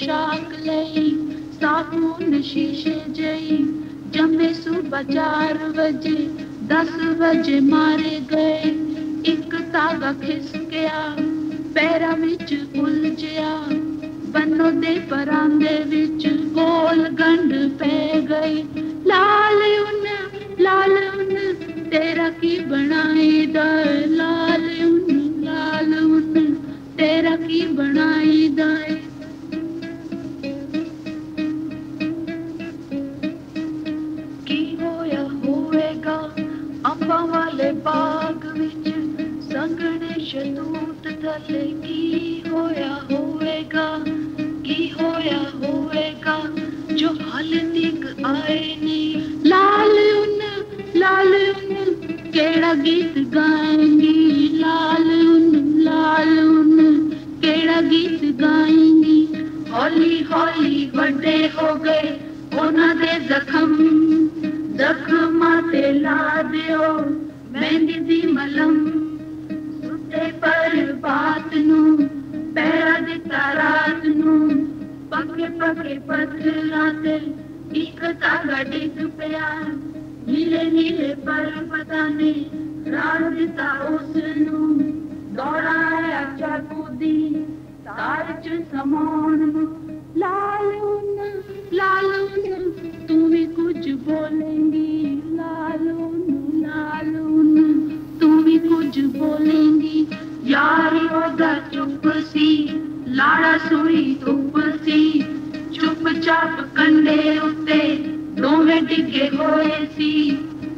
पोशाक लही साबुन शीशे जई जमे सुबह चार बजे दस बजे मारे गए एक धागा खिसकया पैरा विच उलझया बनो दे परांदे विच गोल गंड पै गई लाल उन लाल उन तेरा की बनाए दर गीत गाएंगी लाल उन लाल उन केड़ा गीत गाएंगी हौली हौली बड़े हो गए ਉਹਨਾਂ ਦੇ ਜ਼ਖਮ ਜ਼ਖਮਾਂ ਤੇ ਲਾ ਦਿਓ ਮਹਿੰਦੀ ਦੀ ਮਲਮ ਸੁੱਤੇ ਪਰ ਬਾਤ ਨੂੰ ਪੈਰਾਂ ਦੇ ਤਾਰਾਤ ਨੂੰ ਪੱਕੇ ਪੱਕੇ ਪੱਥਰਾਂ ਤੇ ਇੱਕ ਤਾਗਾ ਡਿੱਗ ਪਿਆ ਨੀਲੇ ਨੀਲੇ ਪਰ ਪਤਾ ਨਹੀਂ ਰਣ ਦਿੱਤਾ ਉਸ ਨੂੰ ਦੌੜਾਇਆ ਚਕੂਦੀ ਤਾਰ ਚ ਸਮਾਉਣ ਲਾਲੂਨ ਲਾਲੂਨ ਤੂੰ ਵੀ ਕੁਝ ਬੋਲੇਂਗੀ ਲਾਲੂਨ ਲਾਲੂਨ ਤੂੰ ਵੀ ਕੁਝ ਬੋਲੇਂਗੀ ਯਾਰ ਉਹਦਾ ਚੁੱਪ ਸੀ ਲਾੜਾ ਸੂਈ ਧੁੱਪ ਸੀ ਚੁੱਪ ਚਾਪ ਕੰਡੇ ਉੱਤੇ ਦੋਵੇਂ ਡਿੱਗੇ ਹੋਏ ਸੀ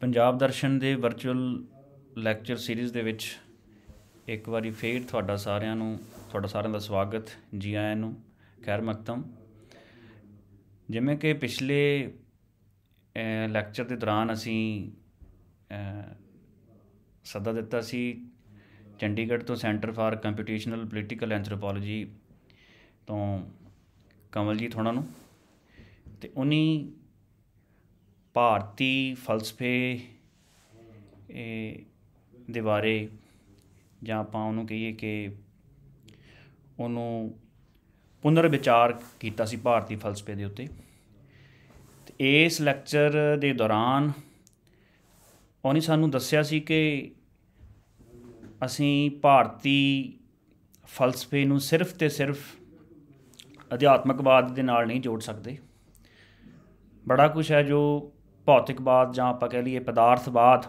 ਪੰਜਾਬ ਦਰਸ਼ਨ ਦੇ ਵਰਚੁਅਲ ਲੈਕਚਰ ਸੀਰੀਜ਼ ਦੇ ਵਿੱਚ ਇੱਕ ਵਾਰੀ ਫੇਰ ਤੁਹਾਡਾ ਸਾਰਿਆਂ ਨੂੰ ਤੁਹਾਡਾ ਸਾਰਿਆਂ ਦਾ ਸਵਾਗਤ ਜੀ ਆਇਆਂ ਨੂੰ ਖੈਰ ਮਕਤਮ ਜਿਵੇਂ ਕਿ ਪਿਛਲੇ ਲੈਕਚਰ ਦੇ ਦੌਰਾਨ ਅਸੀਂ ਸੱਦਾ ਦਿੱਤਾ ਸੀ ਚੰਡੀਗੜ੍ਹ ਤੋਂ centre for computational political anthropology ਤੋਂ ਕਮਲਜੀਤ ਹੋਣਾ ਨੂੰ ਤੇ ਉਨੀ ਭਾਰਤੀ ਫਲਸਫੇ ਇਹ ਦੇ ਬਾਰੇ ਜਾਂ ਆਪਾਂ ਉਹਨੂੰ ਕਹੀਏ ਕਿ ਉਹਨੂੰ ਪੁਨਰ ਵਿਚਾਰ ਕੀਤਾ ਸੀ ਭਾਰਤੀ ਫਲਸਫੇ ਦੇ ਉੱਤੇ ਇਸ ਲੈਕਚਰ ਦੇ ਦੌਰਾਨ ਉਹਨੇ ਸਾਨੂੰ ਦੱਸਿਆ ਸੀ ਕਿ ਅਸੀਂ ਭਾਰਤੀ ਫਲਸਫੇ ਨੂੰ ਸਿਰਫ ਤੇ ਸਿਰਫ ਅਧਿਆਤਮਕਵਾਦ ਦੇ ਨਾਲ ਨਹੀਂ ਜੋੜ ਸਕਦੇ ਬੜਾ ਕੁਝ ਹੈ ਜੋ ਭੌਤਿਕਵਾਦ ਜਾਂ ਆਪਾਂ ਕਹਿ ਲਈਏ ਪਦਾਰਥਵਾਦ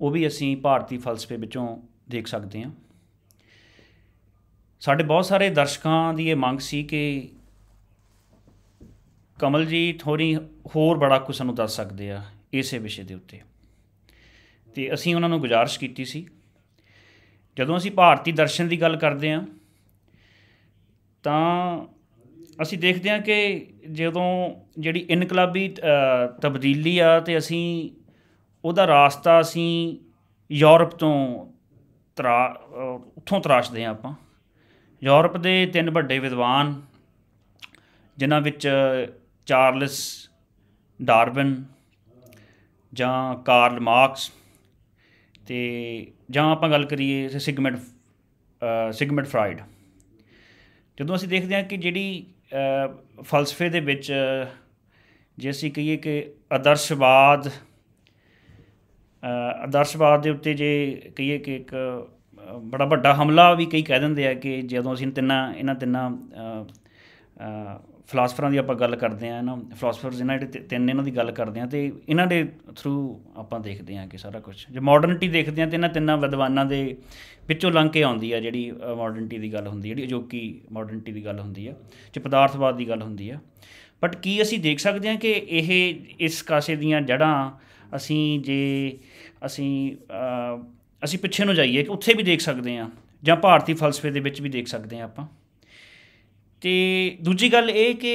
ਉਹ ਵੀ ਅਸੀਂ ਭਾਰਤੀ ਫਲਸਫੇ ਵਿੱਚੋਂ ਦੇਖ ਸਕਦੇ ਹਾਂ ਸਾਡੇ ਬਹੁਤ ਸਾਰੇ ਦਰਸ਼ਕਾਂ ਦੀ ਇਹ ਮੰਗ ਸੀ ਕਿ ਕਮਲ ਜੀ ਥੋੜੀ ਹੋਰ ਬੜਾ ਕੁਝ ਸਾਨੂੰ ਦੱਸ ਸਕਦੇ ਆ ਇਸੇ ਵਿਸ਼ੇ ਦੇ ਉੱਤੇ ਤੇ ਅਸੀਂ ਉਹਨਾਂ ਨੂੰ ਗੁਜਾਰਿਸ਼ ਕੀਤੀ ਸੀ ਜਦੋਂ ਅਸੀਂ ਭਾਰਤੀ ਦਰਸ਼ਨ ਦੀ ਗੱਲ ਕਰਦੇ ਆ ਤਾਂ ਅਸੀਂ ਦੇਖਦੇ ਆ ਕਿ ਜਦੋਂ ਜਿਹੜੀ ਇਨਕਲਾਬੀ ਤਬਦੀਲੀ ਆ ਤੇ ਅਸੀਂ ਉਹਦਾ ਰਾਸਤਾ ਅਸੀਂ ਯੂਰਪ ਤੋਂ ਤਰਾ ਉੱਥੋਂ ਤਰਾਸ਼ਦੇ ਆ ਆਪਾਂ ਯੂਰਪ ਦੇ ਤਿੰਨ ਵੱਡੇ ਵਿਦਵਾਨ ਜਿਨ੍ਹਾਂ ਵਿੱਚ ਚਾਰਲਸ ਡਾਰਵਿਨ ਜਾਂ ਕਾਰਲ ਮਾਰਕਸ ਤੇ ਜਾਂ ਆਪਾਂ ਗੱਲ ਕਰੀਏ ਸਿਗਮੰਡ ਸਿਗਮੰਡ ਫਰਾਇਡ ਜਦੋਂ ਅਸੀਂ ਦੇਖਦੇ ਹਾਂ ਕਿ ਜਿਹੜੀ ਫਲਸਫੇ ਦੇ ਵਿੱਚ ਜੇ ਅਸੀਂ ਕਹੀਏ ਕਿ ਆਦਰਸ਼ਵਾਦ ਆਦਰਸ਼ਵਾਦ ਦੇ ਉੱਤੇ ਜੇ ਕਹੀਏ ਕਿ ਇੱਕ ਬੜਾ ਵੱਡਾ ਹਮਲਾ ਵੀ ਕਈ ਕਹਿ ਦਿੰਦੇ ਆ ਕਿ ਜਦੋਂ ਅਸੀਂ ਤਿੰਨਾਂ ਇਹਨਾਂ ਤਿੰਨਾਂ ਫਲਸਫਰਾਂ ਦੀ ਆਪਾਂ ਗੱਲ ਕਰਦੇ ਆ ਨਾ ਫਲਾਸਫਰਸ ਇਹਨਾਂ ਜਿਹੜੇ ਤਿੰਨ ਇਹਨਾਂ ਦੀ ਗੱਲ ਕਰਦੇ ਆ ਤੇ ਇਹਨਾਂ ਦੇ ਥਰੂ ਆਪਾਂ ਦੇਖਦੇ ਆ ਕਿ ਸਾਰਾ ਕੁਝ ਜੇ ਮਾਡਰਨਿਟੀ ਦੇਖਦੇ ਆ ਤੇ ਇਹਨਾਂ ਤਿੰਨਾਂ ਵਿਦਵਾਨਾਂ ਦੇ ਵਿੱਚੋਂ ਲੰਘ ਕੇ ਆਉਂਦੀ ਆ ਜਿਹੜੀ ਮਾਡਰਨਿਟੀ ਦੀ ਗੱਲ ਹੁੰਦੀ ਜਿਹੜੀ ਅਜੋਕੀ ਮਾਡਰਨਿਟੀ ਦੀ ਗੱਲ ਹੁੰਦੀ ਆ ਚ ਪਦਾਰਥਵਾਦ ਦੀ ਗੱਲ ਹੁੰਦੀ ਆ ਬਟ ਕੀ ਅਸੀਂ ਦੇਖ ਸਕਦੇ ਹਾਂ ਕਿ ਇਹ ਇਸ ਕਾਸੇ ਦੀਆਂ ਜੜਾਂ ਅਸੀਂ ਜੇ ਅਸੀਂ ਅਸੀਂ ਪਿੱਛੇ ਨੂੰ ਜਾਈਏ ਕਿ ਉੱਥੇ ਵੀ ਦੇਖ ਸਕਦੇ ਹਾਂ ਜਾਂ ਭਾਰਤੀ ਫਲਸਫੇ ਦੇ ਵਿੱਚ ਵੀ ਦੇਖ ਸਕਦੇ ਹਾਂ ਆਪਾਂ ਤੇ ਦੂਜੀ ਗੱਲ ਇਹ ਕਿ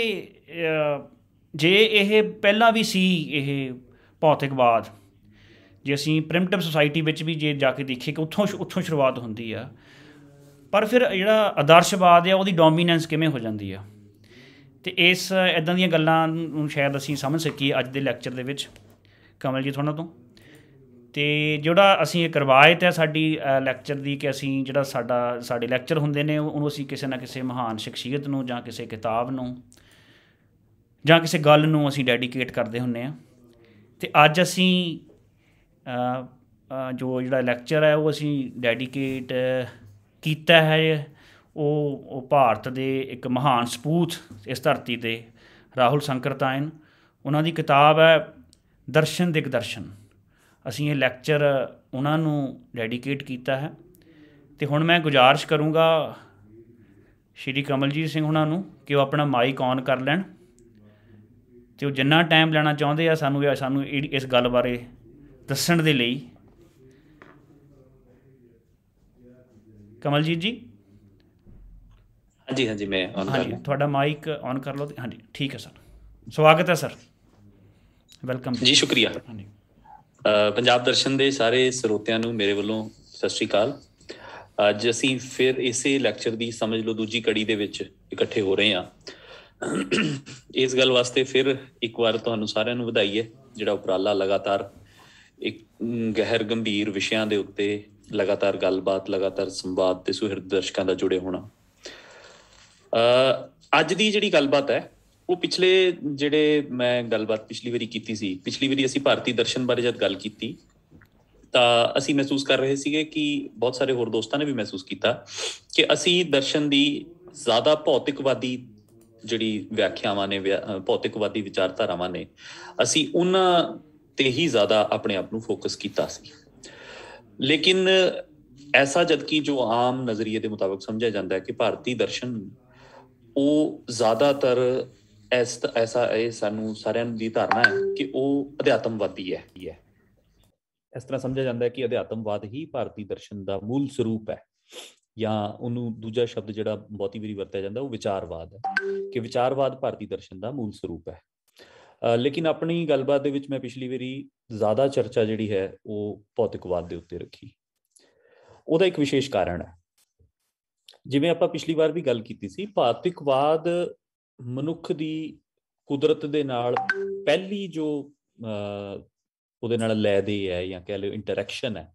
ਜੇ ਇਹ ਪਹਿਲਾਂ ਵੀ ਸੀ ਇਹ ਭੌਤਿਕਵਾਦ ਜੇ ਅਸੀਂ ਪ੍ਰਿਮਿਟਿਵ ਸੋਸਾਇਟੀ ਵਿੱਚ ਵੀ ਜੇ ਜਾ ਕੇ ਦੇਖੀਏ ਕਿ ਉੱਥੋਂ ਉੱਥੋਂ ਸ਼ੁਰੂਆਤ ਹੁੰਦੀ ਆ ਪਰ ਫਿਰ ਜਿਹੜਾ ਆਦਰਸ਼ਵਾਦ ਆ ਉਹਦੀ ਡੋਮੀਨੈਂਸ ਕਿਵੇਂ ਹੋ ਜਾਂਦੀ ਆ ਤੇ ਇਸ ਇਦਾਂ ਦੀਆਂ ਗੱਲਾਂ ਨੂੰ ਸ਼ਾਇਦ ਅਸੀਂ ਸਮਝ ਸਕੀਏ ਅੱਜ ਦੇ ਲੈਕਚਰ ਦੇ ਵਿੱਚ ਕਮਲ ਜੀ ਤੁਹਾਡਾ ਤੋਂ ਤੇ ਜਿਹੜਾ ਅਸੀਂ ਇੱਕ ਰਵਾਇਤ ਹੈ ਸਾਡੀ ਲੈਕਚਰ ਦੀ ਕਿ ਅਸੀਂ ਜਿਹੜਾ ਸਾਡਾ ਸਾਡੇ ਲੈਕਚਰ ਹੁੰਦੇ ਨੇ ਉਹਨੂੰ ਅਸੀਂ ਕਿਸੇ ਨਾ ਕਿਸੇ ਮਹਾਨ ਸ਼ਖਸੀਅਤ ਨੂੰ ਜਾਂ ਕਿਸੇ ਕਿਤਾਬ ਨੂੰ ਜਾਂ ਕਿਸੇ ਗੱਲ ਨੂੰ ਅਸੀਂ ਡੈਡੀਕੇਟ ਕਰਦੇ ਹੁੰਨੇ ਆ ਤੇ ਅੱਜ ਅਸੀਂ ਜੋ ਜਿਹੜਾ ਲੈਕਚਰ ਹੈ ਉਹ ਅਸੀਂ ਡੈਡੀਕੇਟ ਕੀਤਾ ਹੈ ਉਹ ਭਾਰਤ ਦੇ ਇੱਕ ਮਹਾਨ ਸਪੂਤ ਇਸ ਧਰਤੀ ਤੇ ਰਾਹੁਲ ਸੰਕਰਤਾਇਨ ਉਹਨਾਂ ਦੀ ਕਿਤਾਬ ਹੈ ਦਰਸ਼ਨ ਦਰਸ਼ਨ ਅਸੀਂ ਇਹ ਲੈਕਚਰ ਉਹਨਾਂ ਨੂੰ ਡੈਡੀਕੇਟ ਕੀਤਾ ਹੈ ਤੇ ਹੁਣ ਮੈਂ ਗੁਜਾਰਿਸ਼ ਕਰੂੰਗਾ ਸ਼੍ਰੀ ਕਮਲਜੀਤ ਸਿੰਘ ਉਹਨਾਂ ਨੂੰ ਕਿ ਉਹ ਆਪਣਾ ਮਾਈਕ ਔਨ ਕਰ ਲੈਣ ਤੇ ਉਹ ਜਿੰਨਾ ਟਾਈਮ ਲੈਣਾ ਚਾਹੁੰਦੇ ਆ ਸਾਨੂੰ ਸਾਨੂੰ ਇਸ ਗੱਲ ਬਾਰੇ ਦੱਸਣ ਦੇ ਲਈ ਕਮਲਜੀਤ ਜੀ ਹਾਂਜੀ ਹਾਂਜੀ ਮੈਂ ਆਨ ਕਰ ਤੁਹਾਡਾ ਮਾਈਕ ਆਨ ਕਰ ਲਓ ਹਾਂਜੀ ਠੀਕ ਹੈ ਸਰ ਸਵਾਗਤ ਹੈ ਸਰ ਵੈਲਕਮ ਜੀ ਸ਼ੁਕਰੀਆ ਹਾਂਜੀ ਪੰਜਾਬ ਦਰਸ਼ਨ ਦੇ ਸਾਰੇ ਸਰੋਤਿਆਂ ਨੂੰ ਮੇਰੇ ਵੱਲੋਂ ਸਤਿ ਸ਼੍ਰੀ ਅਕਾਲ ਅੱਜ ਅਸੀਂ ਫਿਰ ਇਸੇ ਲੈਕਚਰ ਦੀ ਸਮਝ ਲਓ ਦੂਜੀ ਕੜੀ ਦੇ ਵਿੱਚ ਇਕੱਠੇ ਹੋ ਰਹੇ ਹਾਂ ਇਸ ਗੱਲ ਵਾਸਤੇ ਫਿਰ ਇੱਕ ਵਾਰ ਤੁਹਾਨੂੰ ਸਾਰਿਆਂ ਨੂੰ ਵਧਾਈ ਹੈ ਜਿਹੜਾ ਉਪਰਾਲਾ ਲਗਾਤਾਰ ਇੱਕ ਗਹਿਰ ਗੰਭੀਰ ਵਿਸ਼ਿਆਂ ਦੇ ਉੱਤੇ ਲਗਾਤਾਰ ਗੱਲਬਾਤ ਲਗਾਤਾਰ ਸੰਵਾਦ ਤੇ ਸੁਹਿਰਦ ਦਰਸ਼ਕਾਂ ਦਾ ਜੁੜੇ ਹੋਣਾ ਅ ਅੱਜ ਦੀ ਜਿਹੜੀ ਗੱਲਬਾਤ ਹੈ ਉਹ ਪਿਛਲੇ ਜਿਹੜੇ ਮੈਂ ਗੱਲਬਾਤ ਪਿਛਲੀ ਵਾਰੀ ਕੀਤੀ ਸੀ ਪਿਛਲੀ ਵਾਰੀ ਅਸੀਂ ਭਾਰਤੀ ਦਰਸ਼ਨ ਬਾਰੇ ਜਦ ਗੱਲ ਕੀਤੀ ਤਾਂ ਅਸੀਂ ਮਹਿਸੂਸ ਕਰ ਰਹੇ ਸੀਗੇ ਕਿ ਬਹੁਤ ਸਾਰੇ ਹੋਰ ਦੋਸਤਾਂ ਨੇ ਵੀ ਮਹਿਸੂਸ ਕੀਤਾ ਕਿ ਅਸੀਂ ਦਰਸ਼ਨ ਦੀ ਜ਼ਿਆਦਾ ਭੌਤਿਕਵਾਦੀ ਜਿਹੜੀ ਵਿਆਖਿਆਵਾਂ ਨੇ ਭੌਤਿਕਵਾਦੀ ਵਿਚਾਰਧਾਰਾਵਾਂ ਨੇ ਅਸੀਂ ਉਹਨਾਂ ਤੇ ਹੀ ਜ਼ਿਆਦਾ ਆਪਣੇ ਆਪ ਨੂੰ ਫੋਕਸ ਕੀਤਾ ਸੀ ਲੇਕਿਨ ਐਸਾ ਕੀ ਜੋ ਆਮ ਨਜ਼ਰੀਏ ਦੇ ਮੁਤਾਬਕ ਸਮਝਿਆ ਜਾਂਦਾ ਹੈ ਕਿ ਭਾਰਤੀ ਦਰਸ਼ਨ ਉਹ ਜ਼ਿਆਦਾਤਰ ਐਸ ਐਸਾ ਇਹ ਸਾਨੂੰ ਸਾਰਿਆਂ ਦੀ ਧਾਰਨਾ ਹੈ ਕਿ ਉਹ ਅਧਿਆਤਮਵਾਦੀ ਹੈ ਇਸ ਤਰ੍ਹਾਂ ਸਮਝਿਆ ਜਾਂਦਾ ਹੈ ਕਿ ਅਧਿਆਤਮਵਾਦ ਹੀ ਭਾਰਤੀ ਦਰਸ਼ਨ ਦਾ ਮੂਲ ਸਰੂਪ ਹੈ ਜਾਂ ਉਹਨੂੰ ਦੂਜਾ ਸ਼ਬਦ ਜਿਹੜਾ ਬਹੁਤੀ ਵਾਰੀ ਵਰਤਿਆ ਜਾਂਦਾ ਉਹ ਵਿਚਾਰਵਾਦ ਹੈ ਕਿ ਵਿਚਾਰਵਾਦ ਭਾਰਤੀ ਦਰਸ਼ਨ ਦਾ ਮੂਲ ਸਰੂਪ ਹੈ ਲੇਕਿਨ ਆਪਣੀ ਗੱਲਬਾਤ ਦੇ ਵਿੱਚ ਮੈਂ ਪਿਛਲੀ ਵਾਰੀ ਜ਼ਿਆਦਾ ਚਰਚਾ ਜਿਹੜੀ ਹੈ ਉਹ ਭੌਤਿਕਵਾਦ ਦੇ ਉੱਤੇ ਰੱਖੀ ਉਹਦਾ ਇੱਕ ਵਿਸ਼ੇਸ਼ ਕਾਰਨ ਹੈ ਜਿਵੇਂ ਆਪਾਂ ਪਿਛਲੀ ਵਾਰ ਵੀ ਗੱਲ ਕੀਤੀ ਸੀ ਭੌਤਿਕਵਾਦ ਮਨੁੱਖ ਦੀ ਕੁਦਰਤ ਦੇ ਨਾਲ ਪਹਿਲੀ ਜੋ ਉਹਦੇ ਨਾਲ ਲੈਦੇ ਹੈ ਜਾਂ ਕਹ ਲਓ ਇੰਟਰੈਕਸ਼ਨ ਹੈ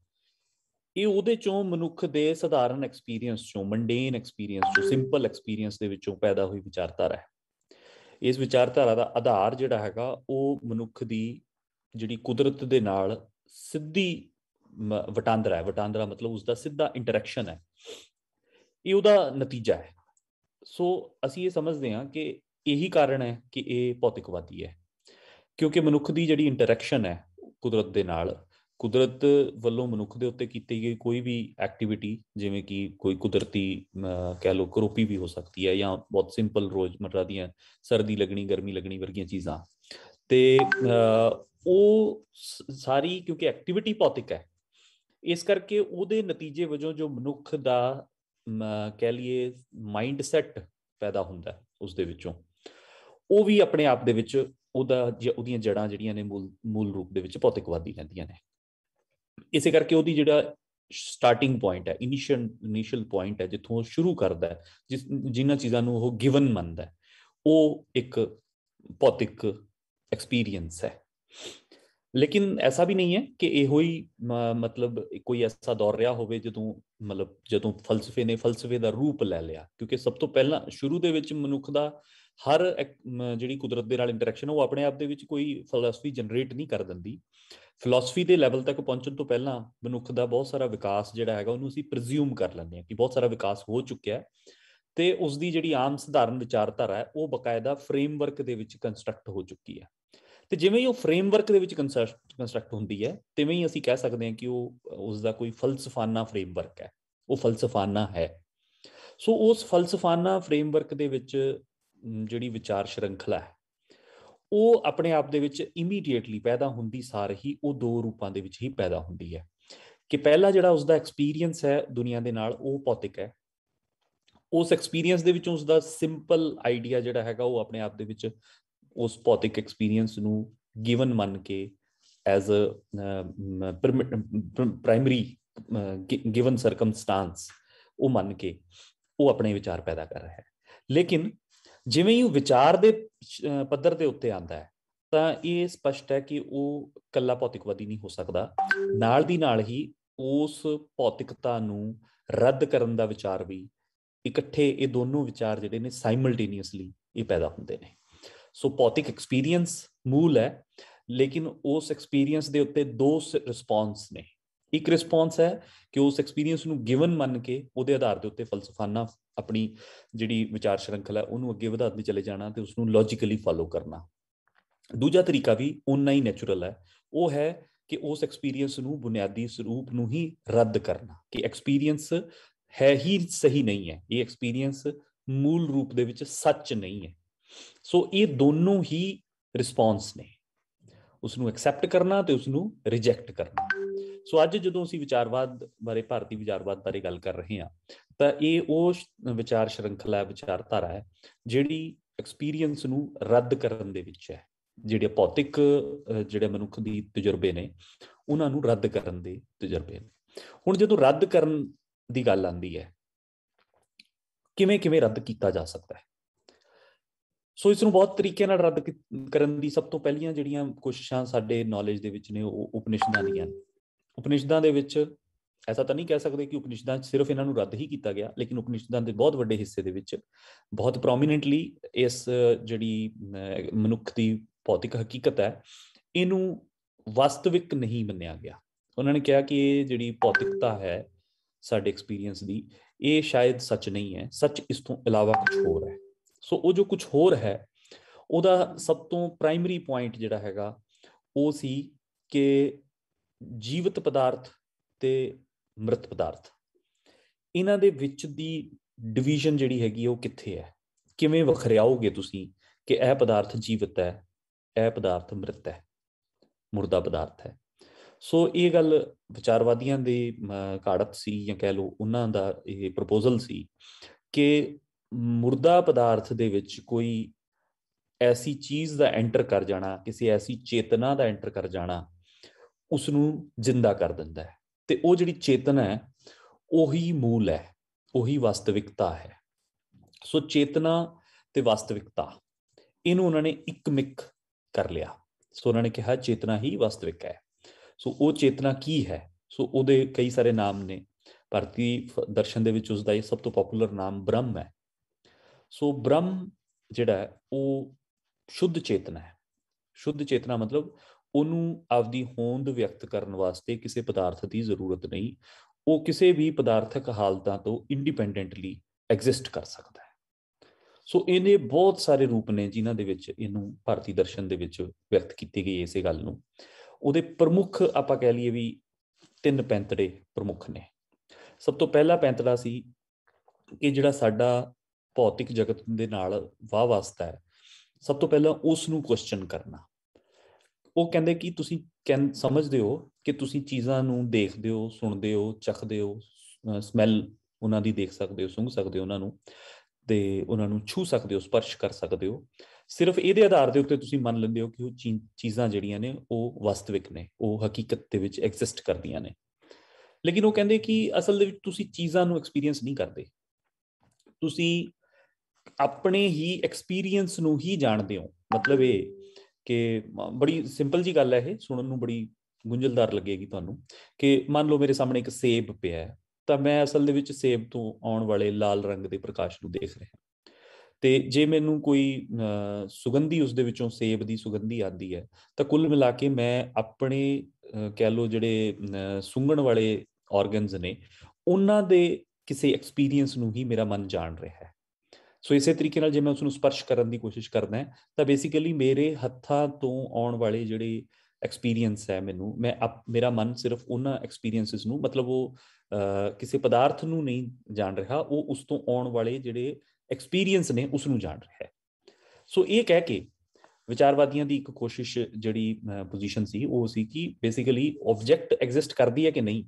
ਇਹ ਉਹਦੇ ਚੋਂ ਮਨੁੱਖ ਦੇ ਸਧਾਰਨ ਐਕਸਪੀਰੀਅੰਸ ਚੋਂ ਮੰਡੇਨ ਐਕਸਪੀਰੀਅੰਸ ਚੋਂ ਸਿੰਪਲ ਐਕਸਪੀਰੀਅੰਸ ਦੇ ਵਿੱਚੋਂ ਪੈਦਾ ਹੋਈ ਵਿਚਾਰਧਾਰਾ ਹੈ ਇਸ ਵਿਚਾਰਧਾਰਾ ਦਾ ਆਧਾਰ ਜਿਹੜਾ ਹੈਗਾ ਉਹ ਮਨੁੱਖ ਦੀ ਜਿਹੜੀ ਕੁਦਰਤ ਦੇ ਨਾਲ ਸਿੱਧੀ ਵਟਾਂਦਰਾ ਹੈ ਵਟਾਂਦਰਾ ਮਤਲਬ ਉਸ ਦਾ ਸਿੱਧਾ ਇੰਟਰੈਕਸ਼ਨ ਹੈ ਇਹ ਉਹਦਾ ਨਤੀਜਾ ਹੈ ਸੋ ਅਸੀਂ ਇਹ ਸਮਝਦੇ ਹਾਂ ਕਿ ਇਹੀ ਕਾਰਨ ਹੈ ਕਿ ਇਹ ਭੌਤਿਕਵਾਦੀ ਹੈ ਕਿਉਂਕਿ ਮਨੁੱਖ ਦੀ ਜਿਹੜੀ ਇੰਟਰੈਕਸ਼ਨ ਹੈ ਕੁਦਰਤ ਦੇ ਨਾਲ ਕੁਦਰਤ ਵੱਲੋਂ ਮਨੁੱਖ ਦੇ ਉੱਤੇ ਕੀਤੀ ਗਈ ਕੋਈ ਵੀ ਐਕਟੀਵਿਟੀ ਜਿਵੇਂ ਕਿ ਕੋਈ ਕੁਦਰਤੀ ਕਹਿ ਲੋ ਕਰੋਪੀ ਵੀ ਹੋ ਸਕਦੀ ਹੈ ਜਾਂ ਬਹੁਤ ਸਿੰਪਲ ਰੋਜ਼ਮਰਰਾ ਦੀਆਂ ਸਰਦੀ ਲੱਗਣੀ ਗਰਮੀ ਲੱਗਣੀ ਵਰਗੀਆਂ ਚੀਜ਼ਾਂ ਤੇ ਉਹ ਸਾਰੀ ਕਿਉਂਕਿ ਐਕਟੀਵਿਟੀ ਪੌਤਿਕ ਹੈ ਇਸ ਕਰਕੇ ਉਹਦੇ ਨਤੀਜੇ ਵਜੋਂ ਜੋ ਮਨੁੱਖ ਦਾ ਕਹਿ ਲਈਏ ਮਾਈਂਡ ਸੈਟ ਪੈਦਾ ਹੁੰਦਾ ਉਸ ਦੇ ਵਿੱਚੋਂ ਉਹ ਵੀ ਆਪਣੇ ਆਪ ਦੇ ਵਿੱਚ ਉਹਦਾ ਉਹਦੀਆਂ ਜੜਾਂ ਜਿਹੜੀਆਂ ਨੇ ਮੂਲ ਮੂਲ ਰੂਪ ਦੇ ਵਿੱਚ ਭੌਤਿਕਵਾਦੀ ਰਹਿੰਦੀਆਂ ਨੇ ਇਸੇ ਕਰਕੇ ਉਹਦੀ ਜਿਹੜਾ ਸਟਾਰਟਿੰਗ ਪੁਆਇੰਟ ਹੈ ਇਨੀਸ਼ੀਅਲ ਇਨੀਸ਼ੀਅਲ ਪੁਆਇੰਟ ਹੈ ਜਿੱਥੋਂ ਸ਼ੁਰੂ ਕਰਦਾ ਹੈ ਜਿਸ ਜਿਨ੍ਹਾਂ ਚੀਜ਼ਾਂ ਨੂੰ ਉਹ ਗਿਵਨ ਮੰਨਦਾ ਹੈ ਉਹ ਇੱਕ ਭੌਤਿਕ ਐਕਸਪੀਰੀਅੰਸ ਹੈ ਲੇਕਿਨ ਐਸਾ ਵੀ ਨਹੀਂ ਹੈ ਕਿ ਇਹੋ ਹੀ ਮਤਲਬ ਕੋਈ ਐਸਾ ਦੌਰ ਰਿਹਾ ਹੋਵੇ ਜਦੋਂ ਮਤਲਬ ਜਦੋਂ ਫਲਸਫੇ ਨੇ ਫਲਸਫੇ ਦਾ ਰੂਪ ਲੈ ਲਿਆ ਕਿਉਂਕਿ ਸਭ ਤੋਂ ਪਹਿਲਾਂ ਸ਼ੁਰੂ ਦੇ ਵਿੱਚ ਮਨੁੱਖ ਦਾ ਹਰ ਜਿਹੜੀ ਕੁਦਰਤ ਦੇ ਨਾਲ ਇੰਟਰੈਕਸ਼ਨ ਉਹ ਆਪਣੇ ਆਪ ਦੇ ਵਿੱਚ ਕੋਈ ਫਲਸਫੀ ਜਨਰੇਟ ਨਹੀਂ ਕਰ ਦਿੰਦੀ ਫਿਲਾਸਫੀ ਦੇ ਲੈਵਲ ਤੱਕ ਪਹੁੰਚਣ ਤੋਂ ਪਹਿਲਾਂ ਮਨੁੱਖ ਦਾ ਬਹੁਤ ਸਾਰਾ ਵਿਕਾਸ ਜਿਹੜਾ ਹੈਗਾ ਉਹਨੂੰ ਅਸੀਂ ਪ੍ਰੀਜ਼ਿਊਮ ਕਰ ਲੈਂਦੇ ਹਾਂ ਕਿ ਬਹੁਤ ਸਾਰਾ ਵਿਕਾਸ ਹੋ ਚੁੱਕਿਆ ਹੈ ਤੇ ਉਸ ਦੀ ਜਿਹੜੀ ਆਮ ਸਧਾਰਨ ਵਿਚਾਰਧਾਰਾ ਹੈ ਉਹ ਬਕਾਇਦਾ ਫਰੇਮਵਰਕ ਦੇ ਵਿੱਚ ਕੰਸਟਰਕਟ ਹੋ ਚੁੱਕੀ ਹੈ ਤੇ ਜਿਵੇਂ ਹੀ ਉਹ ਫਰੇਮਵਰਕ ਦੇ ਵਿੱਚ ਕੰਸਟਰਕਟ ਹੁੰਦੀ ਹੈ ਤਿਵੇਂ ਹੀ ਅਸੀਂ ਕਹਿ ਸਕਦੇ ਹਾਂ ਕਿ ਉਹ ਉਸ ਦਾ ਕੋਈ ਫਲਸਫਾਨਾ ਫਰੇਮਵਰਕ ਹੈ ਉਹ ਫਲਸਫਾਨਾ ਹੈ ਸੋ ਉਸ ਫਲਸਫਾਨਾ ਫਰੇਮਵਰਕ ਦੇ ਵਿੱਚ ਜਿਹੜੀ ਵਿਚਾਰ ਸ਼ਰੰਖਲਾ ਹੈ ਉਹ ਆਪਣੇ ਆਪ ਦੇ ਵਿੱਚ ਇਮੀਡੀਏਟਲੀ ਪੈਦਾ ਹੁੰਦੀ ਸਾਰ ਹੀ ਉਹ ਦੋ ਰੂਪਾਂ ਦੇ ਵਿੱਚ ਹੀ ਪੈਦਾ ਹੁੰਦੀ ਹੈ ਕਿ ਪਹਿਲਾ ਜਿਹੜਾ ਉਸ ਦਾ ਐਕਸਪੀਰੀਅੰਸ ਹੈ ਦੁਨੀਆ ਦੇ ਨਾਲ ਉਹ ਭੌਤਿਕ ਹੈ ਉਸ ਐਕਸਪੀਰੀਅੰਸ ਦੇ ਵਿੱਚੋਂ ਉਸ ਦਾ ਸਿੰਪਲ ਆਈਡੀਆ ਜਿਹੜਾ ਹੈਗਾ ਉਹ ਆਪਣੇ ਆਪ ਦੇ ਵਿੱਚ ਉਸ ਭੌਤਿਕ ਐਕਸਪੀਰੀਅੰਸ ਨੂੰ ਗਿਵਨ ਮੰਨ ਕੇ as a primary given circumstance ਉਹ ਮੰਨ ਕੇ ਉਹ ਆਪਣੇ ਵਿਚਾਰ ਪੈਦਾ ਕਰ ਰਿਹਾ ਹੈ ਲੇਕਿਨ ਜਿਵੇਂ ਹੀ ਉਹ ਵਿਚਾਰ ਦੇ ਪੱਧਰ ਦੇ ਉੱਤੇ ਆਂਦਾ ਹੈ ਤਾਂ ਇਹ ਸਪਸ਼ਟ ਹੈ ਕਿ ਉਹ ਕੱਲਾ ਭੌਤਿਕਵਾਦੀ ਨਹੀਂ ਹੋ ਸਕਦਾ ਨਾਲ ਦੀ ਨਾਲ ਹੀ ਉਸ ਭੌਤਿਕਤਾ ਨੂੰ ਰੱਦ ਕਰਨ ਦਾ ਵਿਚਾਰ ਵੀ ਇਕੱਠੇ ਇਹ ਦੋਨੋਂ ਵਿਚਾਰ ਜਿਹੜੇ ਨੇ ਸਾਈਮਲਟੇਨੀਅਸਲੀ ਇਹ ਪੈਦਾ ਹੁੰਦੇ ਨੇ ਸੋ ਭੌਤਿਕ ਐਕਸਪੀਰੀਅੰਸ ਮੂਲ ਹੈ ਲੇਕਿਨ ਉਸ ਐਕਸਪੀਰੀਅੰਸ ਦੇ ਉੱਤੇ ਦੋ ਰਿਸਪੌਂਸ ਨੇ ਇੱਕ ਰਿਸਪੌਂਸ ਹੈ ਕਿ ਉਸ ਐਕਸਪੀਰੀਅੰਸ ਨੂੰ ਗਿਵਨ ਮੰਨ ਕੇ ਉਹਦੇ ਆਧਾਰ ਦੇ ਉੱਤੇ ਫਲਸਫਾਨਾ ਆਪਣੀ ਜਿਹੜੀ ਵਿਚਾਰ ਸ਼ਰੰਖਲਾ ਉਹਨੂੰ ਅੱਗੇ ਵਧਾਉਂਦੇ ਚਲੇ ਜਾਣਾ ਤੇ ਉਸ ਨੂੰ ਲੌਜੀਕਲੀ ਫਾਲੋ ਕਰਨਾ ਦੂਜਾ ਤਰੀਕਾ ਵੀ ਉਨਾ ਹੀ ਨੇਚਰਲ ਹੈ ਉਹ ਹੈ ਕਿ ਉਸ ਐਕਸਪੀਰੀਅੰਸ ਨੂੰ ਬੁਨਿਆਦੀ ਸਰੂਪ ਨੂੰ ਹੀ ਰੱਦ ਕਰਨਾ ਕਿ ਐਕਸਪੀਰੀਅੰਸ ਹੈ ਹੀ ਸਹੀ ਨਹੀਂ ਹੈ ਇਹ ਐਕਸਪੀਰੀਅੰਸ ਮੂਲ ਰੂਪ ਦੇ ਵਿੱਚ ਸੱਚ ਨਹੀਂ ਹੈ ਸੋ ਇਹ ਦੋਨੋਂ ਹੀ ਰਿਸਪੌਂਸ ਨੇ ਉਸ ਨੂੰ ਐਕਸੈਪਟ ਕਰਨਾ ਤੇ ਉਸ ਨੂੰ ਰਿਜੈਕਟ ਕਰਨਾ ਸੋ ਅੱਜ ਜਦੋਂ ਅਸੀਂ ਵਿਚਾਰਵਾਦ ਬਾਰੇ ਭਾਰਤੀ ਵਿਚਾਰਵਾਦ ਬਾਰੇ ਗੱਲ ਕਰ ਰਹੇ ਹਾਂ ਤਾਂ ਇਹ ਉਹ ਵਿਚਾਰ ਸ਼ਰੰਖਲਾ ਵਿਚਾਰਧਾਰਾ ਹੈ ਜਿਹੜੀ ਐਕਸਪੀਰੀਅੰਸ ਨੂੰ ਰੱਦ ਕਰਨ ਦੇ ਵਿੱਚ ਹੈ ਜਿਹੜੇ ਭੌਤਿਕ ਜਿਹੜੇ ਮਨੁੱਖ ਦੀ ਤਜਰਬੇ ਨੇ ਉਹਨਾਂ ਨੂੰ ਰੱਦ ਕਰਨ ਦੇ ਤਜਰਬੇ ਨੇ ਹੁਣ ਜਦੋਂ ਰੱਦ ਕਰਨ ਦੀ ਗੱਲ ਆਉਂਦੀ ਹੈ ਕਿਵੇਂ ਕਿਵੇਂ ਰੱਦ ਕੀਤਾ ਜਾ ਸਕਦਾ ਹੈ ਸੋ ਇਸ ਨੂੰ ਬਹੁਤ ਤਰੀਕੇ ਨਾਲ ਰੱਦ ਕਰਨ ਦੀ ਸਭ ਤੋਂ ਪਹਿਲੀਆਂ ਜਿਹੜੀਆਂ ਕੋਸ਼ਿਸ਼ਾਂ ਸਾਡੇ ਨੌਲੇਜ ਦੇ ਵਿੱਚ ਨੇ ਉਹ ਉਪਨਿਸ਼ਦਾਂ ਦੀਆਂ ਨੇ ਉਪਨਿਸ਼ਦਾਂ ਦੇ ਵਿੱਚ ਐਸਾ ਤਾਂ ਨਹੀਂ ਕਹਿ ਸਕਦੇ ਕਿ ਉਪਨਿਸ਼ਦਾਂ 'ਚ ਸਿਰਫ ਇਹਨਾਂ ਨੂੰ ਰੱਦ ਹੀ ਕੀਤਾ ਗਿਆ ਲੇਕਿਨ ਉਪਨਿਸ਼ਦਾਂ ਦੇ ਬਹੁਤ ਵੱਡੇ ਹਿੱਸੇ ਦੇ ਵਿੱਚ ਬਹੁਤ ਪ੍ਰੋਮਿਨੈਂਟਲੀ ਇਸ ਜਿਹੜੀ ਮਨੁੱਖ ਦੀ ਭੌਤਿਕ ਹਕੀਕਤ ਹੈ ਇਹਨੂੰ ਵਾਸਤਵਿਕ ਨਹੀਂ ਮੰਨਿਆ ਗਿਆ ਉਹਨਾਂ ਨੇ ਕਿਹਾ ਕਿ ਇਹ ਜਿਹੜੀ ਭੌਤਿਕਤਾ ਹੈ ਸਾਡੇ ਐਕਸਪੀਰੀਅੰਸ ਦੀ ਇਹ ਸ਼ਾਇਦ ਸੱਚ ਨਹੀਂ ਹੈ ਸੱਚ ਇਸ ਤੋਂ ਇਲਾਵਾ ਕੁਝ ਹੋਰ ਹੈ ਸੋ ਉਹ ਜੋ ਕੁਝ ਹੋਰ ਹੈ ਉਹਦਾ ਸਭ ਤੋਂ ਪ੍ਰਾਇਮਰੀ ਪੁਆਇੰਟ ਜਿਹੜਾ ਹੈਗਾ ਉਹ ਸੀ ਕਿ ਜੀਵਤ ਪਦਾਰਥ ਤੇ ਮ੍ਰਿਤ ਪਦਾਰਥ ਇਹਨਾਂ ਦੇ ਵਿੱਚ ਦੀ ਡਿਵੀਜ਼ਨ ਜਿਹੜੀ ਹੈਗੀ ਉਹ ਕਿੱਥੇ ਹੈ ਕਿਵੇਂ ਵਖਰਿਆਓਗੇ ਤੁਸੀਂ ਕਿ ਇਹ ਪਦਾਰਥ ਜੀਵਤ ਹੈ ਇਹ ਪਦਾਰਥ ਮ੍ਰਿਤ ਹੈ ਮੁਰਦਾ ਪਦਾਰਥ ਹੈ ਸੋ ਇਹ ਗੱਲ ਵਿਚਾਰਵਾਦੀਆਂ ਦੇ ਕਾੜਤ ਸੀ ਜਾਂ ਕਹਿ ਲਓ ਉਹਨਾਂ ਦਾ ਇਹ ਪ੍ਰਪੋਜ਼ਲ ਸੀ ਕਿ ਮੁਰਦਾ ਪਦਾਰਥ ਦੇ ਵਿੱਚ ਕੋਈ ਐਸੀ ਚੀਜ਼ ਦਾ ਐਂਟਰ ਕਰ ਜਾਣਾ ਕਿਸੇ ਐਸੀ ਚੇਤਨਾ ਦਾ ਐਂਟਰ ਕਰ ਜਾਣਾ ਉਸ ਨੂੰ ਜ਼ਿੰਦਾ ਕਰ ਦਿੰਦਾ ਹੈ ਤੇ ਉਹ ਜਿਹੜੀ ਚੇਤਨਾ ਹੈ ਉਹੀ ਮੂਲ ਹੈ ਉਹੀ ਵਸਤਵਿਕਤਾ ਹੈ ਸੋ ਚੇਤਨਾ ਤੇ ਵਸਤਵਿਕਤਾ ਇਹਨੂੰ ਉਹਨਾਂ ਨੇ ਇੱਕ ਮਿਕ ਕਰ ਲਿਆ ਸੋ ਉਹਨਾਂ ਨੇ ਕਿਹਾ ਚੇਤਨਾ ਹੀ ਵਸਤਵਿਕ ਹੈ ਸੋ ਉਹ ਚੇਤਨਾ ਕੀ ਹੈ ਸੋ ਉਹਦੇ ਕਈ ਸਾਰੇ ਨਾਮ ਨੇ ਭਾਰਤੀ ਦਰਸ਼ਨ ਦੇ ਵਿੱਚ ਉਸ ਦਾ ਇਹ ਸਭ ਤੋਂ ਪਪੂਲਰ ਨਾਮ ਬ੍ਰਹਮ ਹੈ ਸੋ ਬ੍ਰਹਮ ਜਿਹੜਾ ਉਹ ਸ਼ੁੱਧ ਚੇਤਨਾ ਹੈ ਸ਼ੁੱਧ ਚੇਤਨਾ ਮਤਲਬ ਉਹਨੂੰ ਆਪਦੀ ਹੋਂਦ ਵਿਅਕਤ ਕਰਨ ਵਾਸਤੇ ਕਿਸੇ ਪਦਾਰਥ ਦੀ ਜ਼ਰੂਰਤ ਨਹੀਂ ਉਹ ਕਿਸੇ ਵੀ ਪਦਾਰਥਕ ਹਾਲਤਾਂ ਤੋਂ ਇੰਡੀਪੈਂਡੈਂਟਲੀ ਐਗਜ਼ਿਸਟ ਕਰ ਸਕਦਾ ਹੈ ਸੋ ਇਹਨੇ ਬਹੁਤ ਸਾਰੇ ਰੂਪ ਨੇ ਜਿਨ੍ਹਾਂ ਦੇ ਵਿੱਚ ਇਹਨੂੰ ਭਾਰਤੀ ਦਰਸ਼ਨ ਦੇ ਵਿੱਚ ਵਿਅਕਤ ਕੀਤੀ ਗਈ ਇਸੇ ਗੱਲ ਨੂੰ ਉਹਦੇ ਪ੍ਰਮੁੱਖ ਆਪਾਂ ਕਹਿ ਲਈਏ ਵੀ ਤਿੰਨ ਪੈਂਤੜੇ ਪ੍ਰਮੁੱਖ ਨੇ ਸਭ ਤੋਂ ਪਹਿਲਾ ਪੈਂਤੜਾ ਸੀ ਕਿ ਜਿਹੜਾ ਸਾਡਾ ਭੌਤਿਕ ਜਗਤ ਦੇ ਨਾਲ ਵਾਹ ਵਾਸਤਾ ਹੈ ਸਭ ਤੋਂ ਪਹਿਲਾਂ ਉਸ ਨੂੰ ਕੁਐਸਚਨ ਕਰਨਾ ਉਹ ਕਹਿੰਦੇ ਕਿ ਤੁਸੀਂ ਕੈਨ ਸਮਝਦੇ ਹੋ ਕਿ ਤੁਸੀਂ ਚੀਜ਼ਾਂ ਨੂੰ ਦੇਖਦੇ ਹੋ ਸੁਣਦੇ ਹੋ ਚਖਦੇ ਹੋ ਸਮੈਲ ਉਹਨਾਂ ਦੀ ਦੇਖ ਸਕਦੇ ਹੋ ਸੁੰਘ ਸਕਦੇ ਹੋ ਉਹਨਾਂ ਨੂੰ ਤੇ ਉਹਨਾਂ ਨੂੰ ਛੂ ਸਕਦੇ ਹੋ ਸਪਰਸ਼ ਕਰ ਸਕਦੇ ਹੋ ਸਿਰਫ ਇਹਦੇ ਆਧਾਰ ਦੇ ਉੱਤੇ ਤੁਸੀਂ ਮੰਨ ਲੈਂਦੇ ਹੋ ਕਿ ਉਹ ਚੀਜ਼ਾਂ ਜਿਹੜੀਆਂ ਨੇ ਉਹ ਵਾਸਤਵਿਕ ਨੇ ਉਹ ਹਕੀਕਤ ਦੇ ਵਿੱਚ ਐਗਜ਼ਿਸਟ ਕਰਦੀਆਂ ਨੇ ਲੇਕਿਨ ਉਹ ਕਹਿੰਦੇ ਕਿ ਅਸਲ ਦੇ ਵਿੱਚ ਤੁਸੀਂ ਚੀਜ਼ਾਂ ਨੂੰ ਐਕਸਪੀਰੀਅੰਸ ਨਹੀਂ ਕਰਦੇ ਤੁਸੀਂ ਆਪਣੇ ਹੀ ਐਕਸਪੀਰੀਅੰਸ ਨੂੰ ਹੀ ਜਾਣਦੇ ਹੋ ਮਤਲਬ ਇਹ ਕਿ ਬੜੀ ਸਿੰਪਲ ਜੀ ਗੱਲ ਹੈ ਇਹ ਸੁਣਨ ਨੂੰ ਬੜੀ ਗੁੰਝਲਦਾਰ ਲੱਗੇਗੀ ਤੁਹਾਨੂੰ ਕਿ ਮੰਨ ਲਓ ਮੇਰੇ ਸਾਹਮਣੇ ਇੱਕ ਸੇਬ ਪਿਆ ਹੈ ਤਾਂ ਮੈਂ ਅਸਲ ਦੇ ਵਿੱਚ ਸੇਬ ਤੋਂ ਆਉਣ ਵਾਲੇ ਲਾਲ ਰੰਗ ਦੇ ਪ੍ਰਕਾਸ਼ ਨੂੰ ਦੇਖ ਰਿਹਾ ਤੇ ਜੇ ਮੈਨੂੰ ਕੋਈ ਸੁਗੰਧੀ ਉਸ ਦੇ ਵਿੱਚੋਂ ਸੇਬ ਦੀ ਸੁਗੰਧੀ ਆਉਂਦੀ ਹੈ ਤਾਂ ਕੁੱਲ ਮਿਲਾ ਕੇ ਮੈਂ ਆਪਣੇ ਕਹਿ ਲਓ ਜਿਹੜੇ ਸੁੰਘਣ ਵਾਲੇ ਆਰਗਨਸ ਨੇ ਉਹਨਾਂ ਦੇ ਕਿਸੇ ਐਕਸਪੀਰੀਅੰਸ ਨੂੰ ਹੀ ਮੇਰਾ ਮਨ ਜਾਣ ਰਿਹਾ ਹੈ ਸੋ ਇਸੇ ਤਰੀਕੇ ਨਾਲ ਜੇ ਮੈਂ ਉਸ ਨੂੰ ਸਪਰਸ਼ ਕਰਨ ਦੀ ਕੋਸ਼ਿਸ਼ ਕਰਦਾ ਤਾਂ ਬੇਸਿਕਲੀ ਮੇਰੇ ਹੱਥਾਂ ਤੋਂ ਆਉਣ ਵਾਲੇ ਜਿਹੜੇ ਐਕਸਪੀਰੀਅੰਸ ਹੈ ਮੈਨੂੰ ਮੈਂ ਮੇਰਾ ਮਨ ਸਿਰਫ ਉਹਨਾਂ ਐਕਸਪੀਰੀਅੰਸਸ ਨੂੰ ਮਤਲਬ ਉਹ ਕਿਸੇ ਪਦਾਰਥ ਨੂੰ ਨਹੀਂ ਜਾਣ ਰਿਹਾ ਉਹ ਉਸ ਤੋਂ ਆਉਣ ਵਾਲੇ ਜਿਹੜੇ ਐਕਸਪੀਰੀਅੰਸ ਨੇ ਉਸ ਨੂੰ ਜਾਣ ਰਿਹਾ ਸੋ ਇਹ ਕਹਿ ਕੇ ਵਿਚਾਰਵਾਦੀਆਂ ਦੀ ਇੱਕ ਕੋਸ਼ਿਸ਼ ਜਿਹੜੀ ਪੋਜੀਸ਼ਨ ਸੀ ਉਹ ਸੀ ਕਿ ਬੇਸਿਕਲੀ ਆਬਜੈਕਟ ਐਗਜ਼ਿਸਟ ਕਰਦੀ ਹੈ ਕਿ ਨਹੀਂ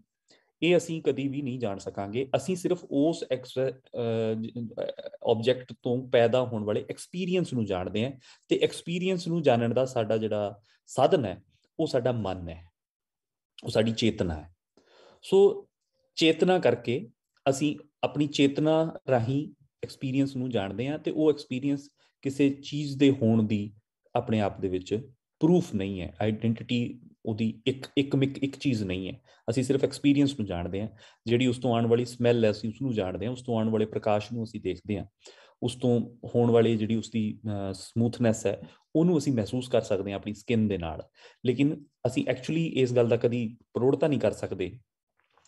ਇਹ ਅਸੀਂ ਕਦੀ ਵੀ ਨਹੀਂ ਜਾਣ ਸਕਾਂਗੇ ਅਸੀਂ ਸਿਰਫ ਉਸ ਆਬਜੈਕਟ ਤੋਂ ਪੈਦਾ ਹੋਣ ਵਾਲੇ ਐਕਸਪੀਰੀਅੰਸ ਨੂੰ ਜਾਣਦੇ ਹਾਂ ਤੇ ਐਕਸਪੀਰੀਅੰਸ ਨੂੰ ਜਾਣਨ ਦਾ ਸਾਡਾ ਜਿਹੜਾ ਸਾਧਨ ਹੈ ਉਹ ਸਾਡਾ ਮਨ ਹੈ ਉਹ ਸਾਡੀ ਚੇਤਨਾ ਹੈ ਸੋ ਚੇਤਨਾ ਕਰਕੇ ਅਸੀਂ ਆਪਣੀ ਚੇਤਨਾ ਰਾਹੀਂ ਐਕਸਪੀਰੀਅੰਸ ਨੂੰ ਜਾਣਦੇ ਹਾਂ ਤੇ ਉਹ ਐਕਸਪੀਰੀਅੰਸ ਕਿਸੇ ਚੀਜ਼ ਦੇ ਹੋਣ ਦੀ ਆਪਣੇ ਆਪ ਦੇ ਵਿੱਚ ਪ੍ਰੂਫ ਨਹੀਂ ਹੈ ਆਇਡੈਂਟੀਟੀ ਉਹਦੀ ਇੱਕ ਇੱਕ ਮਿਕ ਇੱਕ ਚੀਜ਼ ਨਹੀਂ ਹੈ ਅਸੀਂ ਸਿਰਫ ਐਕਸਪੀਰੀਅੰਸ ਨੂੰ ਜਾਣਦੇ ਹਾਂ ਜਿਹੜੀ ਉਸ ਤੋਂ ਆਉਣ ਵਾਲੀ ਸਮੈਲ ਹੈ ਅਸੀਂ ਉਸ ਨੂੰ ਜਾਣਦੇ ਹਾਂ ਉਸ ਤੋਂ ਆਉਣ ਵਾਲੇ ਪ੍ਰਕਾਸ਼ ਨੂੰ ਅਸੀਂ ਦੇਖਦੇ ਹਾਂ ਉਸ ਤੋਂ ਹੋਣ ਵਾਲੀ ਜਿਹੜੀ ਉਸ ਦੀ ਸਮੂਥਨੈਸ ਹੈ ਉਹਨੂੰ ਅਸੀਂ ਮਹਿਸੂਸ ਕਰ ਸਕਦੇ ਹਾਂ ਆਪਣੀ ਸਕਿਨ ਦੇ ਨਾਲ ਲੇਕਿਨ ਅਸੀਂ ਐਕਚੁਅਲੀ ਇਸ ਗੱਲ ਦਾ ਕਦੀ ਪ੍ਰੋੜਤਾ ਨਹੀਂ ਕਰ ਸਕਦੇ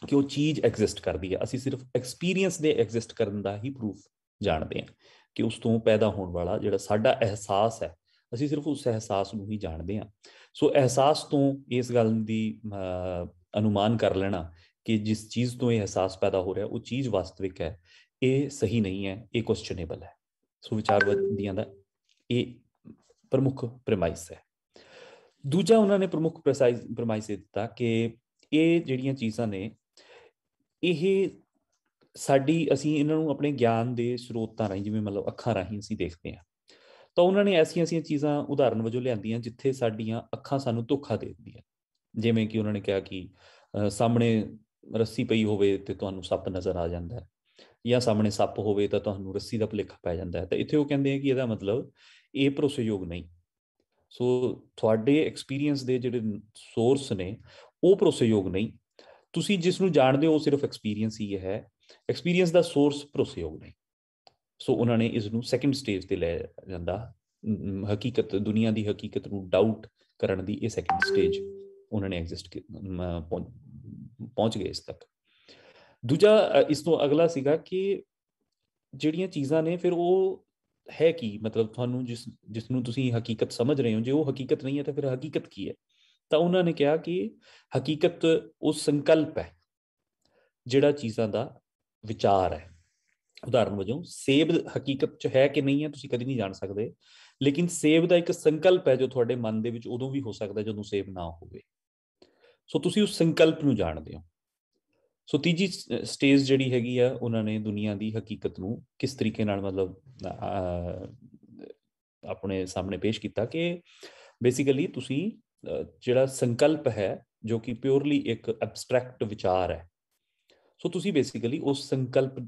ਕਿ ਉਹ ਚੀਜ਼ ਐਗਜ਼ਿਸਟ ਕਰਦੀ ਹੈ ਅਸੀਂ ਸਿਰਫ ਐਕਸਪੀਰੀਅੰਸ ਦੇ ਐਗਜ਼ਿਸਟ ਕਰਨ ਦਾ ਹੀ ਪ੍ਰੂਫ ਜਾਣਦੇ ਹਾਂ ਕਿ ਉਸ ਤੋਂ ਪੈਦਾ ਹੋਣ ਵਾਲਾ ਜਿਹੜਾ ਸਾਡਾ ਅਹਿਸਾਸ ਹੈ ਅਸੀਂ ਸਿਰਫ ਉਸ ਅਹਿਸਾਸ ਨੂੰ ਹੀ ਜਾਣਦੇ ਹਾਂ ਸੋ ਅਹਿਸਾਸ ਤੋਂ ਇਸ ਗੱਲ ਦੀ ਅਨੁਮਾਨ ਕਰ ਲੈਣਾ ਕਿ ਜਿਸ ਚੀਜ਼ ਤੋਂ ਇਹ ਅਹਿਸਾਸ ਪੈਦਾ ਹੋ ਰਿਹਾ ਉਹ ਚੀਜ਼ ਵਾਸਤਵਿਕ ਹੈ ਇਹ ਸਹੀ ਨਹੀਂ ਹੈ ਇਹ ਕੁਐਸਚਨੇਬਲ ਹੈ ਸੋ ਵਿਚਾਰਵਾਦੀਆਂ ਦਾ ਇਹ ਪ੍ਰਮੁੱਖ ਪ੍ਰਮਾਈਸ ਹੈ ਦੂਜਾ ਉਹਨਾਂ ਨੇ ਪ੍ਰਮੁੱਖ ਪ੍ਰਮਾਈਸ ਦਿੱਤਾ ਕਿ ਇਹ ਜਿਹੜੀਆਂ ਚੀਜ਼ਾਂ ਨੇ ਇਹ ਸਾਡੀ ਅਸੀਂ ਇਹਨਾਂ ਨੂੰ ਆਪਣੇ ਗਿਆਨ ਦੇ ਸਰੋਤਾਂ ਰਾਹੀਂ ਜਿਵੇਂ ਮਤਲਬ ਅੱਖਾਂ ਰਾਹੀਂ ਅਸੀਂ ਦੇਖਦੇ ਹਾਂ ਤਾਂ ਉਹਨਾਂ ਨੇ ਐਸੀਆਂ-ਐਸੀਆਂ ਚੀਜ਼ਾਂ ਉਦਾਹਰਨ ਵਜੋਂ ਲਿਆਂਦੀਆਂ ਜਿੱਥੇ ਸਾਡੀਆਂ ਅੱਖਾਂ ਸਾਨੂੰ ਧੋਖਾ ਦੇ ਦਿੰਦੀਆਂ ਜਿਵੇਂ ਕਿ ਉਹਨਾਂ ਨੇ ਕਿਹਾ ਕਿ ਸਾਹਮਣੇ ਰੱਸੀ ਪਈ ਹੋਵੇ ਤੇ ਤੁਹਾਨੂੰ ਸੱਪ ਨਜ਼ਰ ਆ ਜਾਂਦਾ ਹੈ ਜਾਂ ਸਾਹਮਣੇ ਸੱਪ ਹੋਵੇ ਤਾਂ ਤੁਹਾਨੂੰ ਰੱਸੀ ਦਾ ਭਲੇਖਾ ਪੈ ਜਾਂਦਾ ਹੈ ਤਾਂ ਇੱਥੇ ਉਹ ਕਹਿੰਦੇ ਆ ਕਿ ਇਹਦਾ ਮਤਲਬ ਇਹ ਪ੍ਰੋਸੇਯੋਗ ਨਹੀਂ ਸੋ ਤੁਹਾਡੇ ਐਕਸਪੀਰੀਅੰਸ ਦੇ ਜਿਹੜੇ ਸੋਰਸ ਨੇ ਉਹ ਪ੍ਰੋਸੇਯੋਗ ਨਹੀਂ ਤੁਸੀਂ ਜਿਸ ਨੂੰ ਜਾਣਦੇ ਹੋ ਉਹ ਸਿਰਫ ਐਕਸਪੀਰੀਅੰਸ ਹੀ ਹੈ ਐਕਸਪੀਰੀਅੰਸ ਦਾ ਸੋਰਸ ਪ੍ਰੋਸੇਯੋਗ ਨਹੀਂ ਸੋ ਉਹਨਾਂ ਨੇ ਇਸ ਨੂੰ ਸੈਕੰਡ ਸਟੇਜ ਤੇ ਲੈ ਜਾਂਦਾ ਹਕੀਕਤ ਦੁਨੀਆ ਦੀ ਹਕੀਕਤ ਨੂੰ ਡਾਊਟ ਕਰਨ ਦੀ ਇਹ ਸੈਕੰਡ ਸਟੇਜ ਉਹਨਾਂ ਨੇ ਐਗਜ਼ਿਸਟ ਪਹੁੰਚ ਗਏ ਇਸ ਤੱਕ ਦੂਜਾ ਇਸ ਤੋਂ ਅਗਲਾ ਸੀਗਾ ਕਿ ਜਿਹੜੀਆਂ ਚੀਜ਼ਾਂ ਨੇ ਫਿਰ ਉਹ ਹੈ ਕੀ ਮਤਲਬ ਤੁਹਾਨੂੰ ਜਿਸ ਜਿਸ ਨੂੰ ਤੁਸੀਂ ਹਕੀਕਤ ਸਮਝ ਰਹੇ ਹੋ ਜੇ ਉਹ ਹਕੀਕਤ ਨਹੀਂ ਹੈ ਤਾਂ ਫਿਰ ਹਕੀਕਤ ਕੀ ਹੈ ਤਾਂ ਉਹਨਾਂ ਨੇ ਕਿਹਾ ਕਿ ਹਕੀਕਤ ਉਹ ਸੰਕਲਪ ਹੈ ਜਿਹੜਾ ਚੀਜ਼ਾਂ ਦਾ ਵਿਚਾਰ ਹੈ ਉਦਾਹਰਨ ਵਜੋਂ ਸੇਵ ਹਕੀਕਤ ਚ ਹੈ ਕਿ ਨਹੀਂ ਹੈ ਤੁਸੀਂ ਕਦੀ ਨਹੀਂ ਜਾਣ ਸਕਦੇ ਲੇਕਿਨ ਸੇਵ ਦਾ ਇੱਕ ਸੰਕਲਪ ਹੈ ਜੋ ਤੁਹਾਡੇ ਮਨ ਦੇ ਵਿੱਚ ਉਦੋਂ ਵੀ ਹੋ ਸਕਦਾ ਜਦੋਂ ਸੇਵ ਨਾ ਹੋਵੇ ਸੋ ਤੁਸੀਂ ਉਸ ਸੰਕਲਪ ਨੂੰ ਜਾਣਦੇ ਹੋ ਸੋ ਤੀਜੀ ਸਟੇਜ ਜਿਹੜੀ ਹੈਗੀ ਆ ਉਹਨਾਂ ਨੇ ਦੁਨੀਆ ਦੀ ਹਕੀਕਤ ਨੂੰ ਕਿਸ ਤਰੀਕੇ ਨਾਲ ਮਤਲਬ ਆਪਣੇ ਸਾਹਮਣੇ ਪੇਸ਼ ਕੀਤਾ ਕਿ ਬੇਸਿਕਲੀ ਤੁਸੀਂ ਜਿਹੜਾ ਸੰਕਲਪ ਹੈ ਜੋ ਕਿ ਪਿਓਰਲੀ ਇੱਕ ਐਬਸਟ੍ਰੈਕਟ ਵਿਚਾਰ ਹੈ ਸੋ ਤੁਸੀਂ ਬੇਸਿਕਲੀ ਉਸ ਸੰਕਲਪ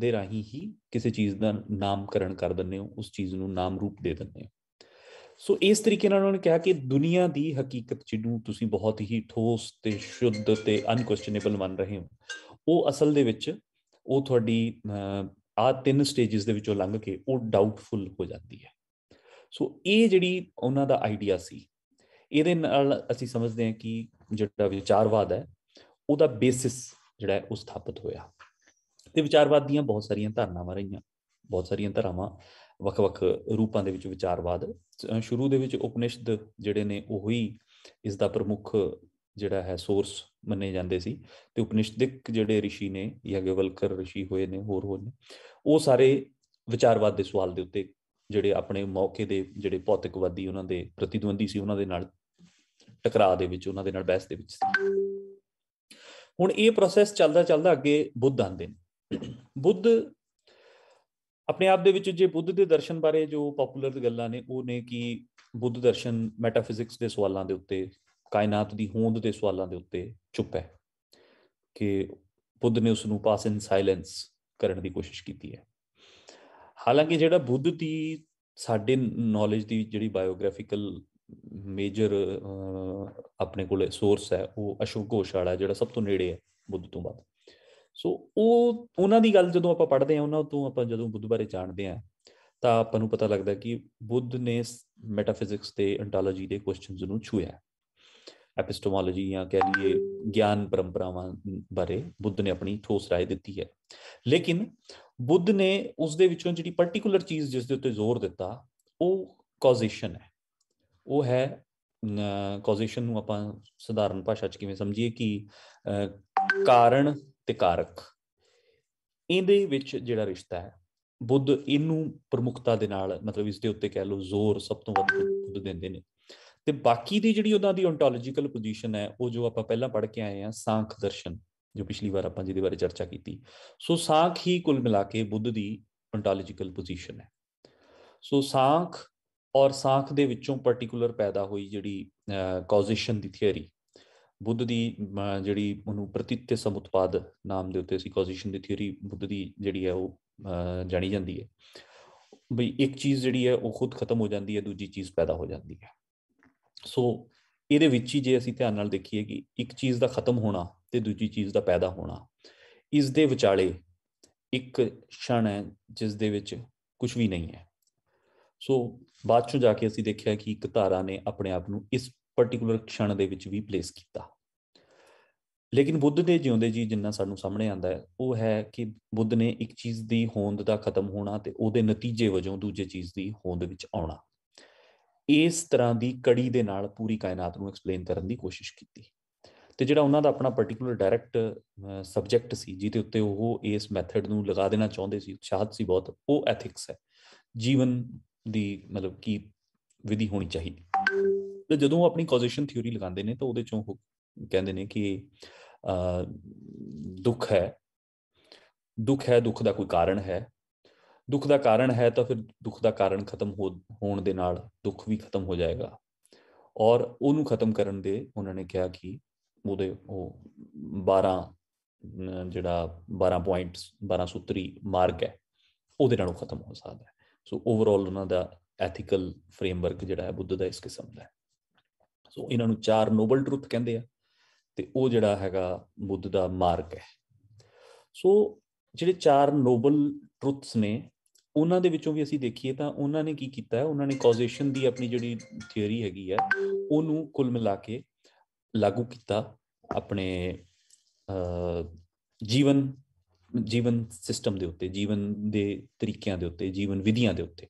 ਦੇ ਰਾਹੀਂ ਹੀ ਕਿਸੇ ਚੀਜ਼ ਦਾ ਨਾਮਕਰਨ ਕਰ ਦਿੰਦੇ ਹੋ ਉਸ ਚੀਜ਼ ਨੂੰ ਨਾਮ ਰੂਪ ਦੇ ਦਿੰਦੇ ਹੋ ਸੋ ਇਸ ਤਰੀਕੇ ਨਾਲ ਉਹਨਾਂ ਨੇ ਕਿਹਾ ਕਿ ਦੁਨੀਆ ਦੀ ਹਕੀਕਤ ਜਿਹਨੂੰ ਤੁਸੀਂ ਬਹੁਤ ਹੀ ਠੋਸ ਤੇ ਸ਼ੁੱਧ ਤੇ ਅਨਕੁਐਸਚਨੇਬਲ ਮੰਨ ਰਹੇ ਹੋ ਉਹ ਅਸਲ ਦੇ ਵਿੱਚ ਉਹ ਤੁਹਾਡੀ ਆ ਤਿੰਨ ਸਟੇजेस ਦੇ ਵਿੱਚੋਂ ਲੰਘ ਕੇ ਉਹ ਡਾਊਟਫੁਲ ਹੋ ਜਾਂਦੀ ਹੈ ਸੋ ਇਹ ਜਿਹੜੀ ਉਹਨਾਂ ਦਾ ਆਈਡੀਆ ਸੀ ਇਹਦੇ ਨਾਲ ਅਸੀਂ ਸਮਝਦੇ ਹਾਂ ਕਿ ਜਿਹੜਾ ਵਿਚਾਰਵਾਦ ਹੈ ਉਹਦਾ ਬੇਸਿਸ ਜਿਹੜਾ ਉਹ ਸਥਾਪਿਤ ਹੋਇਆ ਤੇ ਵਿਚਾਰਵਾਦ ਦੀਆਂ ਬਹੁਤ ਸਾਰੀਆਂ ਧਾਰਨਾਵਾਂ ਰਹੀਆਂ ਬਹੁਤ ਸਾਰੀਆਂ ਧਾਰਾਵਾਂ ਵੱਖ-ਵੱਖ ਰੂਪਾਂ ਦੇ ਵਿੱਚ ਵਿਚਾਰਵਾਦ ਸ਼ੁਰੂ ਦੇ ਵਿੱਚ ਉਪਨਿਸ਼ਦ ਜਿਹੜੇ ਨੇ ਉਹੀ ਇਸ ਦਾ ਪ੍ਰਮੁੱਖ ਜਿਹੜਾ ਹੈ ਸੋਰਸ ਮੰਨੇ ਜਾਂਦੇ ਸੀ ਤੇ ਉਪਨਿਸ਼ਦਿਕ ਜਿਹੜੇ ਰਿਸ਼ੀ ਨੇ ਯਗਵਲਕਰ ਰਿਸ਼ੀ ਹੋਏ ਨੇ ਹੋਰ ਹੋਰ ਨੇ ਉਹ ਸਾਰੇ ਵਿਚਾਰਵਾਦ ਦੇ ਸਵਾਲ ਦੇ ਉੱਤੇ ਜਿਹੜੇ ਆਪਣੇ ਮੌਕੇ ਦੇ ਜਿਹੜੇ ਭੌਤਿਕਵਾਦੀ ਉਹਨਾਂ ਦੇ ਪ੍ਰਤੀਦਵੰਦੀ ਸੀ ਉਹਨਾਂ ਦੇ ਨਾਲ ਟਕਰਾਅ ਦੇ ਵਿੱਚ ਉਹਨਾਂ ਦੇ ਨਾਲ ਬਹਿਸ ਦੇ ਵਿੱਚ ਸੀ ਹੁਣ ਇਹ ਪ੍ਰੋਸੈਸ ਚੱਲਦਾ ਚੱਲਦਾ ਅੱਗੇ ਬੁੱਧ ਆਂਦੇ ਨੇ ਬੁੱਧ ਆਪਣੇ ਆਪ ਦੇ ਵਿੱਚ ਜੇ ਬੁੱਧ ਦੇ ਦਰਸ਼ਨ ਬਾਰੇ ਜੋ ਪਪੂਲਰ ਗੱਲਾਂ ਨੇ ਉਹ ਨੇ ਕਿ ਬੁੱਧ ਦਰਸ਼ਨ ਮੈਟਾਫਿਜ਼ਿਕਸ ਦੇ ਸਵਾਲਾਂ ਦੇ ਉੱਤੇ ਕਾਇਨਾਤ ਦੀ ਹੋਂਦ ਦੇ ਸਵਾਲਾਂ ਦੇ ਉੱਤੇ ਚੁੱਪ ਹੈ ਕਿ ਬੁੱਧ ਨੇ ਉਸ ਨੂੰ ਪਾਸ ਇਨ ਸਾਇਲੈਂਸ ਕਰਨ ਦੀ ਕੋਸ਼ਿਸ਼ ਕੀਤੀ ਹੈ ਹਾਲਾਂਕਿ ਜਿਹੜਾ ਬੁੱਧ ਦੀ ਸਾਡੇ ਨੌਲੇਜ ਦੀ ਜਿਹੜੀ ਬਾਇਓਗ੍ਰਾਫੀਕਲ ਮੇਜਰ ਆਪਣੇ ਕੋਲੇ ਸੋਰਸ ਹੈ ਉਹ ਅਸ਼ੋਕ ਘੋਸ਼ਾਲਾ ਜਿਹੜਾ ਸਭ ਤੋਂ ਨੇੜੇ ਹੈ ਬੁੱਧ ਤੋਂ ਬਾਅਦ ਸੋ ਉਹ ਉਹਨਾਂ ਦੀ ਗੱਲ ਜਦੋਂ ਆਪਾਂ ਪੜ੍ਹਦੇ ਆ ਉਹਨਾਂ ਤੋਂ ਆਪਾਂ ਜਦੋਂ ਬੁੱਧ ਬਾਰੇ ਜਾਣਦੇ ਆ ਤਾਂ ਆਪਾਂ ਨੂੰ ਪਤਾ ਲੱਗਦਾ ਕਿ ਬੁੱਧ ਨੇ ਮੈਟਾਫਿਜ਼ਿਕਸ ਤੇ ਅੰਟੋਲੋਜੀ ਦੇ ਕੁਐਸਚਨਸ ਨੂੰ ਛੂਇਆ ਐਪਿਸਟੋਮੋਲੋਜੀ ਜਾਂ ਕਹ ਲਈਏ ਗਿਆਨ ਪਰੰਪਰਾਵਾਂ ਬਾਰੇ ਬੁੱਧ ਨੇ ਆਪਣੀ ਠੋਸ رائے ਦਿੱਤੀ ਹੈ ਲੇਕਿਨ ਬੁੱਧ ਨੇ ਉਸ ਦੇ ਵਿੱਚੋਂ ਜਿਹੜੀ ਪਾਰਟਿਕੂਲਰ ਚੀਜ਼ ਜਿਸ ਦੇ ਉੱਤੇ ਜ਼ੋਰ ਦਿੱਤਾ ਉਹ ਕਾਜ਼ੇਸ਼ਨ ਹੈ ਉਹ ਹੈ ਕਾਜ਼ੇਸ਼ਨ ਨੂੰ ਆਪਾਂ ਸਧਾਰਨ ਭਾਸ਼ਾ 'ਚ ਕਿਵੇਂ ਸਮਝੀਏ ਕਿ ਕਾਰਨ ਤੇ ਕਾਰਕ ਇਹਦੇ ਵਿੱਚ ਜਿਹੜਾ ਰਿਸ਼ਤਾ ਹੈ ਬੁੱਧ ਇਹਨੂੰ ਪ੍ਰਮੁਖਤਾ ਦੇ ਨਾਲ ਮਤਲਬ ਇਸ ਦੇ ਉੱਤੇ ਕਹਿ ਲਓ ਜ਼ੋਰ ਸਭ ਤੋਂ ਵੱਧ ਬੁੱਧ ਦਿੰਦੇ ਨੇ ਤੇ ਬਾਕੀ ਦੀ ਜਿਹੜੀ ਉਹਨਾਂ ਦੀ ਓਨਟੋਲੋਜੀਕਲ ਪੋਜੀਸ਼ਨ ਹੈ ਉਹ ਜੋ ਆਪਾਂ ਪਹਿਲਾਂ ਪੜ੍ਹ ਕੇ ਆਏ ਆ ਸਾਂਖ ਦਰਸ਼ਨ ਜੋ ਪਿਛਲੀ ਵਾਰ ਆਪਾਂ ਜਿਹਦੇ ਬਾਰੇ ਚਰਚਾ ਕੀਤੀ ਸੋ ਸਾਂਖ ਹੀ ਕੁੱਲ ਮਿਲਾ ਕੇ ਬੁੱਧ ਦੀ ਓਨਟੋਲੋਜੀਕਲ ਪੋਜੀਸ਼ਨ ਹੈ ਸੋ ਸਾਂਖ ਔਰ ਸਾਂਖ ਦੇ ਵਿੱਚੋਂ ਪਾਰਟਿਕੂਲਰ ਪੈਦਾ ਹੋਈ ਜਿਹੜੀ ਕੌਜ਼ੇਸ਼ਨ ਦੀ ਥਿਉਰੀ ਬੁੱਧ ਦੀ ਜਿਹੜੀ ਉਹਨੂੰ ਪ੍ਰਤੀਤ ਸਮੁਤਪਾਦ ਨਾਮ ਦੇ ਉੱਤੇ ਅਸੀਂ ਕੋਜੀਸ਼ਨ ਦੀ ਥਿਉਰੀ ਬੁੱਧ ਦੀ ਜਿਹੜੀ ਹੈ ਉਹ ਜਾਣੀ ਜਾਂਦੀ ਹੈ ਬਈ ਇੱਕ ਚੀਜ਼ ਜਿਹੜੀ ਹੈ ਉਹ ਖੁਦ ਖਤਮ ਹੋ ਜਾਂਦੀ ਹੈ ਦੂਜੀ ਚੀਜ਼ ਪੈਦਾ ਹੋ ਜਾਂਦੀ ਹੈ ਸੋ ਇਹਦੇ ਵਿੱਚ ਹੀ ਜੇ ਅਸੀਂ ਧਿਆਨ ਨਾਲ ਦੇਖੀਏ ਕਿ ਇੱਕ ਚੀਜ਼ ਦਾ ਖਤਮ ਹੋਣਾ ਤੇ ਦੂਜੀ ਚੀਜ਼ ਦਾ ਪੈਦਾ ਹੋਣਾ ਇਸ ਦੇ ਵਿਚਾਲੇ ਇੱਕ ਛਣ ਹੈ ਜਿਸ ਦੇ ਵਿੱਚ ਕੁਝ ਵੀ ਨਹੀਂ ਹੈ ਸੋ ਬਾਅਦ ਚੋਂ ਜਾ ਕੇ ਅਸੀਂ ਦੇਖਿਆ ਕਿ ਇੱਕ ਧਾਰਾ ਨੇ ਆਪਣੇ ਆਪ ਨੂੰ ਇਸ ਪਾਰਟਿਕੂਲਰ ਖਣ ਦੇ ਵਿੱਚ ਵੀ ਪਲੇਸ ਕੀਤਾ ਲੇਕਿਨ ਬੁੱਧ ਦੇ ਜਿਉਂਦੇ ਜੀ ਜਿੰਨਾ ਸਾਨੂੰ ਸਾਹਮਣੇ ਆਂਦਾ ਹੈ ਉਹ ਹੈ ਕਿ ਬੁੱਧ ਨੇ ਇੱਕ ਚੀਜ਼ ਦੀ ਹੋਂਦ ਦਾ ਖਤਮ ਹੋਣਾ ਤੇ ਉਹਦੇ ਨਤੀਜੇ ਵਜੋਂ ਦੂਜੇ ਚੀਜ਼ ਦੀ ਹੋਂਦ ਵਿੱਚ ਆਉਣਾ ਇਸ ਤਰ੍ਹਾਂ ਦੀ ਕੜੀ ਦੇ ਨਾਲ ਪੂਰੀ ਕਾਇਨਾਤ ਨੂੰ ਐਕਸਪਲੇਨ ਕਰਨ ਦੀ ਕੋਸ਼ਿਸ਼ ਕੀਤੀ ਤੇ ਜਿਹੜਾ ਉਹਨਾਂ ਦਾ ਆਪਣਾ ਪਾਰਟਿਕੂਲਰ ਡਾਇਰੈਕਟ ਸਬਜੈਕਟ ਸੀ ਜਿਹਦੇ ਉੱਤੇ ਉਹ ਇਸ ਮੈਥਡ ਨੂੰ ਲਗਾ ਦੇਣਾ ਚਾਹੁੰਦੇ ਸੀ ਉਤਸ਼ਾਹਤ ਸੀ ਬਹੁਤ ਉਹ ਐਥਿਕਸ ਹੈ ਜੀਵਨ ਦੀ ਮਤਲਬ ਕੀ ਵਿਧੀ ਹੋਣੀ ਚਾਹੀਦੀ ਤੇ ਜਦੋਂ ਉਹ ਆਪਣੀ ਕੌਜ਼ੇਸ਼ਨ ਥਿਊਰੀ ਲਗਾਉਂਦੇ ਨੇ ਤਾਂ ਉਹਦੇ ਚੋਂ ਉਹ ਕਹਿੰਦੇ ਨੇ ਕਿ ਦੁੱਖ ਹੈ ਦੁੱਖ ਹੈ ਦੁੱਖ ਦਾ ਕੋਈ ਕਾਰਨ ਹੈ ਦੁੱਖ ਦਾ ਕਾਰਨ ਹੈ ਤਾਂ ਫਿਰ ਦੁੱਖ ਦਾ ਕਾਰਨ ਖਤਮ ਹੋਣ ਦੇ ਨਾਲ ਦੁੱਖ ਵੀ ਖਤਮ ਹੋ ਜਾਏਗਾ ਔਰ ਉਹਨੂੰ ਖਤਮ ਕਰਨ ਦੇ ਉਹਨਾਂ ਨੇ ਕਿਹਾ ਕਿ ਉਹਦੇ ਉਹ 12 ਜਿਹੜਾ 12 ਪੁਆਇੰਟਸ 12 ਸੂਤਰੀ ਮਾਰਗ ਹੈ ਉਹਦੇ ਉਹ ਖਤਮ ਹੋ ਸਕਦਾ ਹੈ ਸੋ ਓਵਰਆਲ ਉਹਨਾਂ ਦਾ ਐਥੀਕਲ ਫਰੇਮਵਰਕ ਜਿਹੜਾ ਹੈ ਬੁੱਧ ਦਾ ਇਸ ਕਿਸਮ ਦਾ ਹੈ ਸੋ ਇਹਨਾਂ ਨੂੰ ਚਾਰ ਨੋਬਲ ਟਰੁੱਥ ਕਹਿੰਦੇ ਆ ਤੇ ਉਹ ਜਿਹੜਾ ਹੈਗਾ ਬੁੱਧ ਦਾ ਮਾਰਗ ਹੈ ਸੋ ਜਿਹੜੇ ਚਾਰ ਨੋਬਲ ਟਰੁੱਥਸ ਨੇ ਉਹਨਾਂ ਦੇ ਵਿੱਚੋਂ ਵੀ ਅਸੀਂ ਦੇਖੀਏ ਤਾਂ ਉਹਨਾਂ ਨੇ ਕੀ ਕੀਤਾ ਹੈ ਉਹਨਾਂ ਨੇ ਕਾਜ਼ੇਸ਼ਨ ਦੀ ਆਪਣੀ ਜਿਹੜੀ ਥਿਉਰੀ ਹੈਗੀ ਹੈ ਉਹਨੂੰ ਕੁੱਲ ਮਿਲਾ ਕੇ ਲਾਗੂ ਕੀਤਾ ਆਪਣੇ ਜੀਵਨ ਜੀਵਨ ਸਿਸਟਮ ਦੇ ਉੱਤੇ ਜੀਵਨ ਦੇ ਤਰੀਕਿਆਂ ਦੇ ਉੱਤੇ ਜੀਵਨ ਵਿਧੀਆਂ ਦੇ ਉੱਤੇ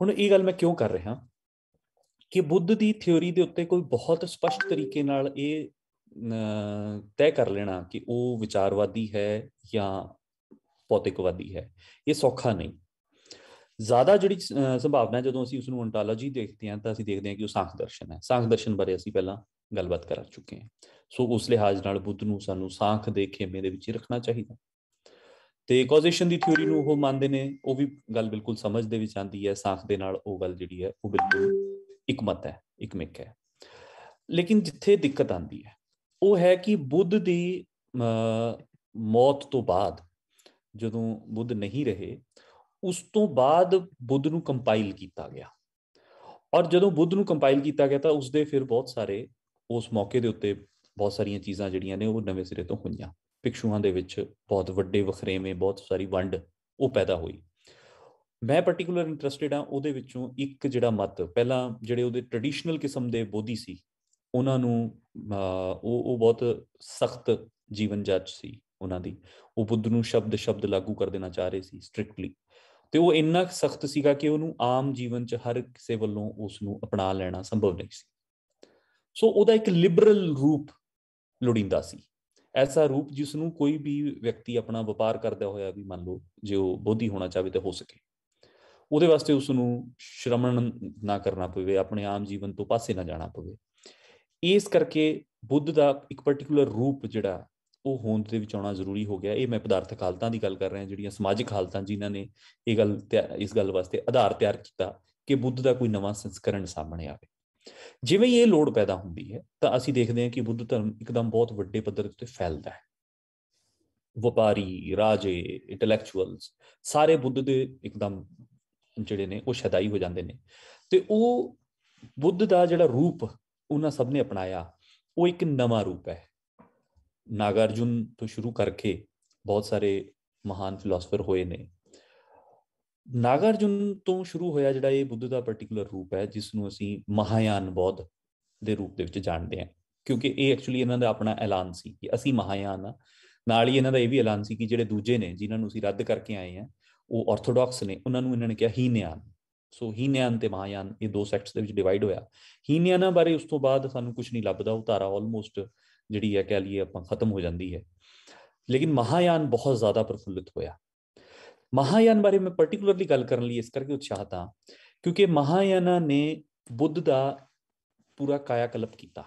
ਹੁਣ ਇਹ ਗੱਲ ਮੈਂ ਕਿਉਂ ਕਰ ਰਿਹਾ ਕਿ ਬੁੱਧ ਦੀ ਥਿਉਰੀ ਦੇ ਉੱਤੇ ਕੋਈ ਬਹੁਤ ਸਪਸ਼ਟ ਤਰੀਕੇ ਨਾਲ ਇਹ ਤੈਅ ਕਰ ਲੈਣਾ ਕਿ ਉਹ ਵਿਚਾਰਵਾਦੀ ਹੈ ਜਾਂ ਪੌਤਿਕਵਾਦੀ ਹੈ ਇਹ ਸੌਖਾ ਨਹੀਂ ਜ਼ਿਆਦਾ ਜਿਹੜੀ ਸੰਭਾਵਨਾ ਜਦੋਂ ਅਸੀਂ ਉਸ ਨੂੰ ਓਨਟੋਲੋਜੀ ਦੇਖਦੇ ਹਾਂ ਤਾਂ ਅਸੀਂ ਦੇਖਦੇ ਹਾਂ ਕਿ ਉਹ ਸਾਖ ਦਰਸ਼ਨ ਹੈ ਸਾਖ ਦਰਸ਼ਨ ਬਾਰੇ ਅਸੀਂ ਪਹਿਲਾਂ ਗੱਲਬਾਤ ਕਰ ਚੁੱਕੇ ਹਾਂ ਸੋ ਉਸ ਲਿਹਾਜ਼ ਨਾਲ ਬੁੱਧ ਨੂੰ ਸਾਨੂੰ ਸਾਖ ਦੇ ਖੇਮੇ ਦੇ ਵਿੱਚ ਰੱਖਣਾ ਚਾਹੀਦਾ ਤੇ ਕੌਜ਼ੇਸ਼ਨ ਦੀ ਥਿਉਰੀ ਨੂੰ ਉਹ ਮੰਨਦੇ ਨੇ ਉਹ ਵੀ ਗੱਲ ਬਿਲਕੁਲ ਸਮਝ ਦੇ ਵਿੱਚ ਆਂਦੀ ਹੈ ਸਾਖ ਦੇ ਨਾਲ ਉਹ ਗੱਲ ਜਿਹੜੀ ਹੈ ਉਹ ਬਿਲਕੁਲ ਇਕਮਤ ਹੈ ਇਕਮਿਕ ਹੈ ਲੇਕਿਨ ਜਿੱਥੇ ਦਿੱਕਤ ਆਂਦੀ ਹੈ ਉਹ ਹੈ ਕਿ ਬੁੱਧ ਦੀ ਮੌਤ ਤੋਂ ਬਾਅਦ ਜਦੋਂ ਬੁੱਧ ਨਹੀਂ ਰਹੇ ਉਸ ਤੋਂ ਬਾਅਦ ਬੁੱਧ ਨੂੰ ਕੰਪਾਈਲ ਕੀਤਾ ਗਿਆ ਔਰ ਜਦੋਂ ਬੁੱਧ ਨੂੰ ਕੰਪਾਈਲ ਕੀਤਾ ਗਿਆ ਤਾਂ ਉਸ ਦੇ ਫਿਰ ਬਹੁਤ ਸਾਰੇ ਉਸ ਮੌਕੇ ਦੇ ਉੱਤੇ ਬਹੁਤ ਸਾਰੀਆਂ ਚੀਜ਼ਾਂ ਜਿਹੜੀਆਂ ਨੇ ਉਹ ਨਵੇਂ ਸਿਰੇ ਤੋਂ ਹੋਈਆਂ ਭਿਕਸ਼ੂਆਂ ਦੇ ਵਿੱਚ ਬਹੁਤ ਵੱਡੇ ਵਖਰੇਵੇਂ ਬਹੁਤ ਸਾਰੀ ਵੰਡ ਉਹ ਪੈਦਾ ਹੋਈ ਮੈਂ ਪਾਰਟਿਕੂਲਰ ਇੰਟਰਸਟਿਡ ਆ ਉਹਦੇ ਵਿੱਚੋਂ ਇੱਕ ਜਿਹੜਾ ਮਤ ਪਹਿਲਾਂ ਜਿਹੜੇ ਉਹਦੇ ਟ੍ਰੈਡੀਸ਼ਨਲ ਕਿਸਮ ਦੇ ਬੋਧੀ ਸੀ ਉਹਨਾਂ ਨੂੰ ਉਹ ਉਹ ਬਹੁਤ ਸਖਤ ਜੀਵਨ ਜਾਚ ਸੀ ਉਹਨਾਂ ਦੀ ਉਹ ਬੁੱਧ ਨੂੰ ਸ਼ਬਦ ਸ਼ਬਦ ਲਾਗੂ ਕਰ ਦੇਣਾ ਚਾਹ ਰਹੇ ਸੀ ਸਟ੍ਰਿਕਟਲੀ ਤੇ ਉਹ ਇੰਨਾ ਸਖਤ ਸੀਗਾ ਕਿ ਉਹਨੂੰ ਆਮ ਜੀਵਨ 'ਚ ਹਰ ਕਿਸੇ ਵੱਲੋਂ ਉਸ ਨੂੰ ਅਪਣਾ ਲੈਣਾ ਸੰਭਵ ਨਹੀਂ ਸੀ ਸੋ ਉਹਦਾ ਇੱਕ ਲਿਬਰਲ ਰੂਪ ਲੋੜਿੰਦਾ ਸੀ ਐਸਾ ਰੂਪ ਜਿਸ ਨੂੰ ਕੋਈ ਵੀ ਵਿਅਕਤੀ ਆਪਣਾ ਵਪਾਰ ਕਰਦਾ ਹੋਇਆ ਵੀ ਮੰਨ ਲਓ ਜੇ ਉਹ ਬੋਧੀ ਹੋਣਾ ਚਾਹੇ ਤੇ ਹੋ ਸਕੇ ਉਹਦੇ ਵਾਸਤੇ ਉਸ ਨੂੰ ਸ਼ਰਮਣ ਨਾ ਕਰਨਾ ਪਵੇ ਆਪਣੇ ਆਮ ਜੀਵਨ ਤੋਂ ਪਾਸੇ ਨਾ ਜਾਣਾ ਪਵੇ ਇਸ ਕਰਕੇ ਬੁੱਧ ਦਾ ਇੱਕ ਪਾਰਟਿਕੂਲਰ ਰੂਪ ਜਿਹੜਾ ਉਹ ਹੋਂਦ ਦੇ ਵਿੱਚ ਆਉਣਾ ਜ਼ਰੂਰੀ ਹੋ ਗਿਆ ਇਹ ਮੈਂ ਪਦਾਰਥਕ ਹਾਲਤਾਂ ਦੀ ਗੱਲ ਕਰ ਰਿਹਾ ਜਿਹੜੀਆਂ ਸਮਾਜਿਕ ਹਾਲਤਾਂ ਜਿਨ੍ਹਾਂ ਨੇ ਇਹ ਗੱਲ ਇਸ ਗੱਲ ਵਾਸਤੇ ਆਧਾਰ ਤਿਆਰ ਕੀਤਾ ਕਿ ਬੁੱਧ ਦਾ ਕੋਈ ਨਵਾਂ ਸੰਸਕਰਣ ਸਾਹਮਣੇ ਆਵੇ ਜਿਵੇਂ ਇਹ ਲੋੜ ਪੈਦਾ ਹੁੰਦੀ ਹੈ ਤਾਂ ਅਸੀਂ ਦੇਖਦੇ ਹਾਂ ਕਿ ਬੁੱਧ ਧਰਮ ਇੱਕਦਮ ਬਹੁਤ ਵੱਡੇ ਪੱਧਰ ਉੱਤੇ ਫੈਲਦਾ ਹੈ ਵਪਾਰੀ ਰਾਜੇ ਇੰਟੈਲੈਕਚੁਅਲਸ ਸਾਰੇ ਬੁੱਧ ਦੇ ਇੱਕਦਮ ਜਿਹੜੇ ਨੇ ਉਹ ਸ਼ਦਾਈ ਹੋ ਜਾਂਦੇ ਨੇ ਤੇ ਉਹ ਬੁੱਧ ਦਾ ਜਿਹੜਾ ਰੂਪ ਉਹਨਾਂ ਸਭ ਨੇ ਅਪਣਾਇਆ ਉਹ ਇੱਕ ਨਵਾਂ ਰੂਪ ਹੈ ਨਾਗਾਰਜੁਨ ਤੋਂ ਸ਼ੁਰੂ ਕਰਕੇ ਬਹੁਤ ਸਾਰੇ ਮਹਾਨ ਫਿਲਾਸਫਰ ਹੋਏ ਨੇ ਨਾਗਾਰਜੁਨ ਤੋਂ ਸ਼ੁਰੂ ਹੋਇਆ ਜਿਹੜਾ ਇਹ ਬੁੱਧ ਦਾ ਪਾਰਟਿਕੂਲਰ ਰੂਪ ਹੈ ਜਿਸ ਨੂੰ ਅਸੀਂ ਮਹਾਯਾਨ ਬੌਧ ਦੇ ਰੂਪ ਦੇ ਵਿੱਚ ਜਾਣਦੇ ਹਾਂ ਕਿਉਂਕਿ ਇਹ ਐਕਚੁਅਲੀ ਇਹਨਾਂ ਦਾ ਆਪਣਾ ਐਲਾਨ ਸੀ ਕਿ ਅਸੀਂ ਮਹਾਯਾਨ ਆ ਨਾਲ ਹੀ ਇਹਨਾਂ ਦਾ ਇਹ ਵੀ ਐਲਾਨ ਸੀ ਕਿ ਜਿਹੜੇ ਦੂਜੇ ਨੇ ਜਿਨ੍ਹਾਂ ਨੂੰ ਅਸੀਂ ਰੱਦ ਕਰਕੇ ਆਏ ਆ ਉਹ ਆਰਥੋਡਾਕਸ ਨੇ ਉਹਨਾਂ ਨੂੰ ਇਹਨਾਂ ਨੇ ਕਿਹਾ ਹੀਨਿਆਨ ਸੋ ਹੀਨਿਆਨ ਤੇ ਮਹਾਯਾਨ ਇਹ ਦੋ ਸੈਕਟਸ ਦੇ ਵਿੱਚ ਡਿਵਾਈਡ ਹੋਇਆ ਹੀਨਿਆਨਾ ਬਾਰੇ ਉਸ ਤੋਂ ਬਾਅਦ ਸਾਨੂੰ ਕੁਝ ਨਹੀਂ ਲੱਭਦਾ ਉਹ ਤਾਰਾ ਆਲਮੋਸਟ ਜਿਹੜੀ ਹੈ ਕਹ ਲਈਏ ਆਪਾਂ ਖਤਮ ਹੋ ਜਾਂਦੀ ਹੈ ਲੇਕਿਨ ਮਹਾਯਾਨ ਬਹੁਤ ਜ਼ਿਆਦਾ ਪ੍ਰਫੁੱਲਿਤ ਹੋਇਆ ਮਹਾਯਾਨ ਬਾਰੇ ਮੈਂ ਪਾਰਟਿਕੂਲਰਲੀ ਗੱਲ ਕਰਨ ਲਈ ਇਸ ਕਰਕੇ ਉਤਸ਼ਾਹਤ ਹਾਂ ਕਿਉਂਕਿ ਮਹਾਯਾਨਾ ਨੇ ਬੁੱਧ ਦਾ ਪੂਰਾ ਕਾਇਆ ਕਲਪ ਕੀਤਾ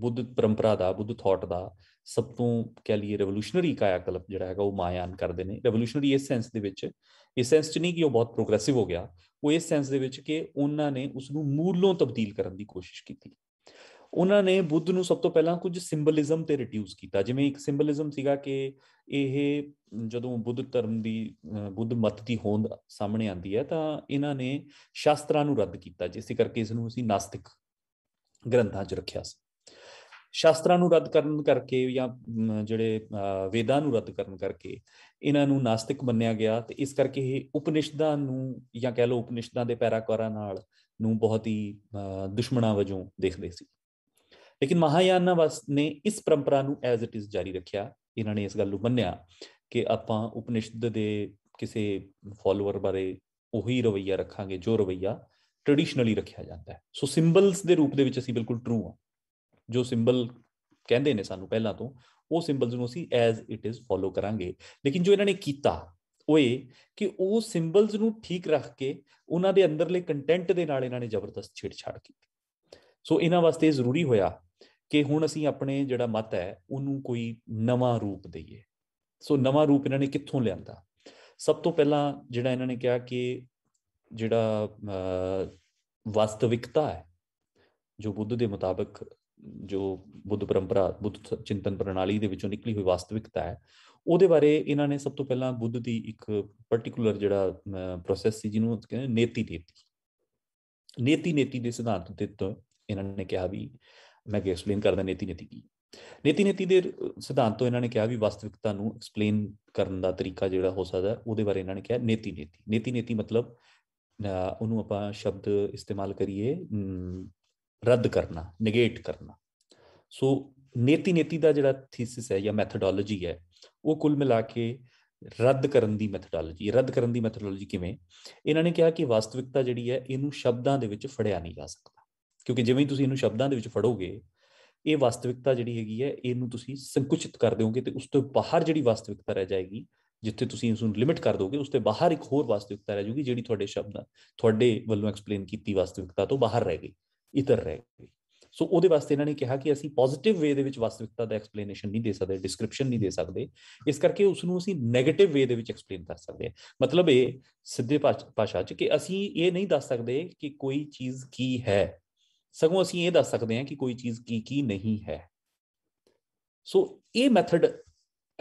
ਬੁੱਧ ਪਰੰਪਰਾ ਦਾ ਬੁੱਧ ਥਾਟ ਦਾ ਸਭ ਤੋਂ ਕਹ ਲਈਏ ਰੈਵੋਲੂਸ਼ਨਰੀ ਕਲਪ ਜਿਹੜਾ ਹੈਗਾ ਉਹ ਮਾਇਆਨ ਕਰਦੇ ਨੇ ਰੈਵੋਲੂਸ਼ਨਰੀ ਇਸ ਸੈਂਸ ਦੇ ਵਿੱਚ ਇਸ ਸੈਂਸ 'ਚ ਨਹੀਂ ਕਿ ਉਹ ਬਹੁਤ ਪ੍ਰੋਗਰੈਸਿਵ ਹੋ ਗਿਆ ਉਹ ਇਸ ਸੈਂਸ ਦੇ ਵਿੱਚ ਕਿ ਉਹਨਾਂ ਨੇ ਉਸ ਨੂੰ ਮੂਲੋਂ ਤਬਦੀਲ ਕਰਨ ਦੀ ਕੋਸ਼ਿਸ਼ ਕੀਤੀ ਉਹਨਾਂ ਨੇ ਬੁੱਧ ਨੂੰ ਸਭ ਤੋਂ ਪਹਿਲਾਂ ਕੁਝ ਸਿੰਬਲਿਜ਼ਮ ਤੇ ਰਿਡਿਊਸ ਕੀਤਾ ਜਿਵੇਂ ਇੱਕ ਸਿੰਬਲਿਜ਼ਮ ਸੀਗਾ ਕਿ ਇਹ ਜਦੋਂ ਬੁੱਧ ਧਰਮ ਦੀ ਬੁੱਧ ਮਤ ਦੀ ਹੋਂਦ ਸਾਹਮਣੇ ਆਂਦੀ ਹੈ ਤਾਂ ਇਹਨਾਂ ਨੇ ਸ਼ਾਸਤਰਾਂ ਨੂੰ ਰੱਦ ਕੀਤਾ ਜਿਸ ਕਰਕੇ ਇਸ ਨੂੰ ਅਸੀਂ ਨਾਸਤਿਕ ਗ੍ਰੰਥਾਂ 'ਚ ਰੱਖਿਆ ਸੀ ਸ਼ਾਸਤਰਾਂ ਨੂੰ ਰੱਦ ਕਰਨ ਕਰਕੇ ਜਾਂ ਜਿਹੜੇ ਵੇਦਾਂ ਨੂੰ ਰੱਦ ਕਰਨ ਕਰਕੇ ਇਹਨਾਂ ਨੂੰ ਨਾਸਤਿਕ ਮੰਨਿਆ ਗਿਆ ਤੇ ਇਸ ਕਰਕੇ ਇਹ ਉਪਨਿਸ਼ਦਾਂ ਨੂੰ ਜਾਂ ਕਹਿ ਲਓ ਉਪਨਿਸ਼ਦਾਂ ਦੇ ਪੈਰਾਕਾਰਾਂ ਨਾਲ ਨੂੰ ਬਹੁਤ ਹੀ ਦੁਸ਼ਮਣਾ ਵਜੋਂ ਦੇਖਦੇ ਸੀ ਲੇਕਿਨ ਮਹਾਯਾਨ ਵਸ ਨੇ ਇਸ ਪਰੰਪਰਾ ਨੂੰ ਐਜ਼ ਇਟ ਇਜ਼ ਜਾਰੀ ਰੱਖਿਆ ਇਹਨਾਂ ਨੇ ਇਸ ਗੱਲ ਨੂੰ ਮੰਨਿਆ ਕਿ ਆਪਾਂ ਉਪਨਿਸ਼ਦ ਦੇ ਕਿਸੇ ਫਾਲੋਅਰ ਬਾਰੇ ਉਹੀ ਰਵਈਆ ਰੱਖਾਂਗੇ ਜੋ ਰਵਈਆ ਟ੍ਰੈਡੀਸ਼ਨਲੀ ਰੱਖਿਆ ਜਾਂਦਾ ਹੈ ਸੋ ਸਿੰਬਲਸ ਦੇ ਰੂਪ ਦੇ ਵਿੱਚ ਅਸੀਂ ਬਿਲਕੁਲ ਟਰੂ ਆ ਜੋ ਸਿੰਬਲ ਕਹਿੰਦੇ ਨੇ ਸਾਨੂੰ ਪਹਿਲਾਂ ਤੋਂ ਉਹ ਸਿੰਬਲਸ ਨੂੰ ਅਸੀਂ ਐਜ਼ ਇਟ ਇਜ਼ ਫੋਲੋ ਕਰਾਂਗੇ ਲੇਕਿਨ ਜੋ ਇਹਨਾਂ ਨੇ ਕੀਤਾ ਉਹ ਇਹ ਕਿ ਉਹ ਸਿੰਬਲਸ ਨੂੰ ਠੀਕ ਰੱਖ ਕੇ ਉਹਨਾਂ ਦੇ ਅੰਦਰਲੇ ਕੰਟੈਂਟ ਦੇ ਨਾਲ ਇਹਨਾਂ ਨੇ ਜ਼ਬਰਦਸਤ ਛੇੜਛਾੜ ਕੀਤੀ ਸੋ ਇਹਨਾਂ ਵਾਸਤੇ ਜ਼ਰੂਰੀ ਹੋਇਆ ਕਿ ਹੁਣ ਅਸੀਂ ਆਪਣੇ ਜਿਹੜਾ ਮਤ ਹੈ ਉਹਨੂੰ ਕੋਈ ਨਵਾਂ ਰੂਪ ਦਈਏ ਸੋ ਨਵਾਂ ਰੂਪ ਇਹਨਾਂ ਨੇ ਕਿੱਥੋਂ ਲਿਆਂਦਾ ਸਭ ਤੋਂ ਪਹਿਲਾਂ ਜਿਹੜਾ ਇਹਨਾਂ ਨੇ ਕਿਹਾ ਕਿ ਜਿਹੜਾ ਵਸਤਵਿਕਤਾ ਹੈ ਜੋ ਬੁੱਧ ਦੇ ਮੁਤਾਬਕ ਜੋ ਬੁੱਧ ਪਰੰਪਰਾ ਬੁੱਧ ਚਿੰਤਨ ਪ੍ਰਣਾਲੀ ਦੇ ਵਿੱਚੋਂ ਨਿਕਲੀ ਹੋਈ ਵਾਸਤਵਿਕਤਾ ਹੈ ਉਹਦੇ ਬਾਰੇ ਇਹਨਾਂ ਨੇ ਸਭ ਤੋਂ ਪਹਿਲਾਂ ਬੁੱਧ ਦੀ ਇੱਕ ਪਾਰਟਿਕੂਲਰ ਜਿਹੜਾ ਪ੍ਰੋਸੈਸ ਸੀ ਜਿਹਨੂੰ ਕਹਿੰਦੇ ਨੇਤੀ ਨੇਤੀ ਨੇਤੀ ਨੇਤੀ ਦੇ ਸਿਧਾਂਤ ਦੇ ਤੋਂ ਇਹਨਾਂ ਨੇ ਕਿਹਾ ਵੀ ਮੈਂ ਐਕਸਪਲੇਨ ਕਰਦਾ ਨੇਤੀ ਨੇਤੀ ਕੀ ਨੇਤੀ ਨੇਤੀ ਦੇ ਸਿਧਾਂਤ ਤੋਂ ਇਹਨਾਂ ਨੇ ਕਿਹਾ ਵੀ ਵਾਸਤਵਿਕਤਾ ਨੂੰ ਐਕਸਪਲੇਨ ਕਰਨ ਦਾ ਤਰੀਕਾ ਜਿਹੜਾ ਹੋ ਸਕਦਾ ਉਹਦੇ ਬਾਰੇ ਇਹਨਾਂ ਨੇ ਕਿਹਾ ਨੇਤੀ ਨੇਤੀ ਨੇਤੀ ਨੇਤੀ ਮਤਲਬ ਉਹਨੂੰ ਆਪਾਂ ਸ਼ਬਦ ਇਸਤੇਮਾਲ ਕਰੀਏ ਰੱਦ ਕਰਨਾ ਨਿਗੇਟ ਕਰਨਾ ਸੋ ਨੇਤੀ ਨੇਤੀ ਦਾ ਜਿਹੜਾ ਥੀਸਿਸ ਹੈ ਜਾਂ ਮੈਥਡੋਲੋਜੀ ਹੈ ਉਹ ਕੁੱਲ ਮਿਲਾ ਕੇ ਰੱਦ ਕਰਨ ਦੀ ਮੈਥਡੋਲੋਜੀ ਰੱਦ ਕਰਨ ਦੀ ਮੈਥਡੋਲੋਜੀ ਕਿਵੇਂ ਇਹਨਾਂ ਨੇ ਕਿਹਾ ਕਿ ਵਾਸਤਵਿਕਤਾ ਜਿਹੜੀ ਹੈ ਇਹਨੂੰ ਸ਼ਬਦਾਂ ਦੇ ਵਿੱਚ ਫੜਿਆ ਨਹੀਂ ਜਾ ਸਕਦਾ ਕਿਉਂਕਿ ਜਿਵੇਂ ਤੁਸੀਂ ਇਹਨੂੰ ਸ਼ਬਦਾਂ ਦੇ ਵਿੱਚ ਫੜੋਗੇ ਇਹ ਵਾਸਤਵਿਕਤਾ ਜਿਹੜੀ ਹੈਗੀ ਹੈ ਇਹਨੂੰ ਤੁਸੀਂ ਸੰਕੁਚਿਤ ਕਰ ਦਿਓਗੇ ਤੇ ਉਸ ਤੋਂ ਬਾਹਰ ਜਿਹੜੀ ਵਾਸਤਵਿਕਤਾ ਰਹਿ ਜਾਏਗੀ ਜਿੱਥੇ ਤੁਸੀਂ ਇਸ ਨੂੰ ਲਿਮਿਟ ਕਰ ਦੋਗੇ ਉਸ ਤੋਂ ਬਾਹਰ ਇੱਕ ਹੋਰ ਵਾਸਤਵਿਕਤਾ ਰਹਿ ਜੂਗੀ ਜਿਹੜੀ ਤੁਹਾਡੇ ਸ਼ਬਦਾਂ ਤੁਹਾਡੇ ਵੱਲੋਂ ਐਕਸਪਲੇਨ ਕੀਤੀ ਵਾਸਤਵਿਕਤਾ ਤੋਂ ਬਾਹਰ ਰਹਿ ਗਈ ਇਤਰ ਰਹਿ ਗਈ ਸੋ ਉਹਦੇ ਵਾਸਤੇ ਇਹਨਾਂ ਨੇ ਕਿਹਾ ਕਿ ਅਸੀਂ ਪੋਜ਼ਿਟਿਵ ਵੇ ਦੇ ਵਿੱਚ ਵਸਤਵਿਕਤਾ ਦਾ ਐਕਸਪਲੇਨੇਸ਼ਨ ਨਹੀਂ ਦੇ ਸਕਦੇ ਡਿਸਕ੍ਰਿਪਸ਼ਨ ਨਹੀਂ ਦੇ ਸਕਦੇ ਇਸ ਕਰਕੇ ਉਸ ਨੂੰ ਅਸੀਂ 네ਗੇਟਿਵ ਵੇ ਦੇ ਵਿੱਚ ਐਕਸਪਲੇਨ ਕਰ ਸਕਦੇ ਹਾਂ ਮਤਲਬ ਇਹ ਸਿੱਧੇ ਭਾਸ਼ਾ 'ਚ ਕਿ ਅਸੀਂ ਇਹ ਨਹੀਂ ਦੱਸ ਸਕਦੇ ਕਿ ਕੋਈ ਚੀਜ਼ ਕੀ ਹੈ ਸਗੋਂ ਅਸੀਂ ਇਹ ਦੱਸ ਸਕਦੇ ਹਾਂ ਕਿ ਕੋਈ ਚੀਜ਼ ਕੀ ਕੀ ਨਹੀਂ ਹੈ ਸੋ ਇਹ ਮੈਥਡ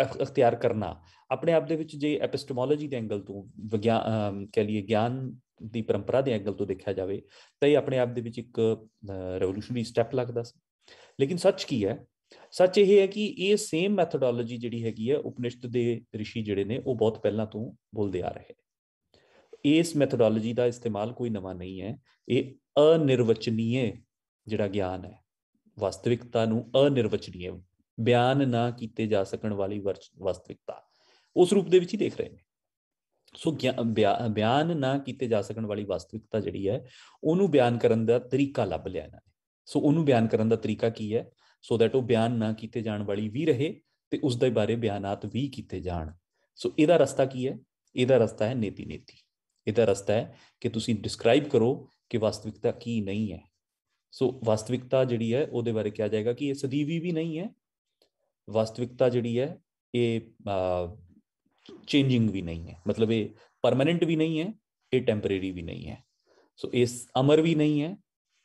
ਅਖਤਿਆਰ ਕਰਨਾ ਆਪਣੇ ਆਪ ਦੇ ਵਿੱਚ ਜੇ ਐਪਿਸਟਮੋਲੋਜੀ ਦੇ ਐਂਗਲ ਤੋਂ ਵਿਗਿਆਨ ਕਹ ਲਈਏ ਗਿਆਨ ਦੀ ਪਰੰਪਰਾ ਦੇ ਐਂਗਲ ਤੋਂ ਦੇਖਿਆ ਜਾਵੇ ਤਾਂ ਇਹ ਆਪਣੇ ਆਪ ਦੇ ਵਿੱਚ ਇੱਕ ਰੈਵੋਲੂਸ਼ਨਰੀ ਸਟੈਪ ਲੱਗਦਾ ਸੀ ਲੇਕਿਨ ਸੱਚ ਕੀ ਹੈ ਸੱਚ ਇਹ ਹੈ ਕਿ ਇਹ ਸੇਮ ਮੈਥਡੋਲੋਜੀ ਜਿਹੜੀ ਹੈਗੀ ਹੈ ਉਪਨਿਸ਼ਦ ਦੇ ઋષਿ ਜਿਹੜੇ ਨੇ ਉਹ ਬਹੁਤ ਪਹਿਲਾਂ ਤੋਂ ਬੋਲਦੇ ਆ ਰਹੇ ਇਸ ਮੈਥਡੋਲੋਜੀ ਦਾ ਇਸਤੇਮਾਲ ਕੋਈ ਨਵਾਂ ਨਹੀਂ ਹੈ ਇਹ ਅਨਿਰਵਚਨੀਏ ਜਿਹੜਾ ਗਿਆਨ ਹੈ ਵਸਤਵਿਕਤਾ ਨੂੰ ਅਨਿਰਵਚਨੀਏ ਬਿਆਨ ਨਾ ਕੀਤੇ ਜਾ ਸਕਣ ਵਾਲੀ ਵਸਤਵਿਕਤਾ ਉਸ ਰੂਪ ਦੇ ਵਿੱਚ ਹੀ ਦੇਖ ਰਹੇ ਨੇ ਸੋ ਬਿਆਨ ਨਾ ਕੀਤੇ ਜਾ ਸਕਣ ਵਾਲੀ ਵਾਸਤਵਿਕਤਾ ਜਿਹੜੀ ਹੈ ਉਹਨੂੰ ਬਿਆਨ ਕਰਨ ਦਾ ਤਰੀਕਾ ਲੱਭ ਲਿਆ ਇਹਨਾਂ ਨੇ ਸੋ ਉਹਨੂੰ ਬਿਆਨ ਕਰਨ ਦਾ ਤਰੀਕਾ ਕੀ ਹੈ ਸੋ ਦੈਟ ਉਹ ਬਿਆਨ ਨਾ ਕੀਤੇ ਜਾਣ ਵਾਲੀ ਵੀ ਰਹੇ ਤੇ ਉਸ ਦੇ ਬਾਰੇ ਬਿਆਨਾਤ ਵੀ ਕੀਤੇ ਜਾਣ ਸੋ ਇਹਦਾ ਰਸਤਾ ਕੀ ਹੈ ਇਹਦਾ ਰਸਤਾ ਹੈ ਨੀਤੀ ਨੀਤੀ ਇਹਦਾ ਰਸਤਾ ਹੈ ਕਿ ਤੁਸੀਂ ਡਿਸਕ੍ਰਾਈਬ ਕਰੋ ਕਿ ਵਾਸਤਵਿਕਤਾ ਕੀ ਨਹੀਂ ਹੈ ਸੋ ਵਾਸਤਵਿਕਤਾ ਜਿਹੜੀ ਹੈ ਉਹਦੇ ਬਾਰੇ ਕਿਹਾ ਜਾਏਗਾ ਕਿ ਇਹ ਸਦੀਵੀ ਵੀ ਨਹੀਂ ਹੈ ਵਾਸਤਵਿਕਤਾ ਜਿਹੜੀ ਹੈ ਇਹ ਚੇਂਜਿੰਗ ਵੀ ਨਹੀਂ ਹੈ ਮਤਲਬ ਇਹ ਪਰਮਨੈਂਟ ਵੀ ਨਹੀਂ ਹੈ ਇਹ ਟੈਂਪਰੇਰੀ ਵੀ ਨਹੀਂ ਹੈ ਸੋ ਇਸ ਅਮਰ ਵੀ ਨਹੀਂ ਹੈ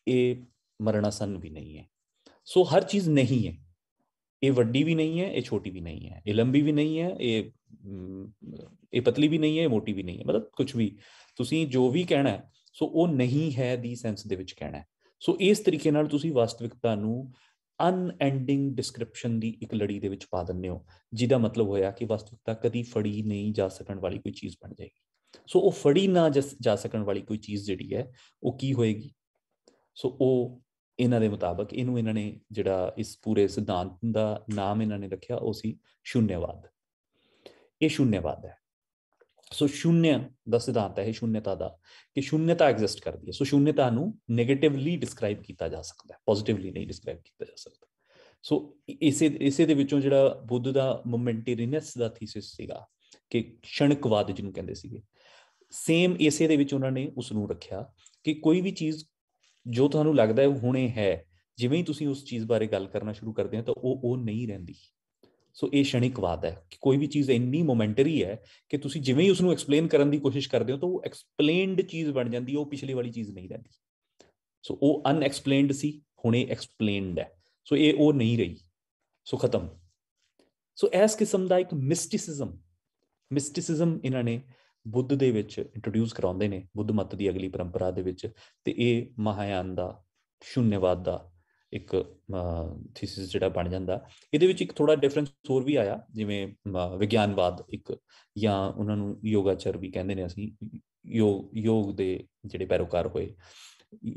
ਇਹ ਮਰਨਾਸਨ ਵੀ ਨਹੀਂ ਹੈ ਸੋ ਹਰ ਚੀਜ਼ ਨਹੀਂ ਹੈ ਇਹ ਵੱਡੀ ਵੀ ਨਹੀਂ ਹੈ ਇਹ ਛੋਟੀ ਵੀ ਨਹੀਂ ਹੈ ਇਹ ਲੰਬੀ ਵੀ ਨਹੀਂ ਹੈ ਇਹ ਇਹ ਪਤਲੀ ਵੀ ਨਹੀਂ ਹੈ ਮੋਟੀ ਵੀ ਨਹੀਂ ਹੈ ਮਤਲਬ ਕੁਝ ਵੀ ਤੁਸੀਂ ਜੋ ਵੀ ਕਹਿਣਾ ਸੋ ਉਹ ਨਹੀਂ ਹੈ ਦੀ ਸੈਂਸ ਦੇ ਵਿੱਚ ਕਹਿਣਾ ਸੋ ਇਸ ਤਰੀਕੇ ਨਾਲ ਤੁਸੀਂ ਵਾਸਤਵਿਕਤਾ ਨੂੰ ਅਨਐਂਡਿੰਗ ਡਿਸਕ੍ਰਿਪਸ਼ਨ ਦੀ ਇੱਕ ਲੜੀ ਦੇ ਵਿੱਚ ਪਾ ਦਿੰਦੇ ਹੋ ਜਿਹਦਾ ਮਤਲਬ ਹੋਇਆ ਕਿ ਵਸਤੂਤਾ ਕਦੀ ਫੜੀ ਨਹੀਂ ਜਾ ਸਕਣ ਵਾਲੀ ਕੋਈ ਚੀਜ਼ ਬਣ ਜਾਏਗੀ ਸੋ ਉਹ ਫੜੀ ਨਾ ਜਾ ਸਕਣ ਵਾਲੀ ਕੋਈ ਚੀਜ਼ ਜਿਹੜੀ ਹੈ ਉਹ ਕੀ ਹੋਏਗੀ ਸੋ ਉਹ ਇਹਨਾਂ ਦੇ ਮੁਤਾਬਕ ਇਹਨੂੰ ਇਹਨਾਂ ਨੇ ਜਿਹੜਾ ਇਸ ਪੂਰੇ ਸਿਧਾਂਤ ਦਾ ਨਾਮ ਇਹਨਾਂ ਨੇ ਰੱਖਿਆ ਉਹ ਸੀ ਸ਼ੂਨਿਆਵਾਦ ਇਹ ਸ਼ੂਨਿਆਵਾਦ ਹੈ ਸੋ ਸ਼ੂਨਯ ਦਾ ਸਿਧਾਂਤ ਹੈ ਸ਼ੂਨਯਤਾ ਦਾ ਕਿ ਸ਼ੂਨਯਤਾ ਐਗਜ਼ਿਸਟ ਕਰਦੀ ਹੈ ਸੋ ਸ਼ੂਨਯਤਾ ਨੂੰ 네ਗੇਟਿਵਲੀ ਡਿਸਕ੍ਰਾਈਬ ਕੀਤਾ ਜਾ ਸਕਦਾ ਹੈ ਪੋਜ਼ਿਟਿਵਲੀ ਨਹੀਂ ਡਿਸਕ੍ਰਾਈਬ ਕੀਤਾ ਜਾ ਸਕਦਾ ਸੋ ਇਸੇ ਇਸੇ ਦੇ ਵਿੱਚੋਂ ਜਿਹੜਾ ਬੁੱਧ ਦਾ ਮੋਮੈਂਟੇਰੀਨੈਸ ਦਾ ਥੀਸਿਸ ਸੀਗਾ ਕਿ ਸ਼ਣਕਵਾਦ ਜਿਹਨੂੰ ਕਹਿੰਦੇ ਸੀਗੇ ਸੇਮ ਇਸੇ ਦੇ ਵਿੱਚ ਉਹਨਾਂ ਨੇ ਉਸ ਨੂੰ ਰੱਖਿਆ ਕਿ ਕੋਈ ਵੀ ਚੀਜ਼ ਜੋ ਤੁਹਾਨੂੰ ਲੱਗਦਾ ਹੈ ਹੁਣੇ ਹੈ ਜਿਵੇਂ ਹੀ ਤੁਸੀਂ ਉਸ ਚੀਜ਼ ਬਾਰੇ ਗੱਲ ਕਰਨਾ ਸ਼ੁਰੂ ਕਰਦੇ ਹੋ ਤਾਂ ਉਹ ਉਹ ਨਹੀਂ ਰਹਿੰਦੀ ਸੋ ਇਹ ਸ਼ਣਿਕਵਾਦ ਹੈ ਕਿ ਕੋਈ ਵੀ ਚੀਜ਼ ਇੰਨੀ ਮੋਮੈਂਟਰੀ ਹੈ ਕਿ ਤੁਸੀਂ ਜਿਵੇਂ ਹੀ ਉਸ ਨੂੰ ਐਕਸਪਲੇਨ ਕਰਨ ਦੀ ਕੋਸ਼ਿਸ਼ ਕਰਦੇ ਹੋ ਤਾਂ ਉਹ ਐਕਸਪਲੇਨਡ ਚੀਜ਼ ਬਣ ਜਾਂਦੀ ਹੈ ਉਹ ਪਿਛਲੀ ਵਾਲੀ ਚੀਜ਼ ਨਹੀਂ ਰਹਿੰਦੀ ਸੋ ਉਹ ਅਨਐਕਸਪਲੇਨਡ ਸੀ ਹੁਣ ਇਹ ਐਕਸਪਲੇਨਡ ਹੈ ਸੋ ਇਹ ਉਹ ਨਹੀਂ ਰਹੀ ਸੋ ਖਤਮ ਸੋ ਇਸ ਕਿਸਮ ਦਾ ਇੱਕ ਮਿਸਟਿਸਿਜ਼ਮ ਮਿਸਟਿਸਿਜ਼ਮ ਇਹਨਾਂ ਨੇ ਬੁੱਧ ਦੇ ਵਿੱਚ ਇੰਟਰੋਡਿਊਸ ਕਰਾਉਂਦੇ ਨੇ ਬੁੱਧ ਮਤ ਦੀ ਅਗਲੀ ਪਰੰਪਰਾ ਦੇ ਵਿੱਚ ਤੇ ਇਹ ਮਹਾਯਾਨ ਦਾ ਸ਼ੂਨਯਵਾਦ ਦਾ ਇੱਕ ਥੀਸਿਸ ਜਿਹੜਾ ਬਣ ਜਾਂਦਾ ਇਹਦੇ ਵਿੱਚ ਇੱਕ ਥੋੜਾ ਡਿਫਰੈਂਸ ਹੋਰ ਵੀ ਆਇਆ ਜਿਵੇਂ ਵਿਗਿਆਨਵਾਦ ਇੱਕ ਜਾਂ ਉਹਨਾਂ ਨੂੰ ਯੋਗਾਚਰ ਵੀ ਕਹਿੰਦੇ ਨੇ ਅਸੀਂ ਯੋਗ ਯੋਗ ਦੇ ਜਿਹੜੇ ਪੈਰੋਕਾਰ ਹੋਏ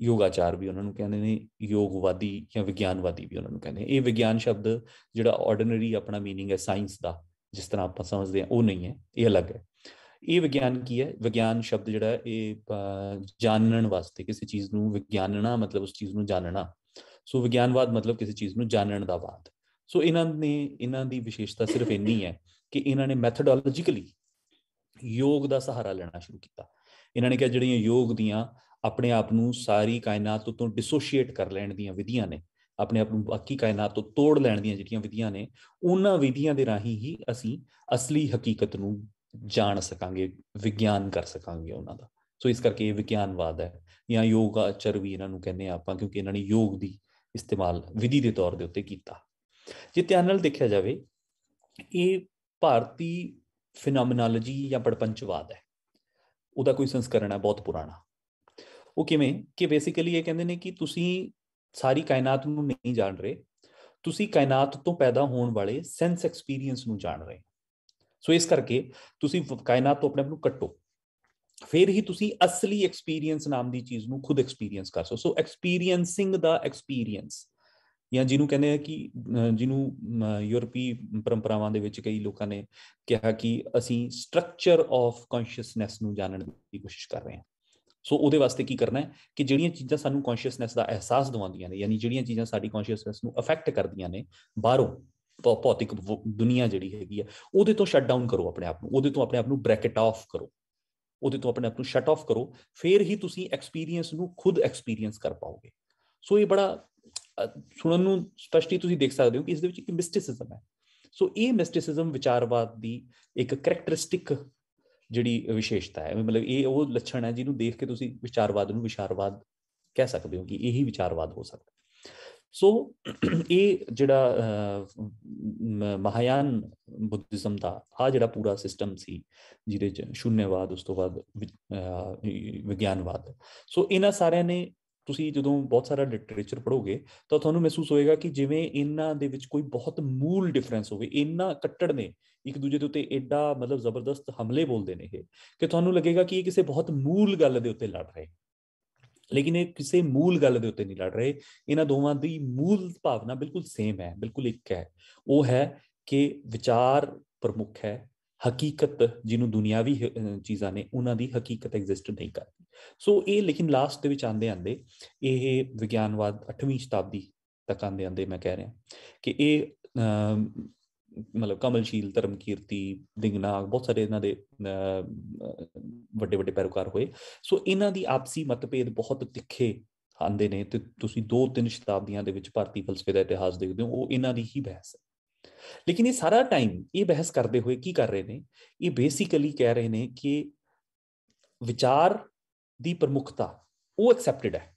ਯੋਗਾਚਾਰ ਵੀ ਉਹਨਾਂ ਨੂੰ ਕਹਿੰਦੇ ਨੇ ਯੋਗਵਾਦੀ ਜਾਂ ਵਿਗਿਆਨਵਾਦੀ ਵੀ ਉਹਨਾਂ ਨੂੰ ਕਹਿੰਦੇ ਇਹ ਵਿਗਿਆਨ ਸ਼ਬਦ ਜਿਹੜਾ ਆਰਡੀਨਰੀ ਆਪਣਾ मीनिंग ਹੈ ਸਾਇੰਸ ਦਾ ਜਿਸ ਤਰ੍ਹਾਂ ਆਪਾਂ ਸਮਝਦੇ ਆ ਉਹ ਨਹੀਂ ਹੈ ਇਹ ਅਲੱਗ ਹੈ ਇਹ ਵਿਗਿਆਨ ਕੀ ਹੈ ਵਿਗਿਆਨ ਸ਼ਬਦ ਜਿਹੜਾ ਇਹ ਜਾਣਨ ਵਾਸਤੇ ਕਿਸੇ ਚੀਜ਼ ਨੂੰ ਵਿਗਿਆਨਣਾ ਮਤਲਬ ਉਸ ਚੀਜ਼ ਨੂੰ ਜਾਣਨਾ ਸੋ ਵਿਗਿਆਨਵਾਦ ਮਤਲਬ ਕਿਸੇ ਚੀਜ਼ ਨੂੰ ਜਾਣਨ ਦਾ ਬਾਤ ਸੋ ਇਹਨਾਂ ਨੇ ਇਹਨਾਂ ਦੀ ਵਿਸ਼ੇਸ਼ਤਾ ਸਿਰਫ ਇੰਨੀ ਹੈ ਕਿ ਇਹਨਾਂ ਨੇ ਮੈਥਡੋਲੋਜੀਕਲੀ ਯੋਗ ਦਾ ਸਹਾਰਾ ਲੈਣਾ ਸ਼ੁਰੂ ਕੀਤਾ ਇਹਨਾਂ ਨੇ ਕਿਹਾ ਜਿਹੜੀਆਂ ਯੋਗ ਦੀਆਂ ਆਪਣੇ ਆਪ ਨੂੰ ਸਾਰੀ ਕਾਇਨਾਤ ਤੋਂ ਡਿਸੋਸ਼ੀਏਟ ਕਰ ਲੈਣ ਦੀਆਂ ਵਿਧੀਆਂ ਨੇ ਆਪਣੇ ਆਪ ਨੂੰ ਬਾਕੀ ਕਾਇਨਾਤ ਤੋਂ ਤੋੜ ਲੈਣ ਦੀਆਂ ਜਿਹੜੀਆਂ ਵਿਧੀਆਂ ਨੇ ਉਹਨਾਂ ਵਿਧੀਆਂ ਦੇ ਰਾਹੀਂ ਹੀ ਅਸੀਂ ਅਸਲੀ ਹਕੀਕਤ ਨੂੰ ਜਾਣ ਸਕਾਂਗੇ ਵਿਗਿਆਨ ਕਰ ਸਕਾਂਗੇ ਉਹਨਾਂ ਦਾ ਸੋ ਇਸ ਕਰਕੇ ਇਹ ਵਿਗਿਆਨਵਾਦ ਹੈ ਜਾਂ ਯੋਗਾਚਰ ਵੀ ਇਹਨਾਂ ਨੂੰ ਕਹਿੰਦੇ ਆਪਾਂ ਕਿਉਂਕਿ ਇਹਨਾਂ ਨੇ ਯੋਗ ਦੀ ਇਸਤੇਮਾਲ ਵਿਧੀ ਦੇ ਤੌਰ ਦੇ ਉੱਤੇ ਕੀਤਾ ਜੇ ਧਿਆਨ ਨਾਲ ਦੇਖਿਆ ਜਾਵੇ ਇਹ ਭਾਰਤੀ ਫੀਨੋਮੈਨੋਲੋਜੀ ਜਾਂ ਪਰਪੰਚਵਾਦ ਹੈ ਉਹਦਾ ਕੋਈ ਸੰਸਕਰਣ ਹੈ ਬਹੁਤ ਪੁਰਾਣਾ ਉਹ ਕਿਵੇਂ ਕਿ ਬੇਸਿਕਲੀ ਇਹ ਕਹਿੰਦੇ ਨੇ ਕਿ ਤੁਸੀਂ ਸਾਰੀ ਕਾਇਨਾਤ ਨੂੰ ਨਹੀਂ ਜਾਣ ਰਹੇ ਤੁਸੀਂ ਕਾਇਨਾਤ ਤੋਂ ਪੈਦਾ ਹੋਣ ਵਾਲੇ ਸੈਂਸ ਐਕਸਪੀਰੀਅੰਸ ਨੂੰ ਜਾਣ ਰਹੇ ਸੋ ਇਸ ਕਰਕੇ ਤੁਸੀਂ ਕਾਇਨਾਤ ਤੋਂ ਆਪਣੇ ਆਪ ਨੂੰ ਕੱਟੋ ਫਿਰ ਹੀ ਤੁਸੀਂ ਅਸਲੀ ਐਕਸਪੀਰੀਅੰਸ ਨਾਮ ਦੀ ਚੀਜ਼ ਨੂੰ ਖੁਦ ਐਕਸਪੀਰੀਅੰਸ ਕਰ ਸਕੋ ਸੋ ਐਕਸਪੀਰੀਅੰਸਿੰਗ ਦਾ ਐਕਸਪੀਰੀਅੰਸ ਜਾਂ ਜਿਹਨੂੰ ਕਹਿੰਦੇ ਆ ਕਿ ਜਿਹਨੂੰ ਯੂਰਪੀ ਪਰੰਪਰਾਵਾਂ ਦੇ ਵਿੱਚ ਕਈ ਲੋਕਾਂ ਨੇ ਕਿਹਾ ਕਿ ਅਸੀਂ ਸਟਰਕਚਰ ਆਫ ਕੌਨਸ਼ੀਅਸਨੈਸ ਨੂੰ ਜਾਣਨ ਦੀ ਕੋਸ਼ਿਸ਼ ਕਰ ਰਹੇ ਹਾਂ ਸੋ ਉਹਦੇ ਵਾਸਤੇ ਕੀ ਕਰਨਾ ਹੈ ਕਿ ਜਿਹੜੀਆਂ ਚੀਜ਼ਾਂ ਸਾਨੂੰ ਕੌਨਸ਼ੀਅਸਨੈਸ ਦਾ ਅਹਿਸਾਸ ਦਵਾਉਂਦੀਆਂ ਨੇ ਯਾਨੀ ਜਿਹੜੀਆਂ ਚੀਜ਼ਾਂ ਸਾਡੀ ਕੌਨਸ਼ੀਅਸਨੈਸ ਨੂੰ ਅਫੈਕਟ ਕਰਦੀਆਂ ਨੇ ਬਾਹਰੋਂ ਭੌਤਿਕ ਦੁਨੀਆ ਜਿਹੜੀ ਹੈਗੀ ਆ ਉਹਦੇ ਤੋਂ ਸ਼ਟ ਡਾਊਨ ਕਰੋ ਆਪਣੇ ਆਪ ਨੂੰ ਉਹਦੇ ਤੋਂ ਆਪਣੇ ਆਪ ਨੂੰ ਬ੍ਰੈਕਟ ਆਫ ਕਰੋ ਉਹਦੇ ਤੋਂ ਆਪਣੇ ਆਪ ਨੂੰ ਸ਼ਟ ਆਫ ਕਰੋ ਫਿਰ ਹੀ ਤੁਸੀਂ ਐਕਸਪੀਰੀਅੰਸ ਨੂੰ ਖੁਦ ਐਕਸਪੀਰੀਅੰਸ ਕਰ ਪਾਓਗੇ ਸੋ ਇਹ ਬੜਾ ਸੁਣਨ ਨੂੰ ਸਪਸ਼ਟੀ ਤੁਸੀਂ ਦੇਖ ਸਕਦੇ ਹੋ ਕਿ ਇਸ ਦੇ ਵਿੱਚ ਇੱਕ ਮਿਸਟਿਸਿਜ਼ਮ ਹੈ ਸੋ ਇਹ ਮਿਸਟਿਸਿਜ਼ਮ ਵਿਚਾਰਵਾਦ ਦੀ ਇੱਕ ਕੈਰੈਕਟਰਿਸਟਿਕ ਜਿਹੜੀ ਵਿਸ਼ੇਸ਼ਤਾ ਹੈ ਮਤਲਬ ਇਹ ਉਹ ਲੱਛਣ ਹੈ ਜਿਹਨੂੰ ਦੇਖ ਕੇ ਤੁਸੀਂ ਵਿਚਾਰਵਾਦ ਨੂੰ ਵਿਚਾਰਵਾਦ ਕਹਿ ਸਕਦੇ ਹੋ ਕਿ ਇਹੀ ਵਿਚਾਰਵਾਦ ਹੋ ਸਕਦਾ ਹੈ ਸੋ ਇਹ ਜਿਹੜਾ ਮਹਾਯਾਨ ਬੁੱਧਿਜ਼ਮ ਦਾ ਆ ਜਿਹੜਾ ਪੂਰਾ ਸਿਸਟਮ ਸੀ ਜਿਹਦੇ ਚ ਸ਼ੂਨਿਆਵਾਦ ਉਸ ਤੋਂ ਬਾਅਦ ਵਿਗਿਆਨਵਾਦ ਸੋ ਇਹਨਾਂ ਸਾਰਿਆਂ ਨੇ ਤੁਸੀਂ ਜਦੋਂ ਬਹੁਤ ਸਾਰਾ ਲਿਟਰੇਚਰ ਪੜੋਗੇ ਤਾਂ ਤੁਹਾਨੂੰ ਮਹਿਸੂਸ ਹੋਏਗਾ ਕਿ ਜਿਵੇਂ ਇਹਨਾਂ ਦੇ ਵਿੱਚ ਕੋਈ ਬਹੁਤ ਮੂਲ ਡਿਫਰੈਂਸ ਹੋਵੇ ਇਹਨਾਂ ਕੱਟੜ ਨੇ ਇੱਕ ਦੂਜੇ ਦੇ ਉੱਤੇ ਐਡਾ ਮਤਲਬ ਜ਼ਬਰਦਸਤ ਹਮਲੇ ਬੋਲਦੇ ਨੇ ਇਹ ਕਿ ਤੁਹਾਨੂੰ ਲੱਗੇਗਾ ਕਿ ਇਹ ਕਿਸੇ ਬਹੁਤ ਮੂਲ ਗੱਲ ਦੇ ਉੱਤੇ ਲੜ ਰਹੇ ਲੇਕਿਨ ਇਹ ਕਿਸੇ ਮੂਲ ਗੱਲ ਦੇ ਉੱਤੇ ਨਹੀਂ ਲੜ ਰਹੇ ਇਹਨਾਂ ਦੋਵਾਂ ਦੀ ਮੂਲ ਭਾਵਨਾ ਬਿਲਕੁਲ ਸੇਮ ਹੈ ਬਿਲਕੁਲ ਇੱਕ ਹੈ ਉਹ ਹੈ ਕਿ ਵਿਚਾਰ ਪ੍ਰਮੁੱਖ ਹੈ ਹਕੀਕਤ ਜਿਹਨੂੰ ਦੁਨੀਆਵੀ ਚੀਜ਼ਾਂ ਨੇ ਉਹਨਾਂ ਦੀ ਹਕੀਕਤ ਐਗਜ਼ਿਸਟ ਨਹੀਂ ਕਰਦੀ ਸੋ ਇਹ ਲੇਕਿਨ ਲਾਸਟ ਦੇ ਵਿੱਚ ਆਂਦੇ ਆਂਦੇ ਇਹ ਵਿਗਿਆਨਵਾਦ 8ਵੀਂ ਸ਼ਤਾਬਦੀ ਤੱਕ ਆਂਦੇ ਆਂਦੇ ਮੈਂ ਕਹਿ ਰਿਹਾ ਕਿ ਇਹ ਮਤਲਬ ਕਮਲਸ਼ੀਲ ਧਰਮ ਕੀਰਤੀ ਦਿਗਨਾਗ ਬਹੁਤ ਸਾਰੇ ਇਹਨਾਂ ਦੇ ਵੱਡੇ ਵੱਡੇ ਪੈਰੋਕਾਰ ਹੋਏ ਸੋ ਇਹਨਾਂ ਦੀ ਆਪਸੀ ਮਤਭੇਦ ਬਹੁਤ ਤਿੱਖੇ ਆਂਦੇ ਨੇ ਤੇ ਤੁਸੀਂ ਦੋ ਤਿੰਨ ਸ਼ਤਾਬਦੀਆਂ ਦੇ ਵਿੱਚ ਭਾਰਤੀ ਫਲਸਫੇ ਦਾ ਇਤਿਹਾਸ ਦੇਖਦੇ ਹੋ ਉਹ ਇਹਨਾਂ ਦੀ ਹੀ ਬਹਿਸ ਹੈ ਲੇਕਿਨ ਇਹ ਸਾਰਾ ਟਾਈਮ ਇਹ ਬਹਿਸ ਕਰਦੇ ਹੋਏ ਕੀ ਕਰ ਰਹੇ ਨੇ ਇਹ ਬੇਸਿਕਲੀ ਕਹਿ ਰਹੇ ਨੇ ਕਿ ਵਿਚਾਰ ਦੀ ਪ੍ਰਮੁਖਤਾ ਉਹ ਐਕਸੈਪਟਡ ਹੈ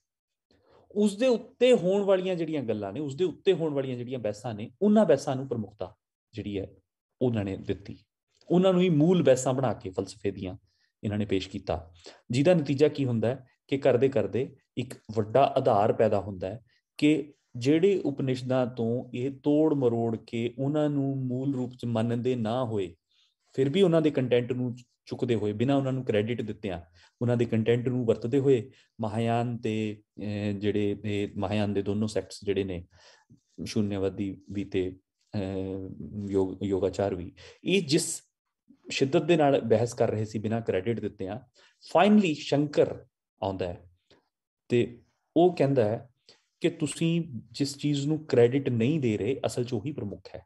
ਉਸ ਦੇ ਉੱਤੇ ਹੋਣ ਵਾਲੀਆਂ ਜਿਹੜੀਆਂ ਗੱਲਾਂ ਨੇ ਉਸ ਦੇ ਉੱਤੇ ਹੋਣ ਵਾਲੀਆਂ ਜਿਹੜੀਆਂ ਬਹਿਸਾਂ ਨੇ ਉਹਨਾਂ ਬਹਿਸਾਂ ਨੂੰ ਪ੍ਰਮੁਖਤਾ ਜਿਹੜੀ ਹੈ ਉਹਨਾਂ ਨੇ ਦਿੱਤੀ ਉਹਨਾਂ ਨੂੰ ਹੀ ਮੂਲ ਬਹਿਸਾਂ ਬਣਾ ਕੇ ਫਲਸਫੇ ਦੀਆਂ ਇਹਨਾਂ ਨੇ ਪੇਸ਼ ਕੀਤਾ ਜਿਹਦਾ ਨਤੀਜਾ ਕੀ ਹੁੰਦਾ ਹੈ ਕਿ ਕਰਦੇ ਕਰਦੇ ਇੱਕ ਵੱਡਾ ਆਧਾਰ ਪੈਦਾ ਹੁੰਦਾ ਹੈ ਕਿ ਜਿਹੜੇ ਉਪਨਿਸ਼ਦਾਂ ਤੋਂ ਇਹ ਤੋੜ ਮਰੋੜ ਕੇ ਉਹਨਾਂ ਨੂੰ ਮੂਲ ਰੂਪ ਚ ਮੰਨਦੇ ਨਾ ਹੋਏ ਫਿਰ ਵੀ ਉਹਨਾਂ ਦੇ ਕੰਟੈਂਟ ਨੂੰ ਚੁੱਕਦੇ ਹੋਏ ਬਿਨਾ ਉਹਨਾਂ ਨੂੰ ਕ੍ਰੈਡਿਟ ਦਿੱਤਿਆਂ ਉਹਨਾਂ ਦੇ ਕੰਟੈਂਟ ਨੂੰ ਵਰਤਦੇ ਹੋਏ ਮਹਾਯਾਨ ਤੇ ਜਿਹੜੇ ਮਹਾਯਾਨ ਦੇ ਦੋਨੋਂ ਸੈਕਟਸ ਜਿਹੜੇ ਨੇ ਸ਼ੂਨਿਆਵਾਦੀ ਵੀ ਤੇ ਯੋਗ ਯੋਗਾਚਾਰ ਵੀ ਇਹ ਜਿਸ ਸ਼ਿੱਦਤ ਦੇ ਨਾਲ ਬਹਿਸ ਕਰ ਰਹੇ ਸੀ ਬਿਨਾ ਕ੍ਰੈਡਿਟ ਦਿੱਤੇ ਆ ਫਾਈਨਲੀ ਸ਼ੰਕਰ ਆਉਂਦਾ ਹੈ ਤੇ ਉਹ ਕਹਿੰਦਾ ਹੈ ਕਿ ਤੁਸੀਂ ਜਿਸ ਚੀਜ਼ ਨੂੰ ਕ੍ਰੈਡਿਟ ਨਹੀਂ ਦੇ ਰਹੇ ਅਸਲ 'ਚ ਉਹੀ ਪ੍ਰਮੁੱਖ ਹੈ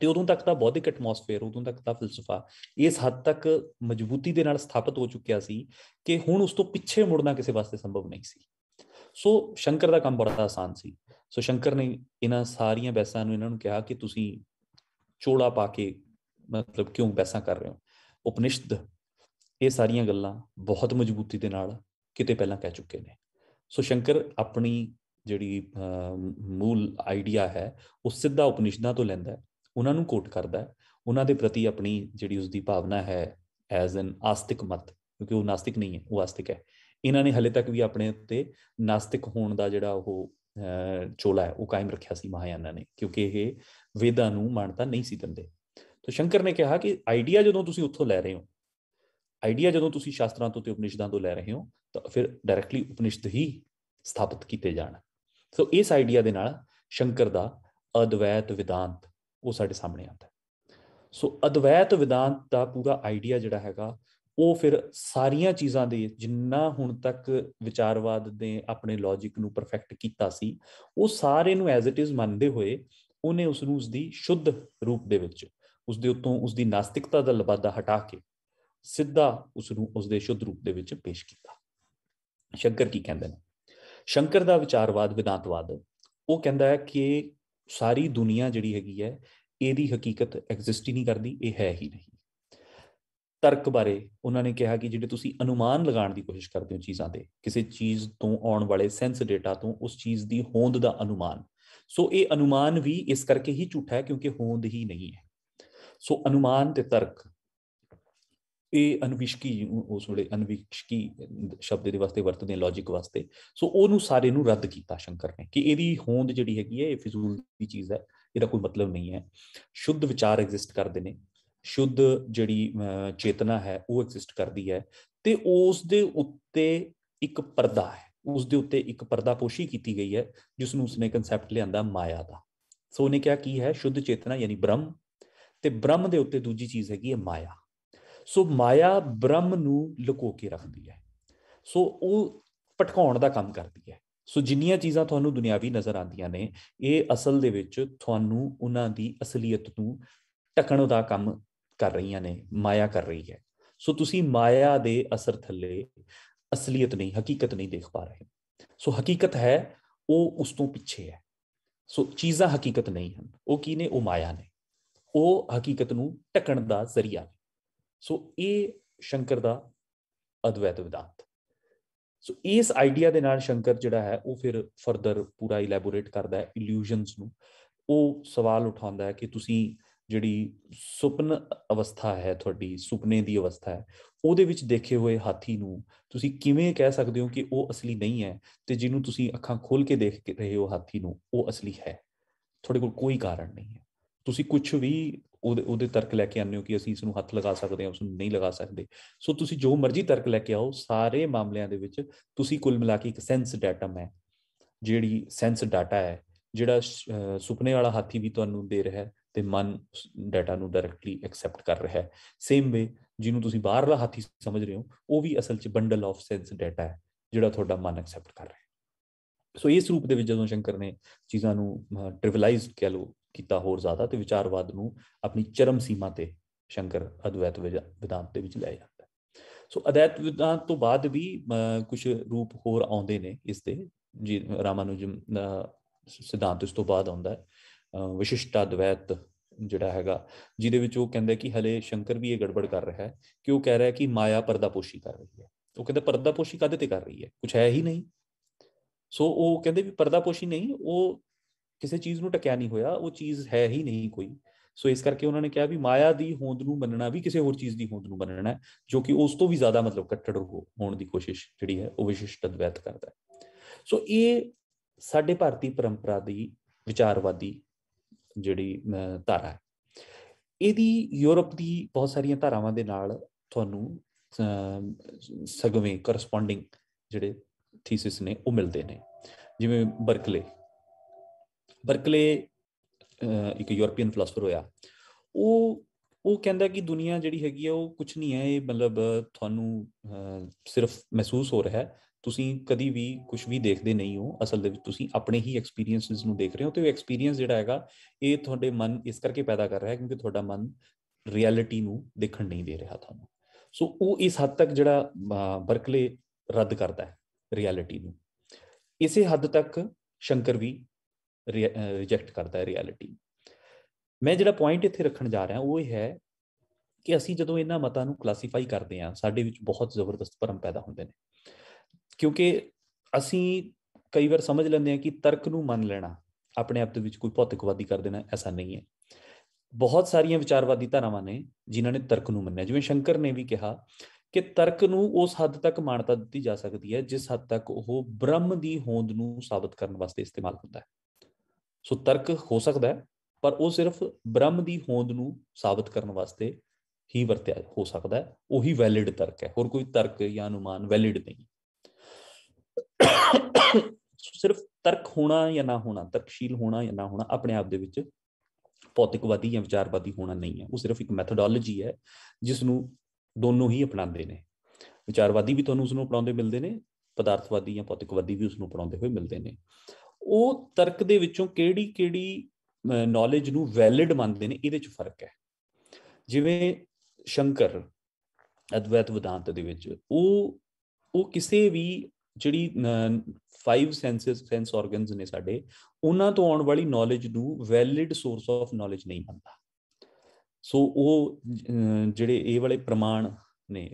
ਤੇ ਉਦੋਂ ਤੱਕ ਦਾ ਬੌਧਿਕ ਐਟਮੋਸਫੇਅਰ ਉਦੋਂ ਤੱਕ ਦਾ ਫਲਸਫਾ ਇਸ ਹੱਦ ਤੱਕ ਮਜ਼ਬੂਤੀ ਦੇ ਨਾਲ ਸਥਾਪਿਤ ਹੋ ਚੁੱਕਿਆ ਸੀ ਕਿ ਹੁਣ ਉਸ ਤੋਂ ਪਿੱਛੇ ਮੁੜਨਾ ਕਿਸੇ ਵਾਸਤੇ ਸੰਭਵ ਨਹੀਂ ਸੀ ਸੋ ਸ਼ੰਕਰ ਦਾ ਕੰਮ ਬੜਾ ਆਸਾਨ ਸੀ ਸੋ ਸ਼ੰਕਰ ਨੇ ਇਹਨਾਂ ਸਾਰੀਆਂ ਬੈਸਾਂ ਨੂੰ ਇਹਨਾਂ ਨੂੰ ਕਿਹਾ ਕਿ ਤੁਸੀਂ ਚੋਲਾ ਪਾ ਕੇ ਮਤਲਬ ਕਿਉਂ ਬੈਸਾਂ ਕਰ ਰਹੇ ਹੋ ਉਪਨਿਸ਼ਦ ਇਹ ਸਾਰੀਆਂ ਗੱਲਾਂ ਬਹੁਤ ਮਜ਼ਬੂਤੀ ਦੇ ਨਾਲ ਕਿਤੇ ਪਹਿਲਾਂ ਕਹਿ ਚੁੱਕੇ ਨੇ ਸੋ ਸ਼ੰਕਰ ਆਪਣੀ ਜਿਹੜੀ ਮੂਲ ਆਈਡੀਆ ਹੈ ਉਹ ਸਿੱਧਾ ਉਪਨਿਸ਼ਦਾਂ ਤੋਂ ਲੈਂਦਾ ਹੈ ਉਹਨਾਂ ਨੂੰ ਕੋਟ ਕਰਦਾ ਹੈ ਉਹਨਾਂ ਦੇ ਪ੍ਰਤੀ ਆਪਣੀ ਜਿਹੜੀ ਉਸ ਦੀ ਭਾਵਨਾ ਹੈ ਐਜ਼ ਐਨ ਆਸਤਿਕ ਮਤ ਕਿਉਂਕਿ ਉਹ ਨਾਸਤਿਕ ਨਹੀਂ ਹੈ ਉਹ ਆਸਤਿਕ ਹੈ ਇਹਨਾਂ ਨੇ ਹਲੇ ਤੱਕ ਵੀ ਆਪਣੇ ਉੱਤੇ ਨਾਸਤਿਕ ਹੋਣ ਦਾ ਜਿਹੜਾ ਉਹ ਚੋਲਾ ਹੈ ਉਹ ਕਾਇਮ ਰੱਖਿਆ ਸੀ ਮਹਾਯਾਨਾ ਨੇ ਕਿਉਂਕਿ ਇਹ ਵੇਦਾਂ ਨੂੰ ਮੰਨਦਾ ਨਹੀਂ ਸੀ ਦਿੰਦੇ ਸੋ ਸ਼ੰਕਰ ਨੇ ਕਿਹਾ ਕਿ ਆਈਡੀਆ ਜਦੋਂ ਤੁਸੀਂ ਉੱਥੋਂ ਲੈ ਰਹੇ ਹੋ ਆਈਡੀਆ ਜਦੋਂ ਤੁਸੀਂ ਸ਼ਾਸਤਰਾਂ ਤੋਂ ਤੇ ਉਪਨਿਸ਼ਦਾਂ ਤੋਂ ਲੈ ਰਹੇ ਹੋ ਤਾਂ ਫਿਰ ਡਾਇਰੈਕਟਲੀ ਉਪਨਿਸ਼ਦ ਹੀ ਸਥਾਪਿਤ ਕੀਤੇ ਜਾਣ ਸੋ ਇਸ ਆਈਡੀਆ ਦੇ ਨਾਲ ਸ਼ੰਕਰ ਦਾ ਅਦਵੈਤ ਵਿਦਾਂਤ ਉਹ ਸਾਡੇ ਸਾਹਮਣੇ ਆਉਂਦਾ ਸੋ ਅਦਵੈਤ ਵਿਦਾਂਤ ਦਾ ਪੂਰਾ ਆਈਡੀਆ ਜਿਹੜਾ ਹੈਗਾ ਉਹ ਫਿਰ ਸਾਰੀਆਂ ਚੀਜ਼ਾਂ ਦੇ ਜਿੰਨਾ ਹੁਣ ਤੱਕ ਵਿਚਾਰਵਾਦ ਦੇ ਆਪਣੇ ਲੌਜੀਕ ਨੂੰ ਪਰਫੈਕਟ ਕੀਤਾ ਸੀ ਉਹ ਸਾਰੇ ਨੂੰ ਐਜ਼ ਇਟ ਇਜ਼ ਮੰਨਦੇ ਹੋਏ ਉਹਨੇ ਉਸ ਨੂੰ ਉਸ ਦੀ ਸ਼ੁੱਧ ਰੂਪ ਦੇ ਵਿੱਚ ਉਸ ਦੇ ਉਤੋਂ ਉਸ ਦੀ ਨਾਸਤਿਕਤਾ ਦਾ ਲਬਾਦਾ ਹਟਾ ਕੇ ਸਿੱਧਾ ਉਸ ਨੂੰ ਉਸ ਦੇ ਸ਼ੁੱਧ ਰੂਪ ਦੇ ਵਿੱਚ ਪੇਸ਼ ਕੀਤਾ ਸ਼ੰਕਰ ਕੀ ਕਹਿੰਦੇ ਨੇ ਸ਼ੰਕਰ ਦਾ ਵਿਚਾਰਵਾਦ ਵਿਦਾਂਤਵਾਦ ਉਹ ਕਹਿੰਦਾ ਹੈ ਕਿ ਸਾਰੀ ਦੁਨੀਆ ਜਿਹੜੀ ਹੈਗੀ ਹੈ ਇਹਦੀ ਹਕੀਕਤ ਐਗਜ਼ਿਸਟ ਹੀ ਨਹੀਂ ਕਰਦੀ ਇਹ ਹੈ ਹੀ ਨਹੀਂ ਤਰਕ ਬਾਰੇ ਉਹਨਾਂ ਨੇ ਕਿਹਾ ਕਿ ਜਿਹੜੇ ਤੁਸੀਂ ਅਨੁਮਾਨ ਲਗਾਉਣ ਦੀ ਕੋਸ਼ਿਸ਼ ਕਰਦੇ ਹੋ ਚੀਜ਼ਾਂ ਦੇ ਕਿਸੇ ਚੀਜ਼ ਤੋਂ ਆਉਣ ਵਾਲੇ ਸੈਂਸ ਡੇਟਾ ਤੋਂ ਉਸ ਚੀਜ਼ ਦੀ ਹੋਂਦ ਦਾ ਅਨੁਮਾਨ ਸੋ ਇਹ ਅਨੁਮਾਨ ਵੀ ਇਸ ਕਰਕੇ ਹੀ ਝੂਠਾ ਹੈ ਕਿਉਂਕਿ ਹੋਂਦ ਹੀ ਨਹੀਂ ਹੈ ਸੋ ਅਨੁਮਾਨ ਤੇ ਤਰਕ ਇਹ ਅਨਵਿਸ਼ਕੀ ਉਸ ਵੇਲੇ ਅਨਵਿਸ਼ਕੀ ਸ਼ਬਦ ਦੇ ਵਾਸਤੇ ਵਰਤਦੇ ਨੇ ਲੌਜੀਕ ਵਾਸਤੇ ਸੋ ਉਹਨੂੰ ਸਾਰੇ ਨੂੰ ਰੱਦ ਕੀਤਾ ਸ਼ੰਕਰ ਨੇ ਕਿ ਇਹਦੀ ਹੋਂਦ ਜਿਹੜੀ ਹੈਗੀ ਹੈ ਇਹ ਫਿਜ਼ੂਲ ਦੀ ਚੀਜ਼ ਹੈ ਇਹਦਾ ਕੋਈ ਮਤਲਬ ਨਹੀਂ ਹੈ ਸ਼ੁੱਧ ਵਿਚਾਰ ਐਗਜ਼ਿਸਟ ਕਰਦੇ ਨੇ ਸ਼ੁੱਧ ਜਿਹੜੀ ਚੇਤਨਾ ਹੈ ਉਹ ਐਗਜ਼ਿਸਟ ਕਰਦੀ ਹੈ ਤੇ ਉਸ ਦੇ ਉੱਤੇ ਇੱਕ ਪਰਦਾ ਹੈ ਉਸ ਦੇ ਉੱਤੇ ਇੱਕ ਪਰਦਾਪੋਸ਼ੀ ਕੀਤੀ ਗਈ ਹੈ ਜਿਸ ਨੂੰ ਉਸਨੇ ਕਨਸੈਪਟ ਲਿਆਂਦਾ ਮਾਇਆ ਦਾ ਸੋ ਉਹਨੇ ਕਿਹਾ ਕੀ ਹੈ ਸ਼ੁੱਧ ਚੇਤਨਾ ਯਾਨੀ ਬ੍ਰਹਮ ਤੇ ਬ੍ਰਹਮ ਦੇ ਉੱਤੇ ਦੂਜੀ ਚੀਜ਼ ਹੈਗੀ ਹੈ ਮਾਇਆ ਸੋ ਮਾਇਆ ਬ੍ਰਹਮ ਨੂੰ ਲੁਕੋ ਕੇ ਰੱਖਦੀ ਹੈ ਸੋ ਉਹ ਪਟਕਾਉਣ ਦਾ ਕੰਮ ਕਰਦੀ ਹੈ ਸੋ ਜਿੰਨੀਆਂ ਚੀਜ਼ਾਂ ਤੁਹਾਨੂੰ ਦੁਨਿਆਵੀ ਨਜ਼ਰ ਆਉਂਦੀਆਂ ਨੇ ਇਹ ਅਸਲ ਦੇ ਵਿੱਚ ਤੁਹਾਨੂੰ ਉਹਨਾਂ ਦੀ ਅਸਲੀਅਤ ਨੂੰ ਟਕਣ ਦਾ ਕੰਮ ਕਰ ਰਹੀਆਂ ਨੇ ਮਾਇਆ ਕਰ ਰਹੀ ਹੈ ਸੋ ਤੁਸੀਂ ਮਾਇਆ ਦੇ ਅਸਰ ਥੱਲੇ ਅਸਲੀਅਤ ਨਹੀਂ ਹਕੀਕਤ ਨਹੀਂ ਦੇਖ ਪਾ ਰਹੇ ਸੋ ਹਕੀਕਤ ਹੈ ਉਹ ਉਸ ਤੋਂ ਪਿੱਛੇ ਹੈ ਸੋ ਚੀਜ਼ਾਂ ਹਕੀਕਤ ਨਹੀਂ ਹਨ ਉਹ ਕੀ ਨੇ ਉਹ ਮਾਇਆ ਨੇ ਉਹ ਹਕੀਕਤ ਨੂੰ ਟਕਣ ਦਾ ਜ਼ਰੀਆ ਨੇ ਸੋ ਇਹ ਸ਼ੰਕਰ ਦਾ ਅਦਵੈਤ ਵਿਦਾਂਤ ਸੋ ਇਸ ਆਈਡੀਆ ਦੇ ਨਾਲ ਸ਼ੰਕਰ ਜਿਹੜਾ ਹੈ ਉਹ ਫਿਰ ਫਰਦਰ ਪੂਰਾ ਇਲੈਬੋਰੇਟ ਕਰਦਾ ਹੈ ਇਲੂਜਨਸ ਨੂੰ ਉਹ ਸਵਾਲ ਉਠਾਉਂਦਾ ਹੈ ਕਿ ਤੁਸੀਂ ਜਿਹੜੀ ਸੁਪਨ ਅਵਸਥਾ ਹੈ ਤੁਹਾਡੀ ਸੁਪਨੇ ਦੀ ਅਵਸਥਾ ਹੈ ਉਹਦੇ ਵਿੱਚ ਦੇਖੇ ਹੋਏ ਹਾਥੀ ਨੂੰ ਤੁਸੀਂ ਕਿਵੇਂ ਕਹਿ ਸਕਦੇ ਹੋ ਕਿ ਉਹ ਅਸਲੀ ਨਹੀਂ ਹੈ ਤੇ ਜਿਹਨੂੰ ਤੁਸੀਂ ਅੱਖਾਂ ਖੋਲ ਕੇ ਦੇਖ ਰਹੇ ਹੋ ਹਾਥੀ ਨੂੰ ਉਹ ਅਸਲੀ ਹੈ ਤੁਹਾਡੇ ਕੋਲ ਕੋਈ ਕਾਰਨ ਨਹੀਂ ਹੈ ਤੁਸੀਂ ਕੁਝ ਵੀ ਉਹਦੇ ਉਹਦੇ ਤਰਕ ਲੈ ਕੇ ਆਉਂਦੇ ਹੋ ਕਿ ਅਸੀਂ ਇਸ ਨੂੰ ਹੱਥ ਲਗਾ ਸਕਦੇ ਹਾਂ ਉਸ ਨੂੰ ਨਹੀਂ ਲਗਾ ਸਕਦੇ ਸੋ ਤੁਸੀਂ ਜੋ ਮਰਜ਼ੀ ਤਰਕ ਲੈ ਕੇ ਆਓ ਸਾਰੇ ਮਾਮਲਿਆਂ ਦੇ ਵਿੱਚ ਤੁਸੀਂ ਕੁੱਲ ਮਿਲਾ ਕੇ ਇੱਕ ਸੈਂਸ ਡਾਟਮ ਹੈ ਜਿਹੜੀ ਸੈਂਸ ਡਾਟਾ ਹੈ ਜਿਹੜਾ ਸੁਪਨੇ ਵਾਲਾ ਹਾਥੀ ਵੀ ਤੁਹਾਨੂੰ ਦੇ ਰਿਹਾ ਹੈ ਤੇ ਮਨ ਡਾਟਾ ਨੂੰ ਡਾਇਰੈਕਟਲੀ ਐਕਸੈਪਟ ਕਰ ਰਿਹਾ ਹੈ ਸੇਮ ਵੇ ਜਿਹਨੂੰ ਤੁਸੀਂ ਬਾਹਰਲਾ ਹਾਥੀ ਸਮਝ ਰਹੇ ਹੋ ਉਹ ਵੀ ਅਸਲ 'ਚ ਬੰਡਲ ਆਫ ਸੈਂਸ ਡਾਟਾ ਹੈ ਜਿਹੜਾ ਤੁਹਾਡਾ ਮਨ ਐਕਸੈਪਟ ਕਰ ਰਿਹਾ ਹੈ ਸੋ ਇਸ ਰੂਪ ਦੇ ਵਿੱਚ ਜਦੋਂ ਸ਼ੰਕਰ ਨੇ ਚੀਜ਼ਾਂ ਨੂੰ ਟ੍ਰਿਵਲਾਈਜ਼ਡ ਕਹਿ ਲੋ ਕੀਤਾ ਹੋਰ ਜ਼ਿਆਦਾ ਤੇ ਵਿਚਾਰਵਾਦ ਨੂੰ ਆਪਣੀ ਚਰਮ ਸੀਮਾ ਤੇ ਸ਼ੰਕਰ ਅਦਵੈਤ ਵਿਦਾਂਤ ਦੇ ਵਿੱਚ ਲੈ ਜਾਂਦਾ ਸੋ ਅਦੈਤ ਵਿਦਾਂਤ ਤੋਂ ਬਾਅਦ ਵੀ ਕੁਝ ਰੂਪ ਹੋਰ ਆਉਂਦੇ ਨੇ ਇਸ ਦੇ ਜੀ ਰਾਮਾਨੁਜਮ ਸਿਧਾਂਤ ਉਸ ਤੋਂ ਬਾਅਦ ਆਉਂਦਾ ਹੈ ਵਿਸ਼ਿਸ਼ਟਾ ਦ્વੈਤ ਜਿਹੜਾ ਹੈਗਾ ਜਿਹਦੇ ਵਿੱਚ ਉਹ ਕਹਿੰਦਾ ਕਿ ਹਲੇ ਸ਼ੰਕਰ ਵੀ ਇਹ ਗੜਬੜ ਕਰ ਰਿਹਾ ਹੈ ਕਿ ਉਹ ਕਹਿ ਰਿਹਾ ਕਿ ਮਾਇਆ ਪਰਦਾਪੋਸ਼ੀ ਕਰ ਰਹੀ ਹੈ ਉਹ ਕਹਿੰਦਾ ਪਰਦਾਪੋਸ਼ੀ ਕਾਦੇ ਤੇ ਕਰ ਰਹੀ ਹੈ ਕੁਝ ਹੈ ਹੀ ਨਹੀਂ ਸੋ ਉਹ ਕਹਿੰਦੇ ਵੀ ਪਰਦਾਪੋਸ਼ੀ ਨਹੀਂ ਉਹ ਕਿਸੇ ਚੀਜ਼ ਨੂੰ ਟਕਿਆ ਨਹੀਂ ਹੋਇਆ ਉਹ ਚੀਜ਼ ਹੈ ਹੀ ਨਹੀਂ ਕੋਈ ਸੋ ਇਸ ਕਰਕੇ ਉਹਨਾਂ ਨੇ ਕਿਹਾ ਵੀ ਮਾਇਆ ਦੀ ਹੋਂਦ ਨੂੰ ਮੰਨਣਾ ਵੀ ਕਿਸੇ ਹੋਰ ਚੀਜ਼ ਦੀ ਹੋਂਦ ਨੂੰ ਮੰਨਣਾ ਹੈ ਜੋ ਕਿ ਉਸ ਤੋਂ ਵੀ ਜ਼ਿਆਦਾ ਮਤਲਬ ਕੱਟੜ ਹੋਣ ਦੀ ਕੋਸ਼ਿਸ਼ ਜਿਹੜੀ ਹੈ ਉਹ ਵਿਸ਼ਿਸ਼ਟ ਅਦਵੈਤ ਕਰਦਾ ਹੈ ਸੋ ਇਹ ਸਾਡੇ ਭਾਰਤੀ ਪਰੰਪਰਾ ਦੀ ਵਿਚਾਰਵਾਦੀ ਜਿਹੜੀ ਧਾਰਾ ਹੈ ਇਹਦੀ ਯੂਰਪ ਦੀ ਬਹੁਤ ਸਾਰੀਆਂ ਧਾਰਾਵਾਂ ਦੇ ਨਾਲ ਤੁਹਾਨੂੰ ਸਗਵੇਂ ਕਰਸਪੋਂਡਿੰਗ ਜਿਹੜੇ ਥੀਸਿਸ ਨੇ ਉਹ ਮਿਲਦੇ ਨੇ ਜਿਵੇਂ ਬਰਕਲੇ ਬਰਕਲੇ ਇੱਕ ਯੂਰਪੀਅਨ ਫਿਲਾਸਫਰ ਹੋਇਆ ਉਹ ਉਹ ਕਹਿੰਦਾ ਕਿ ਦੁਨੀਆ ਜਿਹੜੀ ਹੈਗੀ ਆ ਉਹ ਕੁਝ ਨਹੀਂ ਹੈ ਇਹ ਮਤਲਬ ਤੁਹਾਨੂੰ ਸਿਰਫ ਮਹਿਸੂਸ ਹੋ ਰਿਹਾ ਹੈ ਤੁਸੀਂ ਕਦੀ ਵੀ ਕੁਝ ਵੀ ਦੇਖਦੇ ਨਹੀਂ ਹੋ ਅਸਲ ਦੇ ਵਿੱਚ ਤੁਸੀਂ ਆਪਣੇ ਹੀ ਐਕਸਪੀਰੀਐਂਸਸ ਨੂੰ ਦੇਖ ਰਹੇ ਹੋ ਤੇ ਉਹ ਐਕਸਪੀਰੀਐਂਸ ਜਿਹੜਾ ਹੈਗਾ ਇਹ ਤੁਹਾਡੇ ਮਨ ਇਸ ਕਰਕੇ ਪੈਦਾ ਕਰ ਰਿਹਾ ਹੈ ਕਿਉਂਕਿ ਤੁਹਾਡਾ ਮਨ ਰਿਐਲਿਟੀ ਨੂੰ ਦੇਖਣ ਨਹੀਂ ਦੇ ਰਿਹਾ ਤੁਹਾਨੂੰ ਸੋ ਉਹ ਇਸ ਹੱਦ ਤੱਕ ਜਿਹੜਾ ਬਰਕਲੇ ਰੱਦ ਕਰਦਾ ਹੈ ਰਿਐਲਿਟੀ ਨੂੰ ਇਸੇ ਹੱਦ ਤੱਕ ਸ਼ੰਕਰ ਵੀ ਰਿਜੈਕਟ ਕਰਦਾ ਹੈ ਰਿਐਲਿਟੀ ਮੈਂ ਜਿਹੜਾ ਪੁਆਇੰਟ ਇੱਥੇ ਰੱਖਣ ਜਾ ਰਿਹਾ ਉਹ ਇਹ ਹੈ ਕਿ ਅਸੀਂ ਜਦੋਂ ਇਹਨਾਂ ਮਤਾਂ ਨੂੰ ਕਲਾਸੀਫਾਈ ਕਰਦੇ ਹਾਂ ਸਾਡੇ ਵਿੱਚ ਬਹੁਤ ਜ਼ਬਰਦਸਤ ਭਰਮ ਪੈਦਾ ਹੁੰਦੇ ਨੇ ਕਿਉਂਕਿ ਅਸੀਂ ਕਈ ਵਾਰ ਸਮਝ ਲੈਂਦੇ ਹਾਂ ਕਿ ਤਰਕ ਨੂੰ ਮੰਨ ਲੈਣਾ ਆਪਣੇ ਆਪ ਦੇ ਵਿੱਚ ਕੋਈ ਭੌਤਿਕਵਾਦੀ ਕਰ ਦੇਣਾ ਐਸਾ ਨਹੀਂ ਹੈ ਬਹੁਤ ਸਾਰੀਆਂ ਵਿਚਾਰਵਾਦੀ ਧਾਰਾਵਾਂ ਨੇ ਜਿਨ੍ਹਾਂ ਨੇ ਤਰਕ ਨੂੰ ਮੰਨਿਆ ਜਿਵੇਂ ਸ਼ੰਕਰ ਨੇ ਵੀ ਕਿਹਾ ਕਿ ਤਰਕ ਨੂੰ ਉਸ ਹੱਦ ਤੱਕ ਮਾਨਤਾ ਦਿੱਤੀ ਜਾ ਸਕਦੀ ਹੈ ਜਿਸ ਹੱਦ ਤੱਕ ਉਹ ਬ੍ਰਹਮ ਦੀ ਹੋਂਦ ਨੂੰ ਸਾਬਤ ਕਰਨ ਵਾਸਤੇ ਇਸਤੇਮਾਲ ਹੁੰਦਾ ਹੈ ਸੋ ਤਰਕ ਹੋ ਸਕਦਾ ਹੈ ਪਰ ਉਹ ਸਿਰਫ ਬ੍ਰਹਮ ਦੀ ਹੋਂਦ ਨੂੰ ਸਾਬਤ ਕਰਨ ਵਾਸਤੇ ਹੀ ਵਰਤਿਆ ਹੋ ਸਕਦਾ ਹੈ ਉਹੀ ਵੈਲਿਡ ਤਰਕ ਹੈ ਹੋਰ ਕੋਈ ਤਰਕ ਜਾਂ ਅਨੁਮਾਨ ਵੈਲਿਡ ਨਹੀਂ ਸਿਰਫ ਤਰਕ ਹੋਣਾ ਜਾਂ ਨਾ ਹੋਣਾ ਤਰਕਸ਼ੀਲ ਹੋਣਾ ਜਾਂ ਨਾ ਹੋਣਾ ਆਪਣੇ ਆਪ ਦੇ ਵਿੱਚ ਪੌਤਿਕਵਾਦੀ ਜਾਂ ਵਿਚਾਰਵਾਦੀ ਹੋਣਾ ਨਹੀਂ ਹੈ ਉਹ ਸਿਰਫ ਇੱਕ ਮੈਥਡੋਲੋਜੀ ਹੈ ਜਿਸ ਨੂੰ ਦੋਨੋਂ ਹੀ ਅਪਣਾਉਂਦੇ ਨੇ ਵਿਚਾਰਵਾਦੀ ਵੀ ਤੁਹਾਨੂੰ ਉਸ ਨੂੰ ਅਪਣਾਉਂਦੇ ਮਿਲਦੇ ਨੇ ਪਦਾਰਥਵਾਦੀ ਜਾਂ ਪੌਤਿਕਵਾਦੀ ਵੀ ਉਸ ਨੂੰ ਅਪਣਾਉਂਦੇ ਹੋਏ ਮਿਲਦੇ ਨੇ ਉਹ ਤਰਕ ਦੇ ਵਿੱਚੋਂ ਕਿਹੜੀ ਕਿਹੜੀ ਨੌਲੇਜ ਨੂੰ ਵੈਲਿਡ ਮੰਨਦੇ ਨੇ ਇਹਦੇ 'ਚ ਫਰਕ ਹੈ ਜਿਵੇਂ ਸ਼ੰਕਰ ਅਦਵੈਤ ਵਿਦਾਂਤ ਦੇ ਵਿੱਚ ਉਹ ਉਹ ਕਿਸੇ ਵੀ ਜਿਹੜੀ ਫਾਈਵ ਸੈਂਸਸ ਸੈਂਸ ਆਰਗਨਸ ਨੇ ਸਾਡੇ ਉਹਨਾਂ ਤੋਂ ਆਉਣ ਵਾਲੀ ਨੌਲੇਜ ਨੂੰ ਵੈਲਿਡ ਸੋਰਸ ਆਫ ਨੌਲੇਜ ਨਹੀਂ ਮੰਨਦਾ ਸੋ ਉਹ ਜਿਹੜੇ ਇਹ ਵਾਲੇ ਪ੍ਰਮਾਣ ਨੇ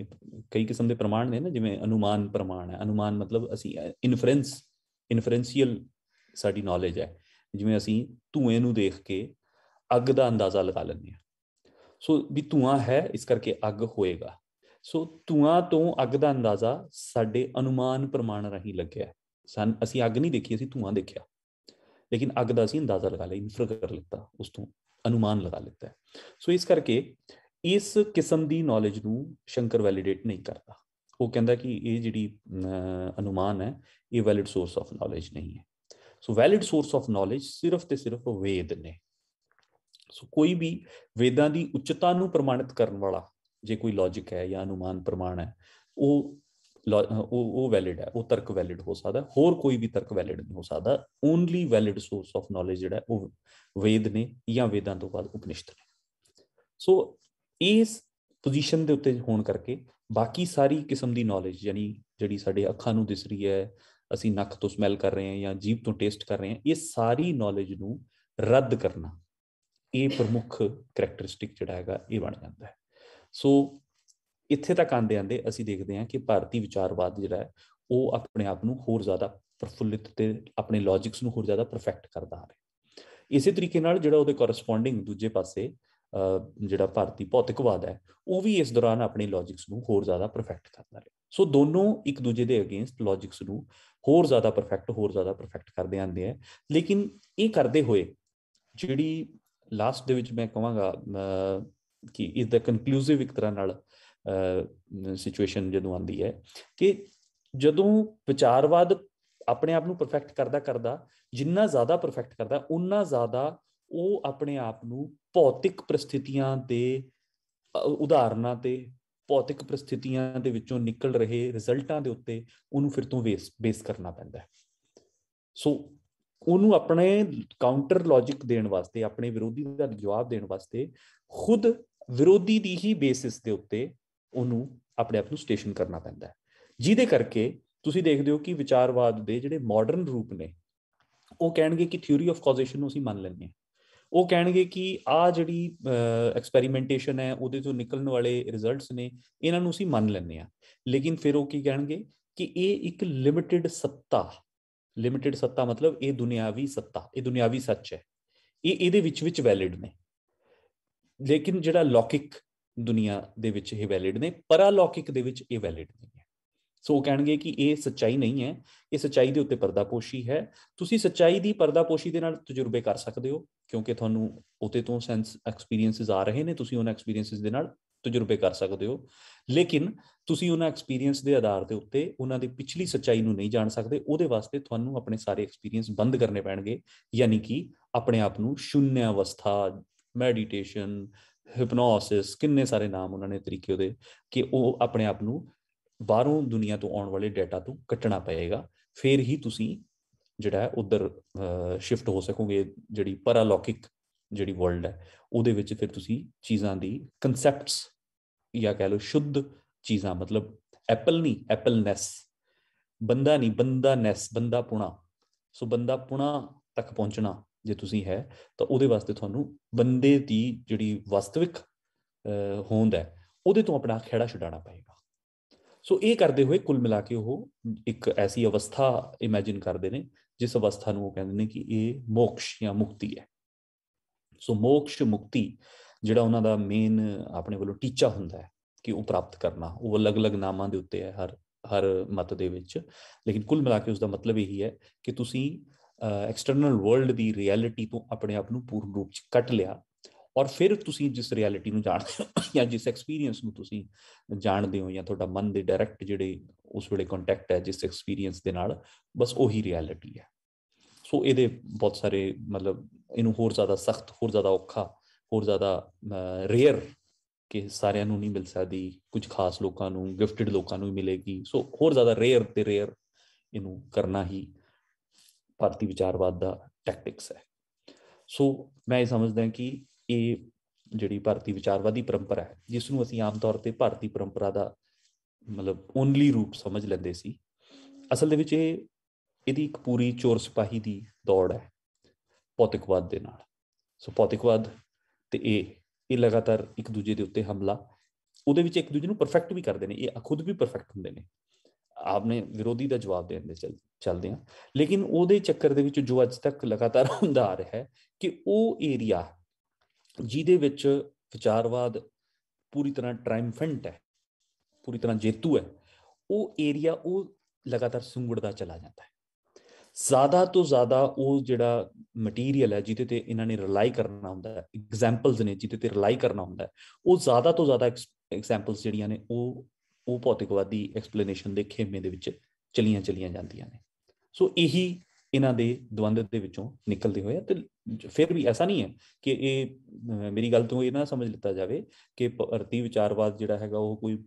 ਕਈ ਕਿਸਮ ਦੇ ਪ੍ਰਮਾਣ ਨੇ ਨਾ ਜਿਵੇਂ ਅਨੁਮਾਨ ਪ੍ਰਮਾਣ ਹੈ ਅਨੁਮਾਨ ਮਤਲਬ ਅਸੀਂ ਇਨਫਰੈਂਸ ਇਨਫਰੈਂਸ਼ੀਅਲ ਸਾਡੀ ਨੌਲੇਜ ਹੈ ਜਿਵੇਂ ਅਸੀਂ ਧੂਏ ਨੂੰ ਦੇਖ ਕੇ ਅੱਗ ਦਾ ਅੰਦਾਜ਼ਾ ਲਗਾ ਲੈਂਦੇ ਹਾਂ ਸੋ ਵੀ ਧੂਆ ਹੈ ਇਸ ਕਰਕੇ ਅੱਗ ਹੋਏਗਾ ਸੋ ਧੂਆਂ ਤੋਂ ਅੱਗ ਦਾ ਅੰਦਾਜ਼ਾ ਸਾਡੇ ਅਨੁਮਾਨ ਪ੍ਰਮਾਣ ਰਹੀ ਲੱਗਿਆ ਸਨ ਅਸੀਂ ਅੱਗ ਨਹੀਂ ਦੇਖੀ ਅਸੀਂ ਧੂਆਂ ਦੇਖਿਆ ਲੇਕਿਨ ਅੱਗ ਦਾ ਅਸੀਂ ਅੰਦਾਜ਼ਾ ਲਗਾ ਲਿਆ ਇਨਫਰ ਕਰ ਲਿੱਤਾ ਉਸ ਤੋਂ ਅਨੁਮਾਨ ਲਗਾ ਲਿੱਤਾ ਸੋ ਇਸ ਕਰਕੇ ਇਸ ਕਿਸਮ ਦੀ ਨੌਲੇਜ ਨੂੰ ਸ਼ੰਕਰ ਵੈਲੀਡੇਟ ਨਹੀਂ ਕਰਦਾ ਉਹ ਕਹਿੰਦਾ ਕਿ ਇਹ ਜਿਹੜੀ ਅਨੁਮਾਨ ਹੈ ਇਹ ਵੈਲਿਡ ਸੋਰਸ ਆਫ ਨੌਲੇਜ ਨਹੀਂ ਹੈ so valid source of knowledge ਸਿਰਫ ਤੇ ਸਿਰਫ ਵੇਦ ਨੇ ਸੋ ਕੋਈ ਵੀ ਵੇਦਾਂ ਦੀ ਉੱਚਤਾ ਨੂੰ ਪ੍ਰਮਾਣਿਤ ਕਰਨ ਵਾਲਾ ਜੇ ਕੋਈ ਲੌਜੀਕ ਹੈ ਜਾਂ ਅਨੁਮਾਨ ਪ੍ਰਮਾਣ ਹੈ ਉਹ ਉਹ ਉਹ ਵੈਲਿਡ ਹੈ ਉਹ ਤਰਕ ਵੈਲਿਡ ਹੋ ਸਕਦਾ ਹੋਰ ਕੋਈ ਵੀ ਤਰਕ ਵੈਲਿਡ ਨਹੀਂ ਹੋ ਸਕਦਾ only valid source of knowledge ਜਿਹੜਾ ਉਹ ਵੇਦ ਨੇ ਜਾਂ ਵੇਦਾਂ ਤੋਂ ਬਾਅਦ ਉਪਨਿਸ਼ਦ ਨੇ ਸੋ ਇਸ ਪੋਜੀਸ਼ਨ ਦੇ ਉੱਤੇ ਹੋਣ ਕਰਕੇ ਬਾਕੀ ਸਾਰੀ ਕਿਸਮ ਦੀ ਨੋਲੇਜ ਯਾਨੀ ਜਿਹੜੀ ਸਾਡੇ ਅੱਖਾਂ ਨੂੰ ਦਿਸ ਰਹੀ ਹੈ ਅਸੀਂ ਨੱਕ ਤੋਂ ਸਮੈਲ ਕਰ ਰਹੇ ਹਾਂ ਜਾਂ ਜੀਭ ਤੋਂ ਟੇਸਟ ਕਰ ਰਹੇ ਹਾਂ ਇਹ ਸਾਰੀ ਨੋਲੇਜ ਨੂੰ ਰੱਦ ਕਰਨਾ ਇਹ ਪ੍ਰਮੁੱਖ ਕੈਰੈਕਟਰਿਸਟਿਕ ਜਿਹੜਾ ਹੈਗਾ ਇਹ ਬਣ ਜਾਂਦਾ ਹੈ ਸੋ ਇੱਥੇ ਤੱਕ ਆਂਦੇ ਆਂਦੇ ਅਸੀਂ ਦੇਖਦੇ ਹਾਂ ਕਿ ਭਾਰਤੀ ਵਿਚਾਰਵਾਦ ਜਿਹੜਾ ਹੈ ਉਹ ਆਪਣੇ ਆਪ ਨੂੰ ਹੋਰ ਜ਼ਿਆਦਾ ਪਰਫੁੱਲਿਤ ਤੇ ਆਪਣੇ ਲੌਜਿਕਸ ਨੂੰ ਹੋਰ ਜ਼ਿਆਦਾ ਪਰਫੈਕਟ ਕਰਦਾ ਆ ਰਿਹਾ ਇਸੇ ਤਰੀਕੇ ਨਾਲ ਜਿਹੜਾ ਉਹਦੇ ਕੋਰਸਪੋਂਡਿੰਗ ਦੂਜੇ ਪਾਸੇ ਜਿਹੜਾ ਭਾਰਤੀ ਭੌਤਿਕਵਾਦ ਹੈ ਉਹ ਵੀ ਇਸ ਦੌਰਾਨ ਆਪਣੇ ਲੌਜਿਕਸ ਨੂੰ ਹੋਰ ਜ਼ਿਆਦਾ ਪਰਫੈਕਟ ਕਰਦਾ ਰਿਹਾ ਸੋ ਦੋਨੋਂ ਇੱਕ ਦੂਜੇ ਦੇ ਅਗੇਂਸਟ ਲੌਜਿਕਸ ਨੂੰ ਹੋਰ ਜ਼ਿਆਦਾ ਪਰਫੈਕਟ ਹੋਰ ਜ਼ਿਆਦਾ ਪਰਫੈਕਟ ਕਰਦੇ ਆਂਦੇ ਆ ਲੇਕਿਨ ਇਹ ਕਰਦੇ ਹੋਏ ਜਿਹੜੀ ਲਾਸਟ ਦੇ ਵਿੱਚ ਮੈਂ ਕਹਾਂਗਾ ਕਿ ਇਸ ਦਾ ਕਨਕਲੂਸਿਵ ਇੱਕ ਤਰ੍ਹਾਂ ਨਾਲ ਸਿਚੁਏਸ਼ਨ ਜਦੋਂ ਆਂਦੀ ਹੈ ਕਿ ਜਦੋਂ ਵਿਚਾਰਵਾਦ ਆਪਣੇ ਆਪ ਨੂੰ ਪਰਫੈਕਟ ਕਰਦਾ ਕਰਦਾ ਜਿੰਨਾ ਜ਼ਿਆਦਾ ਪਰਫੈਕਟ ਕਰਦਾ ਉਨਾ ਜ਼ਿਆਦਾ ਉਹ ਆਪਣੇ ਆਪ ਨੂੰ ਭੌਤਿਕ ਪ੍ਰਸਥਿਤੀਆਂ ਦੇ ਉਦਾਹਰਨਾਂ ਤੇ ਭੌਤਿਕ ਪ੍ਰਸਥਿਤੀਆਂ ਦੇ ਵਿੱਚੋਂ ਨਿਕਲ ਰਹੇ ਰਿਜ਼ਲਟਾਂ ਦੇ ਉੱਤੇ ਉਹਨੂੰ ਫਿਰ ਤੋਂ ਬੇਸ ਬੇਸ ਕਰਨਾ ਪੈਂਦਾ ਸੋ ਉਹਨੂੰ ਆਪਣੇ ਕਾਊਂਟਰ ਲੌਜੀਕ ਦੇਣ ਵਾਸਤੇ ਆਪਣੇ ਵਿਰੋਧੀ ਦਾ ਜਵਾਬ ਦੇਣ ਵਾਸਤੇ ਖੁਦ ਵਿਰੋਧੀ ਦੀ ਹੀ ਬੇਸਿਸ ਦੇ ਉੱਤੇ ਉਹਨੂੰ ਆਪਣੇ ਆਪ ਨੂੰ ਸਟੇਸ਼ਨ ਕਰਨਾ ਪੈਂਦਾ ਹੈ ਜਿਹਦੇ ਕਰਕੇ ਤੁਸੀਂ ਦੇਖਦੇ ਹੋ ਕਿ ਵਿਚਾਰਵਾਦ ਦੇ ਜਿਹੜੇ ਮਾਡਰਨ ਰੂਪ ਨੇ ਉਹ ਕਹਿਣਗੇ ਕਿ ਥਿਊਰੀ ਆਫ ਕਾਜ਼ੇਸ਼ਨ ਨੂੰ ਅਸੀਂ ਮੰਨ ਲੈਂਦੇ ਹਾਂ ਉਹ ਕਹਿਣਗੇ ਕਿ ਆ ਜਿਹੜੀ ਐਕਸਪੈਰੀਮੈਂਟੇਸ਼ਨ ਹੈ ਉਹਦੇ ਤੋਂ ਨਿਕਲਣ ਵਾਲੇ ਰਿਜ਼ਲਟਸ ਨੇ ਇਹਨਾਂ ਨੂੰ ਅਸੀਂ ਮੰਨ ਲੈਂਦੇ ਹਾਂ ਲੇਕਿਨ ਫਿਰ ਉਹ ਕੀ ਕਹਿਣਗੇ ਕਿ ਇਹ ਇੱਕ ਲਿਮਿਟਿਡ ਸੱਤਾ ਲਿਮਿਟਿਡ ਸੱਤਾ ਮਤਲਬ ਇਹ ਦੁਨਿਆਵੀ ਸੱਤਾ ਇਹ ਦੁਨਿਆਵੀ ਸੱਚ ਹੈ ਇਹ ਇਹਦੇ ਵਿੱਚ ਵਿੱਚ ਵੈਲਿਡ ਨੇ ਲੇਕਿਨ ਜਿਹੜਾ ਲੌਕਿਕ ਦੁਨੀਆ ਦੇ ਵਿੱਚ ਇਹ ਵੈਲਿਡ ਨੇ ਪਰਾਲੌਕਿਕ ਦੇ ਵਿੱਚ ਇਹ ਵੈਲਿਡ ਨਹੀਂ ਹੈ ਸੋ ਉਹ ਕਹਿਣਗੇ ਕਿ ਇਹ ਸੱਚਾਈ ਨਹੀਂ ਹੈ ਇਹ ਸੱਚਾਈ ਦੇ ਉੱਤੇ ਪਰਦਾਪੋਸ਼ੀ ਹੈ ਤੁਸੀਂ ਸੱਚਾਈ ਦੀ ਪਰਦਾਪੋਸ਼ੀ ਦੇ ਨਾਲ ਤਜਰਬੇ ਕਰ ਸਕਦੇ ਹੋ ਕਿਉਂਕਿ ਤੁਹਾਨੂੰ ਉਤੇ ਤੋਂ ਸੈਂਸ ਐਕਸਪੀਰੀਐਂਸਸ ਆ ਰਹੇ ਨੇ ਤੁਸੀਂ ਉਹਨਾਂ ਐਕਸਪੀਰੀਐਂਸਸ ਦੇ ਨਾਲ ਤਜਰਬੇ ਕਰ ਸਕਦੇ ਹੋ ਲੇਕਿਨ ਤੁਸੀਂ ਉਹਨਾਂ ਐਕਸਪੀਰੀਐਂਸ ਦੇ ਆਧਾਰ ਦੇ ਉੱਤੇ ਉਹਨਾਂ ਦੀ ਪਿਛਲੀ ਸੱਚਾਈ ਨੂੰ ਨਹੀਂ ਜਾਣ ਸਕਦੇ ਉਹਦੇ ਵਾਸਤੇ ਤੁਹਾਨੂੰ ਆਪਣੇ ਸਾਰੇ ਐਕਸਪੀਰੀਐਂਸ ਬੰਦ ਕਰਨੇ ਪੈਣਗੇ ਯਾਨੀ ਕਿ ਆਪਣੇ ਆਪ ਨੂੰ ਸ਼ੂਨਿਆ ਅਵਸਥਾ ਮੈਡੀਟੇਸ਼ਨ ਹਿਪਨੋਸਿਸ ਕਿੰਨੇ ਸਾਰੇ ਨਾਮ ਉਹਨਾਂ ਨੇ ਤਰੀਕੇ ਉਹਦੇ ਕਿ ਉਹ ਆਪਣੇ ਆਪ ਨੂੰ ਬਾਹਰੋਂ ਦੁਨੀਆ ਤੋਂ ਆਉਣ ਵਾਲੇ ਡਾਟਾ ਤੋਂ ਕੱਟਣਾ ਪਏਗਾ ਫਿਰ ਹੀ ਤੁਸੀਂ ਜਿਹੜਾ ਉਧਰ ਸ਼ਿਫਟ ਹੋ ਸਕੋਗੇ ਜਿਹੜੀ ਪੈਰਾਲੌਕਿਕ ਜਿਹੜੀ ਵਰਲਡ ਹੈ ਉਹਦੇ ਵਿੱਚ ਫਿਰ ਤੁਸੀਂ ਚੀਜ਼ਾਂ ਦੀ ਕਨਸੈਪਟਸ ਜਾਂ ਕਹਿ ਲਓ ਸ਼ੁੱਧ ਚੀਜ਼ਾਂ ਮਤਲਬ ਐਪਲ ਨਹੀਂ ਐਪਲਨੈਸ ਬੰਦਾ ਨਹੀਂ ਬੰਦਾ ਨੈਸ ਬੰਦਾ ਪੁਣਾ ਸੋ ਬੰਦਾ ਪੁਣਾ ਤੱਕ ਪਹੁੰਚਣਾ ਜੇ ਤੁਸੀਂ ਹੈ ਤਾਂ ਉਹਦੇ ਵਾਸਤੇ ਤੁਹਾਨੂੰ ਬੰਦੇ ਦੀ ਜਿਹੜੀ ਵਸਤਵਿਕ ਹੋਂਦ ਹੈ ਉਹਦੇ ਤੋਂ ਆਪਣਾ ਖੇੜਾ ਛਡਾਣਾ ਪਏਗਾ ਸੋ ਇਹ ਕਰਦੇ ਹੋਏ ਕੁੱਲ ਮਿਲਾ ਕੇ ਉਹ ਇੱਕ ਐਸੀ ਅਵਸਥਾ ਇਮੇਜਿਨ ਕਰਦੇ ਨੇ ਜਿਸ ਅਵਸਥਾ ਨੂੰ ਉਹ ਕਹਿੰਦੇ ਨੇ ਕਿ ਇਹ ਮੋਕਸ਼ ਜਾਂ ਮੁਕਤੀ ਹੈ ਸੋ ਮੋਕਸ਼ ਮੁਕਤੀ ਜਿਹੜਾ ਉਹਨਾਂ ਦਾ ਮੇਨ ਆਪਣੇ ਵੱਲੋਂ ਟੀਚਾ ਹੁੰਦਾ ਹੈ ਕਿ ਉਹ ਪ੍ਰਾਪਤ ਕਰਨਾ ਉਹ ਅਲੱਗ-ਅਲੱਗ ਨਾਮਾਂ ਦੇ ਉੱਤੇ ਹੈ ਹਰ ਹਰ ਮਤ ਦੇ ਵਿੱਚ ਲੇਕਿਨ ਕੁੱਲ ਮਿਲਾ ਕੇ ਉਸ ਦਾ ਮਤਲਬ ਇਹੀ ਹੈ ਕਿ ਤੁਸੀਂ ਐਕਸਟਰਨਲ ਵਰਲਡ ਦੀ ਰਿਐਲਿਟੀ ਤੋਂ ਆਪਣੇ ਆਪ ਨੂੰ ਪੂਰਨ ਰੂਪ ਚ ਕੱਟ ਲਿਆ ਔਰ ਫਿਰ ਤੁਸੀਂ ਜਿਸ ਰਿਐਲਿਟੀ ਨੂੰ ਜਾਣਦੇ ਹੋ ਜਾਂ ਜਿਸ ਐਕਸਪੀਰੀਅੰਸ ਨੂੰ ਤੁਸੀਂ ਜਾਣਦੇ ਹੋ ਜਾਂ ਤੁਹਾਡਾ ਮਨ ਦੇ ਡਾਇਰੈਕਟ ਜਿਹੜੇ ਉਸ ਵੇਲੇ ਕੰਟੈਕਟ ਹੈ ਜਿਸ ਐਕਸਪੀਰੀਅੰਸ ਦੇ ਨਾਲ ਬਸ ਉਹੀ ਰਿਐਲਿਟੀ ਹੈ ਸੋ ਇਹਦੇ ਬਹੁਤ ਸਾਰੇ ਮਤਲਬ ਇਹਨੂੰ ਹੋਰ ਜ਼ਿਆਦਾ ਸਖਤ ਹੋਰ ਜ਼ਿਆਦਾ ਔਖਾ ਹੋਰ ਜ਼ਿਆਦਾ ਰੇਅਰ ਕਿ ਸਾਰਿਆਂ ਨੂੰ ਨਹੀਂ ਮਿਲ ਸਕਦੀ ਕੁਝ ਖਾਸ ਲੋਕਾਂ ਨੂੰ ਗਿਫਟਡ ਲੋਕਾਂ ਨੂੰ ਮਿਲੇਗੀ ਸੋ ਹੋਰ ਜ਼ਿਆਦਾ ਰੇਅਰ ਤੇ ਰੇਅਰ ਇਹਨੂੰ ਕਰਨਾ ਹੀ ਭਾਰਤੀ ਵਿਚਾਰਵਾਦ ਦਾ ਟੈਕਟਿਕਸ ਹੈ ਸੋ ਮੈਂ ਇਹ ਸਮਝਦਾ ਕਿ ਇਹ ਜਿਹੜੀ ਭਾਰਤੀ ਵਿਚਾਰਵਾਦੀ ਪਰੰਪਰਾ ਹੈ ਜਿਸ ਨੂੰ ਅਸੀਂ ਆਮ ਤੌਰ ਤੇ ਭਾਰਤੀ ਪਰੰਪਰਾ ਦਾ ਮਤਲਬ ਓਨਲੀ ਰੂਪ ਸਮਝ ਲੈਂਦੇ ਸੀ ਅਸਲ ਦੇ ਵਿੱਚ ਇਹ ਇਹਦੀ ਇੱਕ ਪੂਰੀ ਚੋਰ ਸਿਪਾਹੀ ਦੀ ਦੌੜ ਹੈ ਪੌਤਿਕਵਾਦ ਦੇ ਨਾਲ ਸੋ ਪੌਤਿਕਵਾਦ ਤੇ ਇਹ ਇਹ ਲਗਾਤਾਰ ਇੱਕ ਦੂਜੇ ਦੇ ਉੱਤੇ ਹਮਲਾ ਉਹਦੇ ਵਿੱਚ ਇੱਕ ਦੂਜੇ ਨੂੰ ਪਰਫੈਕਟ ਵੀ ਕਰਦੇ ਨੇ ਇਹ ਖੁਦ ਵੀ ਪਰਫੈਕਟ ਹੁੰਦੇ ਨੇ ਆਪਨੇ ਵਿਰੋਧੀ ਦਾ ਜਵਾਬ ਦੇਣ ਦੇ ਚੱਲ ਚੱਲਦੇ ਆ ਲੇਕਿਨ ਉਹਦੇ ਚੱਕਰ ਦੇ ਵਿੱਚ ਜੋ ਅੱਜ ਤੱਕ ਲਗਾਤਾਰ ਹੁੰਦਾ ਆ ਰਿਹਾ ਹੈ ਕਿ ਉਹ ਏਰੀਆ ਜਿਹਦੇ ਵਿੱਚ ਵਿਚਾਰਵਾਦ ਪੂਰੀ ਤਰ੍ਹਾਂ ਟ੍ਰਾਇਮਫੈਂਟ ਹੈ ਪੂਰੀ ਤਰ੍ਹਾਂ ਜੇਤੂ ਹੈ ਉਹ ਏਰੀਆ ਉਹ ਲਗਾਤਾਰ ਸੁੰਗੜਦਾ ਚਲਾ ਜਾਂਦਾ ਹੈ ਜ਼ਿਆਦਾ ਤੋਂ ਜ਼ਿਆਦਾ ਉਹ ਜਿਹੜਾ ਮਟੀਰੀਅਲ ਹੈ ਜਿਹਦੇ ਤੇ ਇਹਨਾਂ ਨੇ ਰਿਲਾਈ ਕਰਨਾ ਹੁੰਦਾ ਹੈ ਐਗਜ਼ਾਮਪਲਸ ਨੇ ਜਿਹਦੇ ਤੇ ਰਿਲਾਈ ਕਰਨਾ ਹੁੰਦਾ ਹੈ ਉਹ ਜ਼ਿਆਦਾ ਤੋਂ ਜ਼ਿਆਦਾ ਐਗਜ਼ਾਮਪਲਸ ਜਿਹੜੀਆਂ ਨੇ ਉਹ ਉਹ ਭੌਤਿਕਵਾਦੀ ਐਕਸਪਲੇਨੇਸ਼ਨ ਦੇ ਖੇਮੇ ਦੇ ਵਿੱਚ ਚਲੀਆਂ ਚਲੀਆਂ ਜਾਂਦੀਆਂ ਨੇ ਸੋ ਇਹੀ ਇਹਨਾਂ ਦੇ ਦਵੰਦ ਦੇ ਵਿੱਚੋਂ ਨਿਕਲਦੇ ਹੋਏ ਤੇ ਫਿਰ ਵੀ ਐਸਾ ਨਹੀਂ ਹੈ ਕਿ ਇਹ ਮੇਰੀ ਗੱਲ ਤੋਂ ਇਹ ਨਾ ਸਮਝ ਲਿੱਤਾ ਜਾਵੇ ਕਿ ਅਰਤੀ ਵਿਚਾਰਵਾਦ ਜਿਹੜਾ ਹੈਗਾ ਉਹ ਕੋਈ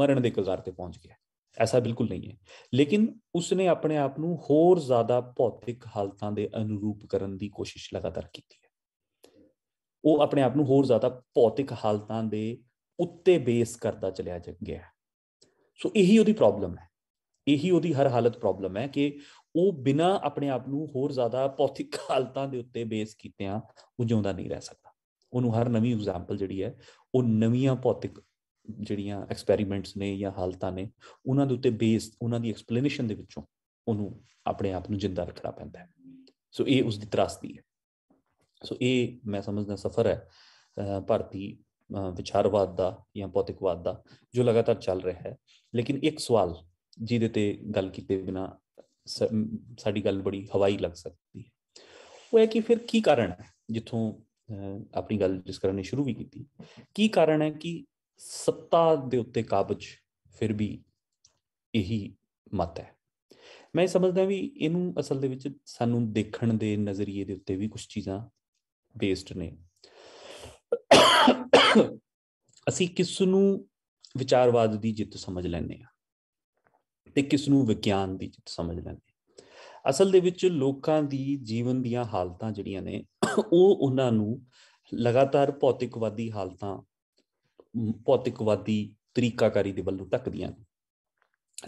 ਮਰਨ ਦੇ ਕਗਾਰ ਤੇ ਪਹੁੰਚ ਗਿਆ ਐਸਾ ਬਿਲਕੁਲ ਨਹੀਂ ਹੈ ਲੇਕਿਨ ਉਸਨੇ ਆਪਣੇ ਆਪ ਨੂੰ ਹੋਰ ਜ਼ਿਆਦਾ ਭੌਤਿਕ ਹਾਲਤਾਂ ਦੇ ਅਨੁਰੂਪ ਕਰਨ ਦੀ ਕੋਸ਼ਿਸ਼ ਲਗਾਤਾਰ ਕੀਤੀ ਹੈ ਉਹ ਆਪਣੇ ਆਪ ਨੂੰ ਹੋਰ ਜ਼ਿਆਦਾ ਭੌਤਿਕ ਹਾਲਤਾਂ ਦੇ ਉੱਤੇ ਬੇਸ ਕਰਦਾ ਚਲਿਆ ਗਿਆ ਸੋ ਇਹੀ ਉਹਦੀ ਪ੍ਰੋਬਲਮ ਹੈ ਇਹੀ ਉਹਦੀ ਹਰ ਹਾਲਤ ਪ੍ਰੋਬਲਮ ਹੈ ਕਿ ਉਹ ਬਿਨਾ ਆਪਣੇ ਆਪ ਨੂੰ ਹੋਰ ਜ਼ਿਆਦਾ ਪੌਥਿਕ ਹਾਲਤਾਂ ਦੇ ਉੱਤੇ ਬੇਸ ਕੀਤਿਆਂ ਉਹ ਜਿਉਂਦਾ ਨਹੀਂ ਰਹਿ ਸਕਦਾ ਉਹਨੂੰ ਹਰ ਨਵੀਂ ਐਗਜ਼ਾਮਪਲ ਜਿਹੜੀ ਹੈ ਉਹ ਨਵੀਆਂ ਪੌਥਿਕ ਜਿਹੜੀਆਂ ਐਕਸਪੈਰੀਮੈਂਟਸ ਨੇ ਜਾਂ ਹਾਲਤਾਂ ਨੇ ਉਹਨਾਂ ਦੇ ਉੱਤੇ ਬੇਸ ਉਹਨਾਂ ਦੀ ਐਕਸਪਲੇਨੇਸ਼ਨ ਦੇ ਵਿੱਚੋਂ ਉਹਨੂੰ ਆਪਣੇ ਆਪ ਨੂੰ ਜਿੰਦਾ ਰੱਖਣਾ ਪੈਂਦਾ ਹੈ ਸੋ ਇਹ ਉਸ ਦੀ ਤਰਾਸਦੀ ਹੈ ਸੋ ਇਹ ਮੈਂ ਸਮਝਦਾ ਸਫ਼ਰ ਹੈ ਭਾਰਤੀ ਵਿਚਾਰਵਾਦ ਦਾ ਜਾਂ ਪੌਥਿਕਵਾਦ ਦਾ ਜੋ ਲਗਾਤਾਰ ਚੱਲ ਰਿਹਾ ਹੈ ਲੇਕਿਨ ਇੱਕ ਸਵਾਲ ਜਿਹਦੇ ਤੇ ਗੱਲ ਕੀਤੇ ਬਿਨਾ ਸਾਡੀ ਗੱਲ ਬੜੀ ਹਵਾਈ ਲੱਗ ਸਕਦੀ ਹੈ ਉਹ ਹੈ ਕਿ ਫਿਰ ਕੀ ਕਾਰਨ ਹੈ ਜਿੱਥੋਂ ਆਪਣੀ ਗੱਲ ਜਿਸ ਕਰਨੇ ਸ਼ੁਰੂ ਵੀ ਕੀਤੀ ਕੀ ਕਾਰਨ ਹੈ ਕਿ ਸੱਤਾ ਦੇ ਉੱਤੇ ਕਾਬਜ ਫਿਰ ਵੀ ਇਹੀ ਮਤ ਹੈ ਮੈਂ ਸਮਝਦਾ ਵੀ ਇਹਨੂੰ ਅਸਲ ਦੇ ਵਿੱਚ ਸਾਨੂੰ ਦੇਖਣ ਦੇ ਨਜ਼ਰੀਏ ਦੇ ਉੱਤੇ ਵੀ ਕੁਝ ਚੀਜ਼ਾਂ ਬੇਸਡ ਨੇ ਅਸੀਂ ਕਿਸ ਨੂੰ ਵਿਚਾਰਵਾਦ ਦੀ ਜਿੱਤ ਸਮਝ ਲੈਂਦੇ ਆ ਤੇ ਕਿਸ ਨੂੰ ਵਿਗਿਆਨ ਦੀ ਜਿੱਤ ਸਮਝ ਲੈਂਦੇ ਅਸਲ ਦੇ ਵਿੱਚ ਲੋਕਾਂ ਦੀ ਜੀਵਨ ਦੀਆਂ ਹਾਲਤਾਂ ਜਿਹੜੀਆਂ ਨੇ ਉਹ ਉਹਨਾਂ ਨੂੰ ਲਗਾਤਾਰ ਭੌਤਿਕਵਾਦੀ ਹਾਲਤਾਂ ਭੌਤਿਕਵਾਦੀ ਤਰੀਕਾਕਾਰੀ ਦੇ ਵੱਲ ਧੱਕਦੀਆਂ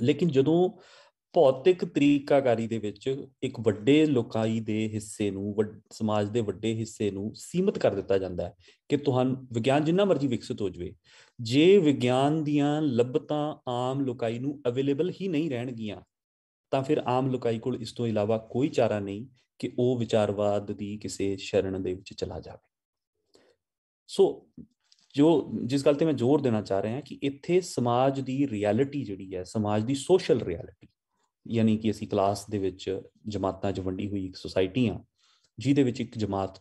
ਲੇਕਿਨ ਜਦੋਂ ਭੌਤਿਕ ਤਰੀਕਾਕਾਰੀ ਦੇ ਵਿੱਚ ਇੱਕ ਵੱਡੇ ਲੋਕਾਈ ਦੇ ਹਿੱਸੇ ਨੂੰ ਸਮਾਜ ਦੇ ਵੱਡੇ ਹਿੱਸੇ ਨੂੰ ਸੀਮਿਤ ਕਰ ਦਿੱਤਾ ਜਾਂਦਾ ਹੈ ਕਿ ਤੁਹਾਨੂੰ ਵਿਗਿਆਨ ਜਿੰਨਾ ਮਰਜ਼ੀ ਵਿਕਸਿਤ ਹੋ ਜਵੇ ਜੇ ਵਿਗਿਆਨ ਦੀਆਂ ਲੱਭਤਾਂ ਆਮ ਲੋਕਾਈ ਨੂੰ ਅਵੇਲੇਬਲ ਹੀ ਨਹੀਂ ਰਹਿਣਗੀਆਂ ਤਾਂ ਫਿਰ ਆਮ ਲੋਕਾਈ ਕੋਲ ਇਸ ਤੋਂ ਇਲਾਵਾ ਕੋਈ ਚਾਰਾ ਨਹੀਂ ਕਿ ਉਹ ਵਿਚਾਰਵਾਦ ਦੀ ਕਿਸੇ ਸ਼ਰਣ ਦੇ ਵਿੱਚ ਚਲਾ ਜਾਵੇ ਸੋ ਜੋ ਜਿਸ ਗੱਲ ਤੇ ਮੈਂ ਜ਼ੋਰ ਦੇਣਾ ਚਾਹ ਰਿਹਾ ਹਾਂ ਕਿ ਇੱਥੇ ਸਮਾਜ ਦੀ ਰਿਐਲਿਟੀ ਜਿਹੜੀ ਹੈ ਸਮਾਜ ਦੀ ਸੋਸ਼ਲ ਰਿਐਲਿਟੀ ਯਾਨੀ ਕਿ ਅਸੀਂ ਕਲਾਸ ਦੇ ਵਿੱਚ ਜਮਾਤਾਂ 'ਚ ਵੰਡੀ ਹੋਈ ਇੱਕ ਸੁਸਾਇਟੀ ਆ ਜਿਹਦੇ ਵਿੱਚ ਇੱਕ ਜਮਾਤ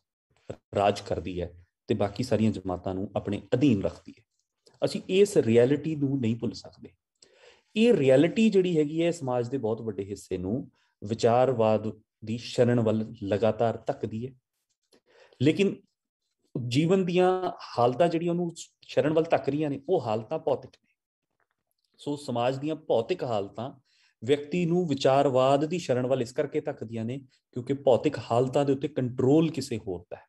ਰਾਜ ਕਰਦੀ ਹੈ ਤੇ ਬਾਕੀ ਸਾਰੀਆਂ ਜਮਾਤਾਂ ਨੂੰ ਆਪਣੇ ਅਧੀਨ ਰੱਖਦੀ ਹੈ ਅਸੀਂ ਇਸ ਰਿਐਲਿਟੀ ਨੂੰ ਨਹੀਂ ਭੁੱਲ ਸਕਦੇ ਇਹ ਰਿਐਲਿਟੀ ਜਿਹੜੀ ਹੈਗੀ ਹੈ ਸਮਾਜ ਦੇ ਬਹੁਤ ਵੱਡੇ ਹਿੱਸੇ ਨੂੰ ਵਿਚਾਰਵਾਦ ਦੀ ਸ਼ਰਣ ਵੱਲ ਲਗਾਤਾਰ ਧੱਕਦੀ ਹੈ ਲੇਕਿਨ ਜੀਵਨ ਦੀਆਂ ਹਾਲਤਾਂ ਜਿਹੜੀਆਂ ਉਹਨੂੰ ਸ਼ਰਣ ਵੱਲ ਧੱਕ ਰਹੀਆਂ ਨੇ ਉਹ ਹਾਲਤਾਂ ਭੌਤਿਕ ਨੇ ਸੋ ਸਮਾਜ ਦੀਆਂ ਭੌਤਿਕ ਹਾਲਤਾਂ ਵਿਅਕਤੀ ਨੂੰ ਵਿਚਾਰਵਾਦ ਦੀ ਸ਼ਰਣ ਵੱਲ ਇਸ ਕਰਕੇ ਧੱਕਦੀਆਂ ਨੇ ਕਿਉਂਕਿ ਭੌਤਿਕ ਹਾਲਤਾਂ ਦੇ ਉੱਤੇ ਕੰਟਰੋਲ ਕਿਸੇ ਹੋਰ ਦਾ ਹੈ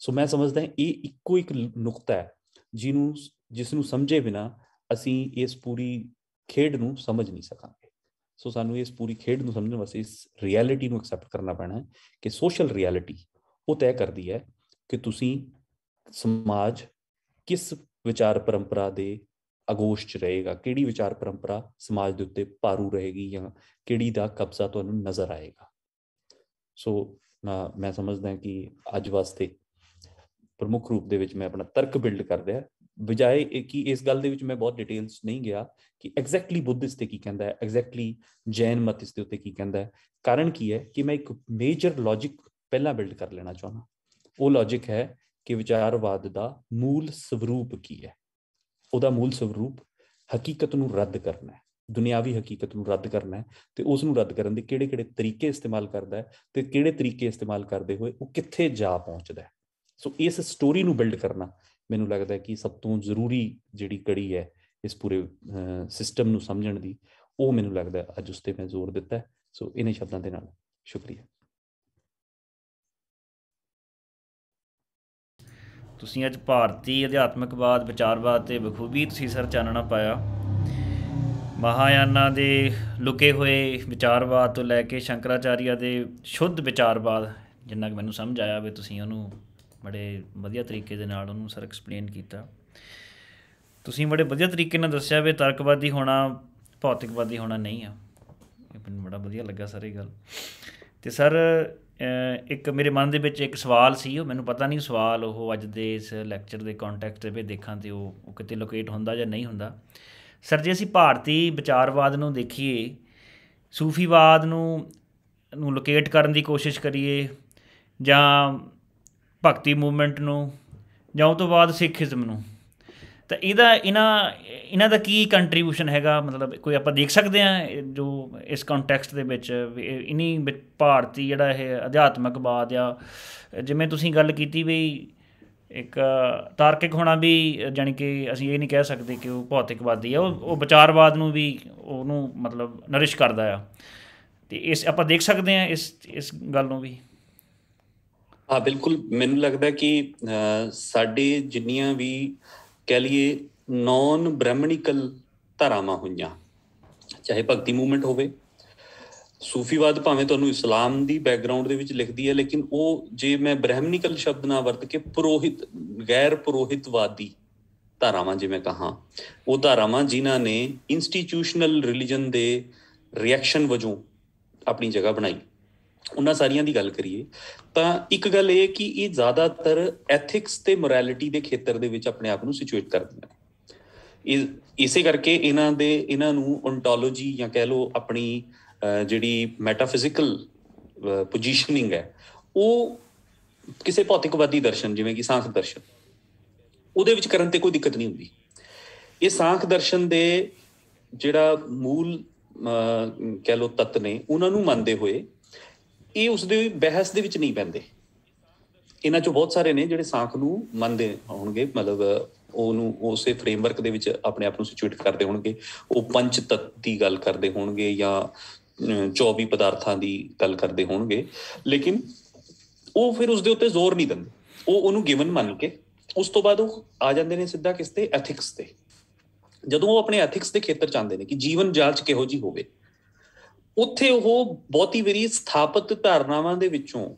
ਸੋ ਮੈਂ ਸਮਝਦਾ ਇਹ ਇੱਕੋ ਇੱਕ ਨੁਕਤਾ ਹੈ ਜਿਹਨੂੰ ਜਿਸ ਨੂੰ ਸਮਝੇ ਬਿਨਾ ਅਸੀਂ ਇਸ ਪੂਰੀ ਖੇਡ ਨੂੰ ਸਮਝ ਨਹੀਂ ਸਕਾਂਗੇ ਸੋ ਸਾਨੂੰ ਇਸ ਪੂਰੀ ਖੇਡ ਨੂੰ ਸਮਝਣ ਵਾਸਤੇ ਇਸ ਰਿਐਲਿਟੀ ਨੂੰ ਐਕਸੈਪਟ ਕਰਨਾ ਪੈਣਾ ਹੈ ਕਿ ਸੋਸ਼ਲ ਰਿਐਲਿਟੀ ਉਹ ਤੈਅ ਕਰਦੀ ਹੈ ਕਿ ਤੁਸੀਂ ਸਮਾਜ ਕਿਸ ਵਿਚਾਰ ਪਰੰਪਰਾ ਦੇ ਅਗੋਸ਼ਟ ਰਹੇਗਾ ਕਿਹੜੀ ਵਿਚਾਰ ਪਰੰਪਰਾ ਸਮਾਜ ਦੇ ਉੱਤੇ ਪਾਰੂ ਰਹੇਗੀ ਜਾਂ ਕਿਹੜੀ ਦਾ ਕਬਜ਼ਾ ਤੁਹਾਨੂੰ ਨਜ਼ਰ ਆਏਗਾ ਸੋ ਮੈਂ ਸਮਝਦਾ ਕਿ ਅੱਜ ਵਾਸਤੇ ਪ੍ਰਮੁੱਖ ਰੂਪ ਦੇ ਵਿੱਚ ਮੈਂ ਆਪਣਾ ਤਰਕ ਬਿਲਡ ਕਰਦੇ ਆ ਬਜਾਏ ਕਿ ਇਸ ਗੱਲ ਦੇ ਵਿੱਚ ਮੈਂ ਬਹੁਤ ਡਿਟੇਲਸ ਨਹੀਂ ਗਿਆ ਕਿ ਐਗਜ਼ੈਕਟਲੀ ਬੁੱਧਿਸਟ ਤੇ ਕੀ ਕਹਿੰਦਾ ਹੈ ਐਗਜ਼ੈਕਟਲੀ ਜੈਨ ਮਤ ਇਸ ਦੇ ਉੱਤੇ ਕੀ ਕਹਿੰਦਾ ਹੈ ਕਾਰਨ ਕੀ ਹੈ ਕਿ ਮੈਂ ਇੱਕ ਮੇਜਰ ਲੌਜੀਕ ਪਹਿਲਾਂ ਬਿਲਡ ਕਰ ਲੈਣਾ ਚਾਹੁੰਦਾ ਉਹ ਲੌਜੀਕ ਹੈ ਕਿ ਵਿਚਾਰਵਾਦ ਦਾ ਮੂਲ ਸਰੂਪ ਕੀ ਹੈ ਉਹਦਾ ਮੂਲ ਸਰੂਪ ਹਕੀਕਤ ਨੂੰ ਰੱਦ ਕਰਨਾ ਹੈ ਦੁਨਿਆਵੀ ਹਕੀਕਤ ਨੂੰ ਰੱਦ ਕਰਨਾ ਹੈ ਤੇ ਉਸ ਨੂੰ ਰੱਦ ਕਰਨ ਦੇ ਕਿਹੜੇ-ਕਿਹੜੇ ਤਰੀਕੇ ਇਸਤੇਮਾਲ ਕਰਦਾ ਹੈ ਤੇ ਕਿਹੜੇ ਤਰੀਕੇ ਇਸਤੇਮਾਲ ਕਰਦੇ ਹੋਏ ਉਹ ਕਿੱਥੇ ਜਾ ਪਹੁੰਚਦਾ ਹੈ ਸੋ ਇਸ ਸਟੋਰੀ ਨੂੰ ਬਿਲਡ ਕਰਨਾ ਮੈਨੂੰ ਲੱਗਦਾ ਹੈ ਕਿ ਸਭ ਤੋਂ ਜ਼ਰੂਰੀ ਜਿਹੜੀ ਕੜੀ ਹੈ ਇਸ ਪੂਰੇ ਸਿਸਟਮ ਨੂੰ ਸਮਝਣ ਦੀ ਉਹ ਮੈਨੂੰ ਲੱਗਦਾ ਅੱਜ ਉਸ ਤੇ ਮੈਂ ਜ਼ੋਰ ਦਿੱਤਾ ਸੋ ਇਹਨੇ ਸ਼ਬਦਾਂ ਦੇ ਨਾਲ ਸ਼ੁਕਰੀਆ ਤੁਸੀਂ ਅੱਜ ਭਾਰਤੀ ਅਧਿਆਤਮਿਕਵਾਦ ਵਿਚਾਰਵਾਦ ਤੇ ਬਖੂਬੀ ਤੁਸੀਂ ਸਰ ਚਾਨਣਾ ਪਾਇਆ ਮਹਾਯਾਨਾ ਦੇ ਲੁਕੇ ਹੋਏ ਵਿਚਾਰਵਾਦ ਤੋਂ ਲੈ ਕੇ ਸ਼ੰਕਰਾਚਾਰੀਆ ਦੇ ਸ਼ੁੱਧ ਵਿਚਾਰਵਾਦ ਜਿੰਨਾ ਕਿ ਮੈਨੂੰ ਸਮਝ ਆਇਆ ਵੀ ਤੁਸੀਂ ਉਹਨੂੰ ਬੜੇ ਵਧੀਆ ਤਰੀਕੇ ਦੇ ਨਾਲ ਉਹਨੂੰ ਸਰ ਐਕਸਪਲੇਨ ਕੀਤਾ ਤੁਸੀਂ ਬੜੇ ਵਧੀਆ ਤਰੀਕੇ ਨਾਲ ਦੱਸਿਆ ਵੀ ਤਰਕਵਾਦੀ ਹੋਣਾ ਭੌਤਿਕਵਾਦੀ ਹੋਣਾ ਨਹੀਂ ਆ ਇਹ ਮੈਨੂੰ ਬੜਾ ਵਧੀਆ ਲੱਗਾ ਸਾਰੀ ਗੱਲ ਤੇ ਸਰ ਇੱਕ ਮੇਰੇ ਮਨ ਦੇ ਵਿੱਚ ਇੱਕ ਸਵਾਲ ਸੀ ਉਹ ਮੈਨੂੰ ਪਤਾ ਨਹੀਂ ਸਵਾਲ ਉਹ ਅੱਜ ਦੇ ਇਸ ਲੈਕਚਰ ਦੇ ਕੰਟੈਕਸਟ ਦੇ ਵਿੱਚ ਦੇਖਾਂ ਤੇ ਉਹ ਕਿਤੇ ਲੋਕੇਟ ਹੁੰਦਾ ਜਾਂ ਨਹੀਂ ਹੁੰਦਾ ਸਰ ਜੇ ਅਸੀਂ ਭਾਰਤੀ ਵਿਚਾਰਵਾਦ ਨੂੰ ਦੇਖੀਏ ਸੂਫੀਵਾਦ ਨੂੰ ਨੂੰ ਲੋਕੇਟ ਕਰਨ ਦੀ ਕੋਸ਼ਿਸ਼ ਕਰੀਏ ਜਾਂ ਭਗਤੀ ਮੂਵਮੈਂਟ ਨੂੰ ਜਾਂ ਉਸ ਤੋਂ ਬਾਅਦ ਸਿੱਖੀਜ਼ਮ ਨੂੰ ਤਾਂ ਇਹਦਾ ਇਹਨਾਂ ਇਹਨਾਂ ਦਾ ਕੀ ਕੰਟਰੀਬਿਊਸ਼ਨ ਹੈਗਾ ਮਤਲਬ ਕੋਈ ਆਪਾਂ ਦੇਖ ਸਕਦੇ ਆ ਜੋ ਇਸ ਕੰਟੈਕਸਟ ਦੇ ਵਿੱਚ ਇਨੀ ਭਾਰਤੀ ਜਿਹੜਾ ਇਹ ਅਧਿਆਤਮਕਵਾਦ ਆ ਜਿਵੇਂ ਤੁਸੀਂ ਗੱਲ ਕੀਤੀ ਵੀ ਇੱਕ ਤਾਰਕਿਕ ਹੋਣਾ ਵੀ ਜਾਨੀ ਕਿ ਅਸੀਂ ਇਹ ਨਹੀਂ ਕਹਿ ਸਕਦੇ ਕਿ ਉਹ ਭੌਤਿਕਵਾਦੀ ਆ ਉਹ ਉਹ ਵਿਚਾਰਵਾਦ ਨੂੰ ਵੀ ਉਹਨੂੰ ਮਤਲਬ ਨਰਿਸ਼ ਕਰਦਾ ਆ ਤੇ ਇਸ ਆਪਾਂ ਦੇਖ ਸਕਦੇ ਆ ਇਸ ਇਸ ਗੱਲ ਨੂੰ ਵੀ ਹਾਂ ਬਿਲਕੁਲ ਮੈਨੂੰ ਲੱਗਦਾ ਕਿ ਸਾਡੇ ਜਿੰਨੀਆਂ ਵੀ ਕਹ ਲਈਏ ਨਾਨ ਬ੍ਰਹਮਣਿਕਲ ਧਾਰਾਵਾਂ ਹੋਈਆਂ ਚਾਹੇ ਭਗਤੀ ਮੂਵਮੈਂਟ ਹੋਵੇ ਸੂਫੀਵਾਦ ਭਾਵੇਂ ਤੁਹਾਨੂੰ ਇਸਲਾਮ ਦੀ ਬੈਕਗ੍ਰਾਉਂਡ ਦੇ ਵਿੱਚ ਲਿਖਦੀ ਹੈ ਲੇਕਿਨ ਉਹ ਜੇ ਮੈਂ ਬ੍ਰਹਮਣਿਕਲ ਸ਼ਬਦ ਨਾ ਵਰਤ ਕੇ ਪੁਰੋਹਿਤ ਗੈਰ ਪੁਰੋਹਿਤਵਾਦੀ ਧਾਰਾਵਾਂ ਜਿਵੇਂ ਕਹਾ ਉਹ ਧਾਰਾਵਾਂ ਜਿਨ੍ਹਾਂ ਨੇ ਇੰਸਟੀਟਿਊਸ਼ਨਲ ਰਿਲੀਜਨ ਦੇ ਰਿਐਕਸ਼ਨ ਵਜੋਂ ਆਪਣੀ ਜਗ੍ਹਾ ਬਣਾਈ ਉਹਨਾਂ ਸਾਰੀਆਂ ਦੀ ਗੱਲ ਕਰੀਏ ਤਾਂ ਇੱਕ ਗੱਲ ਇਹ ਕਿ ਇਹ ਜ਼ਿਆਦਾਤਰ ਐਥਿਕਸ ਤੇ ਮੋਰੈਲਿਟੀ ਦੇ ਖੇਤਰ ਦੇ ਵਿੱਚ ਆਪਣੇ ਆਪ ਨੂੰ ਸਿਚੁਏਟ ਕਰਦੀਆਂ ਨੇ ਇਸੇ ਕਰਕੇ ਇਹਨਾਂ ਦੇ ਇਹਨਾਂ ਨੂੰ ਓਨਟੋਲੋਜੀ ਜਾਂ ਕਹਿ ਲਓ ਆਪਣੀ ਜਿਹੜੀ ਮੈਟਾਫਿਜ਼ੀਕਲ ਪੋਜੀਸ਼ਨਿੰਗ ਹੈ ਉਹ ਕਿਸੇ ਭੌਤਿਕਵਾਦੀ ਦਰਸ਼ਨ ਜਿਵੇਂ ਕਿ ਸਾਖ ਦਰਸ਼ਨ ਉਹਦੇ ਵਿੱਚ ਕਰਨ ਤੇ ਕੋਈ ਦਿੱਕਤ ਨਹੀਂ ਹੁੰਦੀ ਇਹ ਸਾਖ ਦਰਸ਼ਨ ਦੇ ਜਿਹੜਾ ਮੂਲ ਕਹਿ ਲੋ ਤਤ ਨੇ ਉਹਨਾਂ ਨੂੰ ਮੰਨਦੇ ਹੋਏ ਇਹ ਉਸ ਦੇ ਬਹਿਸ ਦੇ ਵਿੱਚ ਨਹੀਂ ਪੈਂਦੇ ਇਹਨਾਂ ਚੋਂ ਬਹੁਤ ਸਾਰੇ ਨੇ ਜਿਹੜੇ ਸਾਖ ਨੂੰ ਮੰਨਦੇ ਹੋਣਗੇ ਮਤਲਬ ਉਹਨੂੰ ਉਸੇ ਫਰੇਮਵਰਕ ਦੇ ਵਿੱਚ ਆਪਣੇ ਆਪ ਨੂੰ ਸਿਚੁਏਟ ਕਰਦੇ ਹੋਣਗੇ ਉਹ ਪੰਜ ਤੱਤ ਦੀ ਗੱਲ ਕਰਦੇ ਹੋਣਗੇ ਜਾਂ 24 ਪਦਾਰਥਾਂ ਦੀ ਗੱਲ ਕਰਦੇ ਹੋਣਗੇ ਲੇਕਿਨ ਉਹ ਫਿਰ ਉਸ ਦੇ ਉੱਤੇ ਜ਼ੋਰ ਨਹੀਂ ਦਿੰਦੇ ਉਹ ਉਹਨੂੰ ਗਿਵਨ ਮੰਨ ਕੇ ਉਸ ਤੋਂ ਬਾਅਦ ਉਹ ਆ ਜਾਂਦੇ ਨੇ ਸਿੱਧਾ ਕਿਸ ਤੇ ਐਥਿਕਸ ਤੇ ਜਦੋਂ ਉਹ ਆਪਣੇ ਐਥਿਕਸ ਦੇ ਖੇਤਰ ਚ ਆਉਂਦੇ ਨੇ ਕਿ ਜੀਵਨ ਜਾਂਚ ਕਿਹੋ ਜੀ ਹੋਵੇ ਉੱਥੇ ਉਹ ਬਹੁਤੀ ਵਰੀ ਸਥਾਪਿਤ ਧਾਰਨਾਵਾਂ ਦੇ ਵਿੱਚੋਂ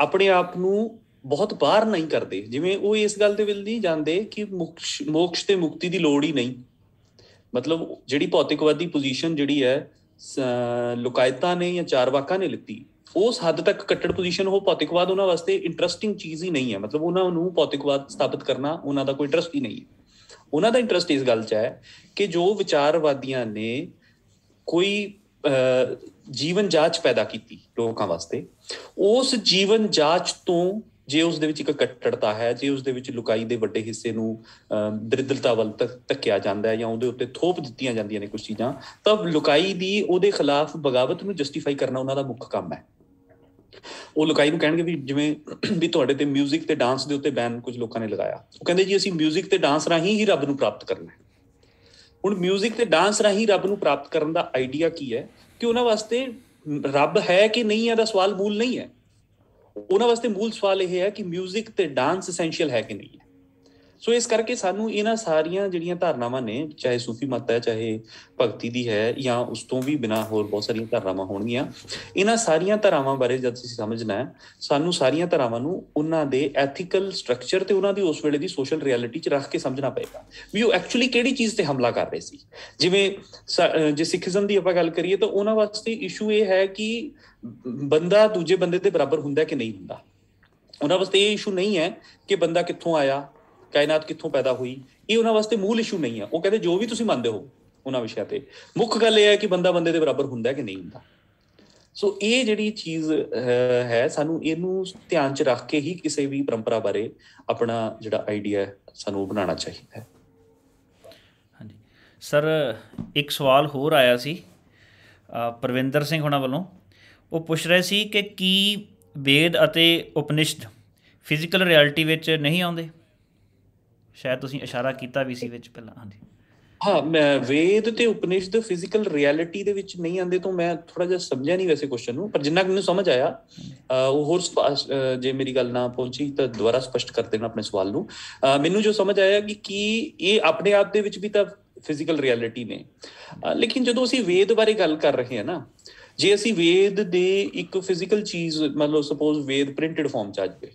ਆਪਣੇ ਆਪ ਨੂੰ ਬਹੁਤ ਬਾਹਰ ਨਹੀਂ ਕਰਦੇ ਜਿਵੇਂ ਉਹ ਇਸ ਗੱਲ ਦੇ ਵਿੱਚ ਨਹੀਂ ਜਾਂਦੇ ਕਿ ਮੋਕਸ਼ ਮੋਕਸ਼ ਤੇ ਮੁਕਤੀ ਦੀ ਲੋੜ ਹੀ ਨਹੀਂ ਮਤਲਬ ਜਿਹੜੀ ਭੌਤਿਕਵਾਦੀ ਪੋਜੀਸ਼ਨ ਜਿਹੜੀ ਹੈ ਲੁਕਾਇਤਾ ਨੇ ਜਾਂ ਚਾਰਵਾਕਾਂ ਨੇ ਲਿੱਤੀ ਉਸ ਹੱਦ ਤੱਕ ਕੱਟੜ ਪੋਜੀਸ਼ਨ ਉਹ ਭੌਤਿਕਵਾਦ ਉਹਨਾਂ ਵਾਸਤੇ ਇੰਟਰਸਟਿੰਗ ਚੀਜ਼ ਹੀ ਨਹੀਂ ਹੈ ਮਤਲਬ ਉਹਨਾਂ ਨੂੰ ਭੌਤਿਕਵਾਦ ਸਥਾਪਿਤ ਕਰਨਾ ਉਹਨਾਂ ਦਾ ਕੋਈ ਇੰਟਰਸਟ ਹੀ ਨਹੀਂ ਹੈ ਉਹਨਾਂ ਦਾ ਇੰਟਰਸਟ ਇਸ ਗੱਲ 'ਚ ਹੈ ਕਿ ਜੋ ਵਿਚਾਰਵਾਦੀਆਂ ਨੇ ਕੋਈ ਜੀਵਨ ਜਾਂਚ ਪੈਦਾ ਕੀਤੀ ਲੋਕਾਂ ਵਾਸਤੇ ਉਸ ਜੀਵਨ ਜਾਂਚ ਤੋਂ ਜੇ ਉਸ ਦੇ ਵਿੱਚ ਇੱਕ ਕੱਟੜਤਾ ਹੈ ਜੇ ਉਸ ਦੇ ਵਿੱਚ ਲੁਕਾਈ ਦੇ ਵੱਡੇ ਹਿੱਸੇ ਨੂੰ ਦਰਿਦਰਤਾ ਵੱਲ ਧੱਕਿਆ ਜਾਂਦਾ ਹੈ ਜਾਂ ਉਹਦੇ ਉੱਤੇ ਥੋਪ ਦਿੱਤੀਆਂ ਜਾਂਦੀਆਂ ਨੇ ਕੁਝ ਚੀਜ਼ਾਂ ਤਾਂ ਲੁਕਾਈ ਦੀ ਉਹਦੇ ਖਿਲਾਫ ਬਗਾਵਤ ਨੂੰ ਜਸਟੀਫਾਈ ਕਰਨਾ ਉਹਨਾਂ ਦਾ ਮੁੱਖ ਕੰਮ ਹੈ ਉਹ ਲੁਕਾਈ ਨੂੰ ਕਹਿਣਗੇ ਵੀ ਜਿਵੇਂ ਵੀ ਤੁਹਾਡੇ ਤੇ 뮤직 ਤੇ ਡਾਂਸ ਦੇ ਉੱਤੇ ਬੈਨ ਕੁਝ ਲੋਕਾਂ ਨੇ ਲਗਾਇਆ ਉਹ ਕਹਿੰਦੇ ਜੀ ਅਸੀਂ 뮤직 ਤੇ ਡਾਂਸ ਰਾਹੀਂ ਹੀ ਰੱਬ ਨੂੰ ਪ੍ਰਾਪਤ ਕਰਨਾ ਹੈ ਹੁਣ 뮤직 ਤੇ ਡਾਂਸ ਰਾਹੀਂ ਰੱਬ ਨੂੰ ਪ੍ਰਾਪਤ ਕਰਨ ਦਾ ਆਈਡੀਆ ਕੀ ਹੈ ਕਿ ਉਹਨਾਂ ਵਾਸਤੇ ਰੱਬ ਹੈ ਕਿ ਨਹੀਂ ਹੈ ਦਾ ਸਵਾਲ ਮੂਲ ਨਹੀਂ ਹੈ ਉਹਨਾਂ ਵਾਸਤੇ ਮੂਲ ਸਵਾਲ ਇਹ ਹੈ ਕਿ 뮤직 ਤੇ ਡਾਂਸ ਐਸੈਂਸ਼ੀਅਲ ਹੈ ਕਿ ਨਹੀਂ ਹੈ ਸੋ ਇਸ ਕਰਕੇ ਸਾਨੂੰ ਇਹਨਾਂ ਸਾਰੀਆਂ ਜਿਹੜੀਆਂ ਧਾਰਨਾਵਾਂ ਨੇ ਚਾਹੇ ਸੂਫੀ ਮਤ ਹੈ ਚਾਹੇ ਭਗਤੀ ਦੀ ਹੈ ਜਾਂ ਉਸ ਤੋਂ ਵੀ ਬਿਨਾ ਹੋਰ ਬਹੁਤ ਸਾਰੀਆਂ ਧਾਰਨਾਵਾਂ ਹੋਣਗੀਆਂ ਇਹਨਾਂ ਸਾਰੀਆਂ ਧਾਰਨਾਵਾਂ ਬਾਰੇ ਜਦ ਤੁਸੀਂ ਸਮਝਣਾ ਹੈ ਸਾਨੂੰ ਸਾਰੀਆਂ ਧਾਰਨਾਵਾਂ ਨੂੰ ਉਹਨਾਂ ਦੇ ਐਥੀਕਲ ਸਟਰਕਚਰ ਤੇ ਉਹਨਾਂ ਦੀ ਉਸ ਵੇਲੇ ਦੀ ਸੋਸ਼ਲ ਰਿਐਲਿਟੀ 'ਚ ਰੱਖ ਕੇ ਸਮਝਣਾ ਪਏਗਾ ਵੀ ਉਹ ਐਕਚੁਅਲੀ ਕਿਹੜੀ ਚੀਜ਼ ਤੇ ਹਮਲਾ ਕਰ ਰਹੇ ਸੀ ਜਿਵੇਂ ਜੇ ਸਿੱਖੀਜ਼ਮ ਦੀ ਆਪਾਂ ਗੱਲ ਕਰੀਏ ਤਾਂ ਉਹਨਾਂ ਵਾਸਤੇ ਇਸ਼ੂ ਇਹ ਹੈ ਕਿ ਬੰਦਾ ਦੂਜੇ ਬੰਦੇ ਦੇ ਬਰਾਬਰ ਹੁੰਦਾ ਕਿ ਨਹੀਂ ਹੁੰਦਾ ਉਹਨਾਂ ਵਾਸਤੇ ਇਹ ਇਸ਼ੂ ਨਹੀਂ ਹੈ ਕਿ ਬੰਦਾ ਕਿੱਥੋਂ ਆਇਆ ਕਾਇਨਾਤ ਕਿੱਥੋਂ ਪੈਦਾ ਹੋਈ ਇਹ ਉਹਨਾਂ ਵਾਸਤੇ ਮੂਲ ਇਸ਼ੂ ਨਹੀਂ ਆ ਉਹ ਕਹਿੰਦੇ ਜੋ ਵੀ ਤੁਸੀਂ ਮੰਨਦੇ ਹੋ ਉਹਨਾਂ ਵਿਸ਼ਿਆਂ ਤੇ ਮੁੱਖ ਗੱਲ ਇਹ ਹੈ ਕਿ ਬੰਦਾ ਬੰਦੇ ਦੇ ਬਰਾਬਰ ਹੁੰਦਾ ਕਿ ਨਹੀਂ ਹੁੰਦਾ ਸੋ ਇਹ ਜਿਹੜੀ ਚੀਜ਼ ਹੈ ਸਾਨੂੰ ਇਹਨੂੰ ਧਿਆਨ 'ਚ ਰੱਖ ਕੇ ਹੀ ਕਿਸੇ ਵੀ ਪਰੰਪਰਾ ਬਾਰੇ ਆਪਣਾ ਜਿਹੜਾ ਆਈਡੀਆ ਸਾਨੂੰ ਬਣਾਉਣਾ ਚਾਹੀਦਾ ਹੈ ਹਾਂਜੀ ਸਰ ਇੱਕ ਸਵਾਲ ਹੋਰ ਆਇਆ ਸੀ ਪ੍ਰਵਿੰਦਰ ਸਿੰਘ ਹੋਣਾ ਵੱਲੋਂ ਉਹ ਪੁੱਛ ਰਹੇ ਸੀ ਕਿ ਕੀ ਵੇਦ ਅਤੇ ਉਪਨਿਸ਼ਦ ਫਿਜ਼ੀਕਲ ਰਿਐਲਿਟੀ ਵਿੱਚ ਨਹੀਂ ਆਉਂਦੇ ਸ਼ਾਇਦ ਤੁਸੀਂ ਇਸ਼ਾਰਾ ਕੀਤਾ ਵੀ ਸੀ ਵਿੱਚ ਪਹਿਲਾਂ ਹਾਂਜੀ ਹਾਂ ਮੈਂ ਵੇਦ ਤੇ ਉਪਨਿਸ਼ਦ ਫਿਜ਼ੀਕਲ ਰਿਐਲਿਟੀ ਦੇ ਵਿੱਚ ਨਹੀਂ ਆਂਦੇ ਤੋਂ ਮੈਂ ਥੋੜਾ ਜਿਹਾ ਸਮਝਿਆ ਨਹੀਂ ਵੈਸੇ ਕੁਐਸਚਨ ਨੂੰ ਪਰ ਜਿੰਨਾ ਮੈਨੂੰ ਸਮਝ ਆਇਆ ਉਹ ਹੋਰ ਜੇ ਮੇਰੀ ਗੱਲ ਨਾ ਪਹੁੰਚੀ ਤਾਂ ਦੁਬਾਰਾ ਸਪਸ਼ਟ ਕਰ ਦੇਣਾ ਆਪਣੇ ਸਵਾਲ ਨੂੰ ਮੈਨੂੰ ਜੋ ਸਮਝ ਆਇਆ ਕਿ ਕੀ ਇਹ ਆਪਣੇ ਆਪ ਦੇ ਵਿੱਚ ਵੀ ਤਾਂ ਫਿਜ਼ੀਕਲ ਰਿਐਲਿਟੀ ਨੇ ਲੇਕਿਨ ਜਦੋਂ ਅਸੀਂ ਵੇਦ ਬਾਰੇ ਗੱਲ ਕਰ ਰਹੇ ਹਾਂ ਨਾ ਜੇ ਅਸੀਂ ਵੇਦ ਦੇ ਇੱਕ ਫਿਜ਼ੀਕਲ ਚੀਜ਼ ਮੰਨ ਲਓ ਸਪੋਜ਼ ਵੇਦ ਪ੍ਰਿੰਟਡ ਫਾਰਮ ਚ ਆ ਜਾਵੇ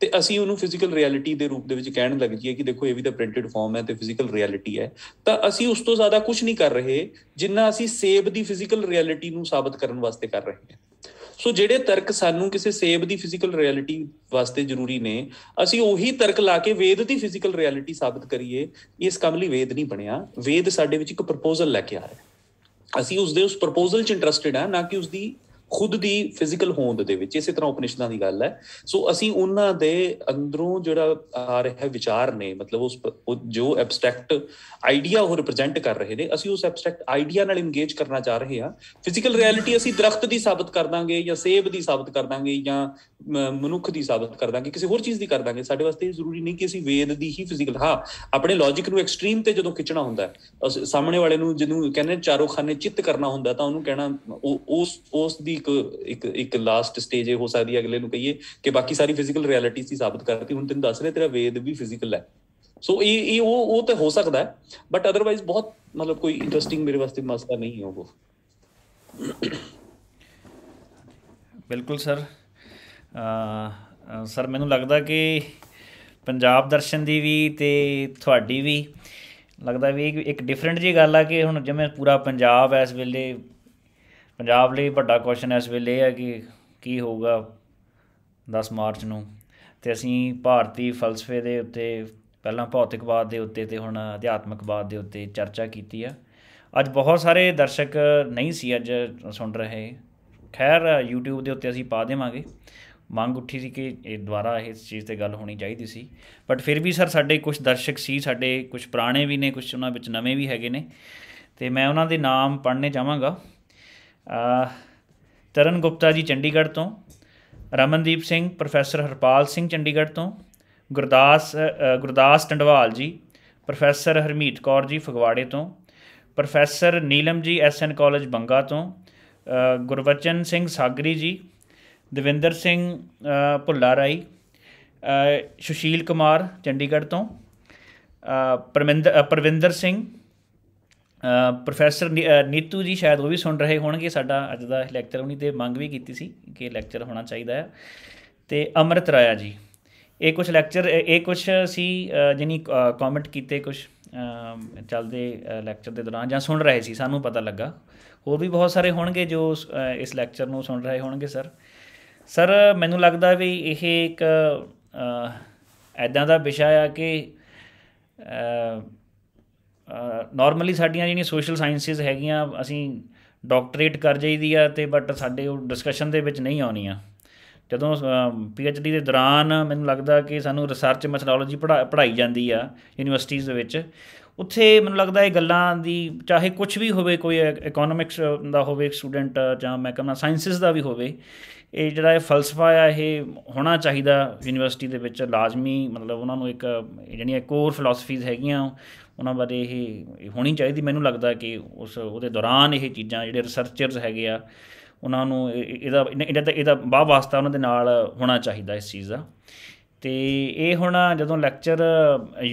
ਤੇ ਅਸੀਂ ਉਹਨੂੰ ਫਿਜ਼ੀਕਲ ਰਿਐਲਿਟੀ ਦੇ ਰੂਪ ਦੇ ਵਿੱਚ ਕਹਿਣ ਲੱਗ ਜਾਈਏ ਕਿ ਦੇਖੋ ਇਹ ਵੀ ਤਾਂ ਪ੍ਰਿੰਟਡ ਫਾਰਮ ਹੈ ਤੇ ਫਿਜ਼ੀਕਲ ਰਿਐਲਿਟੀ ਹੈ ਤਾਂ ਅਸੀਂ ਉਸ ਤੋਂ ਜ਼ਿਆਦਾ ਕੁਝ ਨਹੀਂ ਕਰ ਰਹੇ ਜਿੰਨਾ ਅਸੀਂ ਸੇਬ ਦੀ ਫਿਜ਼ੀਕਲ ਰਿਐਲਿਟੀ ਨੂੰ ਸਾਬਤ ਕਰਨ ਵਾਸਤੇ ਕਰ ਰਹੇ ਹਾਂ ਸੋ ਜਿਹੜੇ ਤਰਕ ਸਾਨੂੰ ਕਿਸੇ ਸੇਬ ਦੀ ਫਿਜ਼ੀਕਲ ਰਿਐਲਿਟੀ ਵਾਸਤੇ ਜ਼ਰੂਰੀ ਨੇ ਅਸੀਂ ਉਹੀ ਤਰਕ ਲਾ ਕੇ ਵੇਦ ਦੀ ਫਿਜ਼ੀਕਲ ਰਿਐਲਿਟੀ ਸਾਬਤ ਕਰੀਏ ਇਸ ਕੰਮ ਲਈ ਵੇਦ ਨਹੀਂ ਬਣਿਆ ਵੇਦ ਸਾਡੇ ਵਿੱਚ ਇੱਕ ਪ੍ਰਪੋਜ਼ਲ ਲੈ ਕੇ ਆ ਰਿਹਾ ਅਸੀਂ ਉਸ ਦੇ ਉਸ ਪ੍ਰਪੋਜ਼ਲ 'ਚ ਇੰਟਰਸਟਿਡ ਆ ਨਾ ਕਿ ਉਸ ਦੀ ਖੁਦ ਦੀ ਫਿਜ਼ੀਕਲ ਹੋਂਦ ਦੇ ਵਿੱਚ ਇਸੇ ਤਰ੍ਹਾਂ ਉਪਨਿਸ਼ਦਾਂ ਦੀ ਗੱਲ ਹੈ ਸੋ ਅਸੀਂ ਉਹਨਾਂ ਦੇ ਅੰਦਰੋਂ ਜਿਹੜਾ ਆ ਰਿਹਾ ਵਿਚਾਰ ਨੇ ਮਤਲਬ ਉਸ ਜੋ ਐਬਸਟ੍ਰੈਕਟ ਆਈਡੀਆ ਉਹ ਰਿਪਰੈਜ਼ੈਂਟ ਕਰ ਰਹੇ ਨੇ ਅਸੀਂ ਉਸ ਐਬਸਟ੍ਰੈਕਟ ਆਈਡੀਆ ਨਾਲ ਇੰਗੇਜ ਕਰਨਾ ਚਾਹ ਰਹੇ ਹਾਂ ਫਿਜ਼ੀਕਲ ਰਿਐਲਿਟੀ ਅਸੀਂ ਦਰਖਤ ਦੀ ਸਾਬਤ ਕਰ ਦਾਂਗੇ ਜਾਂ ਸੇਬ ਦੀ ਸਾਬਤ ਕਰ ਦਾਂਗੇ ਜਾਂ ਮਨੁੱਖ ਦੀ ਸਾਬਤ ਕਰ ਦਾਂਗੇ ਕਿਸੇ ਹੋਰ ਚੀਜ਼ ਦੀ ਕਰ ਦਾਂਗੇ ਸਾਡੇ ਵਾਸਤੇ ਇਹ ਜ਼ਰੂਰੀ ਨਹੀਂ ਕਿ ਅਸੀਂ ਵੇਦ ਦੀ ਹੀ ਫਿਜ਼ੀਕਲ ਹਾਂ ਆਪਣੇ ਲੌਜੀਕ ਨੂੰ ਐਕਸਟ੍ਰੀਮ ਤੇ ਜਦੋਂ ਖਿੱਚਣਾ ਹੁੰਦਾ ਸਾਹਮਣੇ ਵਾਲੇ ਨੂੰ ਜਿਹਨੂੰ ਕਹਿੰਦੇ ਚਾਰੋਖਾਨੇ ਚਿੱਤ ਕਰਨਾ ਹੁੰਦਾ ਤਾਂ ਉਹਨੂੰ ਕਹਿਣਾ ਉਸ ਉਸ ਦੀ ਇੱਕ ਇੱਕ ਇੱਕ ਲਾਸਟ ਸਟੇਜ ਇਹ ਹੋ ਸਕਦੀ ਹੈ ਅਗਲੇ ਨੂੰ ਕਹੀਏ ਕਿ ਬਾਕੀ ਸਾਰੀ ਫਿਜ਼ੀਕਲ ਰਿਐਲਿਟੀ ਸੀ ਸਾਬਤ ਕਰਤੀ ਹੁਣ ਤੈਨੂੰ ਦੱਸ ਰਿਹਾ ਤੇਰਾ ਵੇਦ ਵੀ ਫਿਜ਼ੀਕਲ ਹੈ ਸੋ ਇਹ ਇਹ ਉਹ ਉਹ ਤੇ ਹੋ ਸਕਦਾ ਹੈ ਬਟ ਅਦਰਵਾਈਜ਼ ਬਹੁਤ ਮਤਲਬ ਕੋਈ ਇੰਟਰਸਟਿੰਗ ਮੇਰੇ ਵਾਸਤੇ ਮਸਲਾ ਨਹੀਂ ਹੈ ਉਹ ਬਿਲਕੁਲ ਸਰ ਅ ਸਰ ਮੈਨੂੰ ਲੱਗਦਾ ਕਿ ਪੰਜਾਬ ਦਰਸ਼ਨ ਦੀ ਵੀ ਤੇ ਤੁਹਾਡੀ ਵੀ ਲੱਗਦਾ ਵੀ ਇੱਕ ਡਿਫਰੈਂਟ ਜੀ ਗੱਲ ਆ ਕਿ ਹੁਣ ਜਿਵੇਂ ਪੂਰਾ ਪੰਜਾਬ ਇਸ ਵੇਲੇ ਪੰਜਾਬ ਲਈ ਵੱਡਾ ਕੁਐਸਚਨ ਇਸ ਵੇਲੇ ਇਹ ਹੈ ਕਿ ਕੀ ਹੋਊਗਾ 10 ਮਾਰਚ ਨੂੰ ਤੇ ਅਸੀਂ ਭਾਰਤੀ ਫਲਸਫੇ ਦੇ ਉੱਤੇ ਪਹਿਲਾਂ ਭੌਤਿਕਵਾਦ ਦੇ ਉੱਤੇ ਤੇ ਹੁਣ ਅਧਿਆਤਮਿਕਵਾਦ ਦੇ ਉੱਤੇ ਚਰਚਾ ਕੀਤੀ ਆ ਅੱਜ ਬਹੁਤ ਸਾਰੇ ਦਰਸ਼ਕ ਨਹੀਂ ਸੀ ਅੱਜ ਸੁਣ ਰਹੇ ਖੈਰ YouTube ਦੇ ਉੱਤੇ ਅਸੀਂ ਪਾ ਦੇਵਾਂਗੇ ਮੰਗ ਉੱਠੀ ਸੀ ਕਿ ਇਹ ਦੁਆਰਾ ਇਸ ਚੀਜ਼ ਤੇ ਗੱਲ ਹੋਣੀ ਚਾਹੀਦੀ ਸੀ ਬਟ ਫਿਰ ਵੀ ਸਰ ਸਾਡੇ ਕੁਝ ਦਰਸ਼ਕ ਸੀ ਸਾਡੇ ਕੁਝ ਪੁਰਾਣੇ ਵੀ ਨੇ ਕੁਝ ਉਹਨਾਂ ਵਿੱਚ ਨਵੇਂ ਵੀ ਹੈਗੇ ਨੇ ਤੇ ਮੈਂ ਉਹਨਾਂ ਦੇ ਨਾਮ ਪੜ੍ਹਨੇ ਚਾਹਾਂਗਾ ਤਰਨ ਗੁਪਤਾ ਜੀ ਚੰਡੀਗੜ੍ਹ ਤੋਂ ਰਮਨਦੀਪ ਸਿੰਘ ਪ੍ਰੋਫੈਸਰ ਹਰਪਾਲ ਸਿੰਘ ਚੰਡੀਗੜ੍ਹ ਤੋਂ ਗੁਰਦਾਸ ਗੁਰਦਾਸ ਟੰਡਵਾਲ ਜੀ ਪ੍ਰੋਫੈਸਰ ਹਰਮੀਤ ਕੌਰ ਜੀ ਫਗਵਾੜੇ ਤੋਂ ਪ੍ਰੋਫੈਸਰ ਨੀਲਮ ਜੀ ਐਸਐਨ ਕਾਲਜ ਬੰਗਾ ਤੋਂ ਗੁਰਵਚਨ ਸਿੰਘ ਸਾਗਰੀ ਜੀ ਦਵਿੰਦਰ ਸਿੰਘ ਭੁੱਲਾ ਰਾਈ ਸੁਸ਼ੀਲ ਕੁਮਾਰ ਚੰਡੀਗੜ੍ਹ ਤੋਂ ਪਰਮਿੰਦਰ ਪਰਵਿੰਦਰ ਸਿੰਘ ਪ੍ਰੋਫੈਸਰ ਨੀਤੂ ਜੀ ਸ਼ਾਇਦ ਉਹ ਵੀ ਸੁਣ ਰਹੇ ਹੋਣਗੇ ਸਾਡਾ ਅੱਜ ਦਾ ਲੈਕਚਰ ਉਹਨੀ ਤੇ ਮੰਗ ਵੀ ਕੀਤੀ ਸੀ ਕਿ ਲੈਕਚਰ ਹੋਣਾ ਚਾਹੀਦਾ ਹੈ ਤੇ ਅਮਰਤ ਰਾਇਆ ਜੀ ਇਹ ਕੁਝ ਲੈਕਚਰ ਇਹ ਕੁਝ ਸੀ ਜਿਨੀ ਕਮੈਂਟ ਕੀਤੇ ਕੁਝ ਚੱਲਦੇ ਲੈਕਚਰ ਦੇ ਦੌਰਾਨ ਜਾਂ ਸੁਣ ਰਹੇ ਸੀ ਸਾਨੂੰ ਪਤਾ ਲੱਗਾ ਹੋਰ ਵੀ ਬਹੁਤ ਸਾਰੇ ਹੋਣਗੇ ਜੋ ਇਸ ਲੈਕਚਰ ਨੂੰ ਸੁਣ ਰਹੇ ਹੋਣਗੇ ਸਰ ਸਰ ਮੈਨੂੰ ਲੱਗਦਾ ਵੀ ਇਹ ਇੱਕ ਐਦਾਂ ਦਾ ਵਿਸ਼ਾ ਆ ਕਿ ਨਾਰਮਲੀ ਸਾਡੀਆਂ ਜਿਹੜੀਆਂ ਸੋਸ਼ਲ ਸਾਇੰਸਿਸ ਹੈਗੀਆਂ ਅਸੀਂ ਡਾਕਟਰੇਟ ਕਰ ਜਾਈਦੀ ਆ ਤੇ ਬਟ ਸਾਡੇ ਉਹ ਡਿਸਕਸ਼ਨ ਦੇ ਵਿੱਚ ਨਹੀਂ ਆਉਣੀਆਂ ਜਦੋਂ ਪੀ ਐਚ ਡੀ ਦੇ ਦੌਰਾਨ ਮੈਨੂੰ ਲੱਗਦਾ ਕਿ ਸਾਨੂੰ ਰਿਸਰਚ ਮੈਥਡੋਲੋਜੀ ਪੜ੍ਹਾਈ ਜਾਂਦੀ ਆ ਯੂਨੀਵਰਸਿਟੀਆਂ ਦੇ ਵਿੱਚ ਉੱਥੇ ਮੈਨੂੰ ਲੱਗਦਾ ਇਹ ਗੱਲਾਂ ਦੀ ਚਾਹੇ ਕੁਝ ਵੀ ਹੋਵੇ ਕੋਈ ਇਕਨੋਮਿਕਸ ਦਾ ਹੋਵੇ ਸਟੂਡੈਂਟ ਜਾਂ ਮੈਂ ਕਹਿੰਦਾ ਸਾਇੰਸਸ ਦਾ ਵੀ ਹੋਵੇ ਇਹ ਜਿਹੜਾ ਇਹ ਫਲਸਫਾ ਆ ਇਹ ਹੋਣਾ ਚਾਹੀਦਾ ਯੂਨੀਵਰਸਿਟੀ ਦੇ ਵਿੱਚ ਲਾਜ਼ਮੀ ਮਤਲਬ ਉਹਨਾਂ ਨੂੰ ਇੱਕ ਜਿਹੜੀਆਂ ਕੋਰ ਫਿਲਾਸਫੀਜ਼ ਹੈਗੀਆਂ ਉਹਨਾਂ ਬਾਰੇ ਇਹ ਹੋਣੀ ਚਾਹੀਦੀ ਮੈਨੂੰ ਲੱਗਦਾ ਕਿ ਉਸ ਉਹਦੇ ਦੌਰਾਨ ਇਹ ਚੀਜ਼ਾਂ ਜਿਹੜੇ ਰਿਸਰਚਰਸ ਹੈਗੇ ਆ ਉਹਨਾਂ ਨੂੰ ਇਹਦਾ ਇਹਦਾ ਇਹਦਾ ਬਾਹ ਵਾਸਤਾ ਉਹਨਾਂ ਦੇ ਨਾਲ ਹੋਣਾ ਚਾਹੀਦਾ ਇਸ ਚੀਜ਼ ਦਾ ਤੇ ਇਹ ਹੁਣ ਜਦੋਂ ਲੈਕਚਰ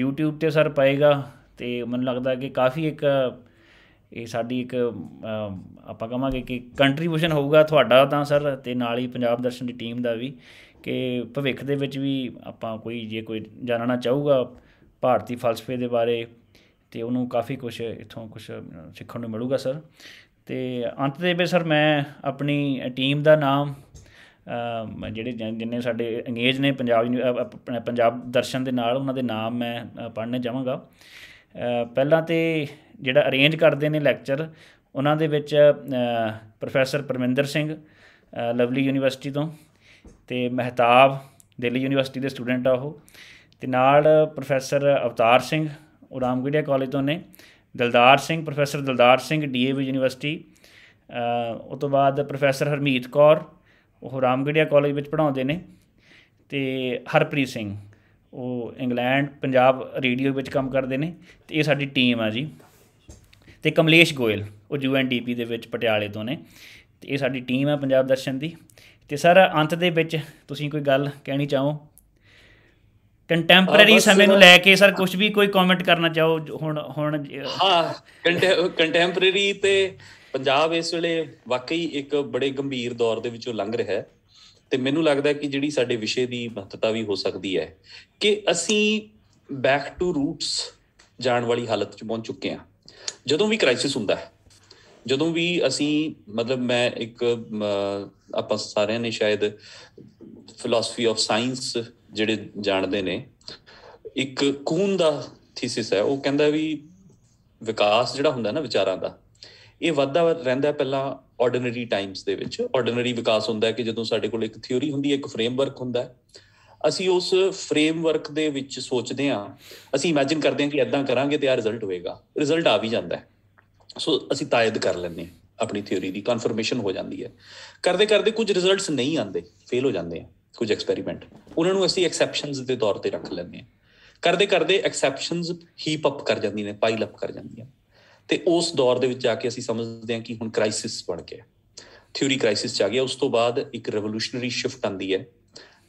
YouTube ਤੇ ਸਰ ਪਾਏਗਾ ਤੇ ਮੈਨੂੰ ਲੱਗਦਾ ਕਿ ਕਾਫੀ ਇੱਕ ਇਹ ਸਾਡੀ ਇੱਕ ਆਪਾਂ ਕਹਾਂਗੇ ਕਿ ਕੰਟਰੀਬਿਊਸ਼ਨ ਹੋਊਗਾ ਤੁਹਾਡਾ ਤਾਂ ਸਰ ਤੇ ਨਾਲ ਹੀ ਪੰਜਾਬ ਦਰਸ਼ਨ ਦੀ ਟੀਮ ਦਾ ਵੀ ਕਿ ਭਵਿੱਖ ਦੇ ਵਿੱਚ ਵੀ ਆਪਾਂ ਕੋਈ ਜੇ ਕੋਈ ਜਾਣਨਾ ਚਾਹੂਗਾ ਭਾਰਤੀ ਫਲਸਫੇ ਦੇ ਬਾਰੇ ਤੇ ਉਹਨੂੰ ਕਾਫੀ ਕੁਝ ਇਥੋਂ ਕੁਝ ਸਿੱਖਣ ਨੂੰ ਮਿਲੂਗਾ ਸਰ ਤੇ ਅੰਤ ਦੇ ਵਿੱਚ ਸਰ ਮੈਂ ਆਪਣੀ ਟੀਮ ਦਾ ਨਾਮ ਜਿਹੜੇ ਜਿੰਨੇ ਸਾਡੇ ਅੰਗੇਜ ਨੇ ਪੰਜਾਬ ਪੰਜਾਬ ਦਰਸ਼ਨ ਦੇ ਨਾਲ ਉਹਨਾਂ ਦੇ ਨਾਮ ਮੈਂ ਪੜ੍ਹਨੇ ਜਾਵਾਂਗਾ ਪਹਿਲਾਂ ਤੇ ਜਿਹੜਾ ਅਰੇਂਜ ਕਰਦੇ ਨੇ ਲੈਕਚਰ ਉਹਨਾਂ ਦੇ ਵਿੱਚ professor Parminder Singh Lovely university ਤੋਂ ਤੇ ਮਹਿਤਾਬ ਦਿੱਲੀ ਯੂਨੀਵਰਸਿਟੀ ਦੇ ਸਟੂਡੈਂਟ ਆ ਉਹ ਤੇ ਨਾਲ ਪ੍ਰੋਫੈਸਰ ਅਵਤਾਰ ਸਿੰਘ ਉਹ ਰਾਮਗੜੀਆ ਕਾਲਜ ਤੋਂ ਨੇ Daldar Singh professor Daldar Singh DAV university ਉਹ ਤੋਂ ਬਾਅਦ ਪ੍ਰੋਫੈਸਰ ਹਰਮੀਤ ਕੌਰ ਉਹ ਰਾਮਗੜੀਆ ਕਾਲਜ ਵਿੱਚ ਪੜ੍ਹਾਉਂਦੇ ਨੇ ਤੇ ਹਰਪ੍ਰੀਤ ਸਿੰਘ ਉਹ ਇੰਗਲੈਂਡ ਪੰਜਾਬ ਰੇਡੀਓ ਵਿੱਚ ਕੰਮ ਕਰਦੇ ਨੇ ਤੇ ਇਹ ਸਾਡੀ ਟੀਮ ਆ ਜੀ ਤੇ ਕਮਲੇਸ਼ ਗੋਇਲ ਉਹ ਯੂਐਨਡੀਪੀ ਦੇ ਵਿੱਚ ਪਟਿਆਲੇ ਤੋਂ ਨੇ ਤੇ ਇਹ ਸਾਡੀ ਟੀਮ ਆ ਪੰਜਾਬ ਦਰਸ਼ਨ ਦੀ ਤੇ ਸਰ ਅੰਤ ਦੇ ਵਿੱਚ ਤੁਸੀਂ ਕੋਈ ਗੱਲ ਕਹਿਣੀ ਚਾਹੋ ਕੰਟੈਂਪਰੇਰੀ ਸਮੇਂ ਨੂੰ ਲੈ ਕੇ ਸਰ ਕੁਝ ਵੀ ਕੋਈ ਕਮੈਂਟ ਕਰਨਾ ਚਾਹੋ ਹੁਣ ਹੁਣ ਹਾਂ ਕੰਟੈਂਪਰੇਰੀ ਤੇ ਪੰਜਾਬ ਇਸ ਵੇਲੇ ਵਾਕਈ ਇੱਕ ਬੜੇ ਗੰਭੀਰ ਦੌਰ ਦੇ ਵਿੱਚੋਂ ਲੰਘ ਰਿਹਾ ਹੈ ਤੇ ਮੈਨੂੰ ਲੱਗਦਾ ਹੈ ਕਿ ਜਿਹੜੀ ਸਾਡੇ ਵਿਸ਼ੇ ਦੀ ਮਹੱਤਤਾ ਵੀ ਹੋ ਸਕਦੀ ਹੈ ਕਿ ਅਸੀਂ ਬੈਕ ਟੂ ਰੂਟਸ ਜਾਣ ਵਾਲੀ ਹਾਲਤ 'ਚ ਪਹੁੰਚ ਚੁੱਕੇ ਹਾਂ ਜਦੋਂ ਵੀ ਕ੍ਰਾਈਸਿਸ ਹੁੰਦਾ ਹੈ ਜਦੋਂ ਵੀ ਅਸੀਂ ਮਤਲਬ ਮੈਂ ਇੱਕ ਆਪਾਂ ਸਾਰਿਆਂ ਨੇ ਸ਼ਾਇਦ ਫਿਲਾਸਫੀ ਆਫ ਸਾਇੰਸ ਜਿਹੜੇ ਜਾਣਦੇ ਨੇ ਇੱਕ ਕੂਨ ਦਾ ਥੀਸਿਸ ਹੈ ਉਹ ਕਹਿੰਦਾ ਵੀ ਵਿਕਾਸ ਜਿਹੜਾ ਹੁੰਦਾ ਨਾ ਵਿਚਾਰਾਂ ਦਾ ਇਹ ਵੱਧਦਾ ਰਹਿੰਦਾ ਪਹਿਲਾਂ ਆਰਡੀਨਰੀ ਟਾਈਮਸ ਦੇ ਵਿੱਚ ਆਰਡੀਨਰੀ ਵਿਕਾਸ ਹੁੰਦਾ ਹੈ ਕਿ ਜਦੋਂ ਸਾਡੇ ਕੋਲ ਇੱਕ ਥਿਉਰੀ ਹੁੰਦੀ ਹੈ ਇੱਕ ਫਰੇਮਵਰਕ ਹੁੰਦਾ ਹੈ ਅਸੀਂ ਉਸ ਫਰੇਮਵਰਕ ਦੇ ਵਿੱਚ ਸੋਚਦੇ ਹਾਂ ਅਸੀਂ ਇਮੇਜਿਨ ਕਰਦੇ ਹਾਂ ਕਿ ਇਦਾਂ ਕਰਾਂਗੇ ਤੇ ਆ ਰਿਜ਼ਲਟ ਹੋਏਗਾ ਰਿਜ਼ਲਟ ਆ ਵੀ ਜਾਂਦਾ ਹੈ ਸੋ ਅਸੀਂ ਤਾਇਦ ਕਰ ਲੈਂਦੇ ਹਾਂ ਆਪਣੀ ਥਿਉਰੀ ਦੀ ਕਨਫਰਮੇਸ਼ਨ ਹੋ ਜਾਂਦੀ ਹੈ ਕਰਦੇ ਕਰਦੇ ਕੁਝ ਰਿਜ਼ਲਟਸ ਨਹੀਂ ਆਉਂਦੇ ਫੇਲ ਹੋ ਜਾਂਦੇ ਆ ਕੁਝ ਐਕਸਪੈਰੀਮੈਂਟ ਉਹਨਾਂ ਨੂੰ ਅਸੀਂ ਐਕਸੈਪਸ਼ਨਸ ਦੇ ਤੌਰ ਤੇ ਰੱਖ ਲੈਂਦੇ ਹਾਂ ਕਰਦੇ ਕਰਦੇ ਐਕਸੈਪਸ਼ਨਸ ਹੀਪ ਅਪ ਕਰ ਜਾਂਦੀਆਂ ਨੇ ਪਾਈਲ ਅਪ ਕਰ ਜਾਂਦੀਆਂ ਤੇ ਉਸ ਦੌਰ ਦੇ ਵਿੱਚ ਜਾ ਕੇ ਅਸੀਂ ਸਮਝਦੇ ਹਾਂ ਕਿ ਹੁਣ ਕ੍ਰਾਈਸਿਸ ਬਣ ਗਿਆ ਥਿਊਰੀ ਕ੍ਰਾਈਸਿਸ ਚ ਆ ਗਿਆ ਉਸ ਤੋਂ ਬਾਅਦ ਇੱਕ ਰੈਵੋਲੂਸ਼ਨਰੀ ਸ਼ਿਫਟ ਆਂਦੀ ਹੈ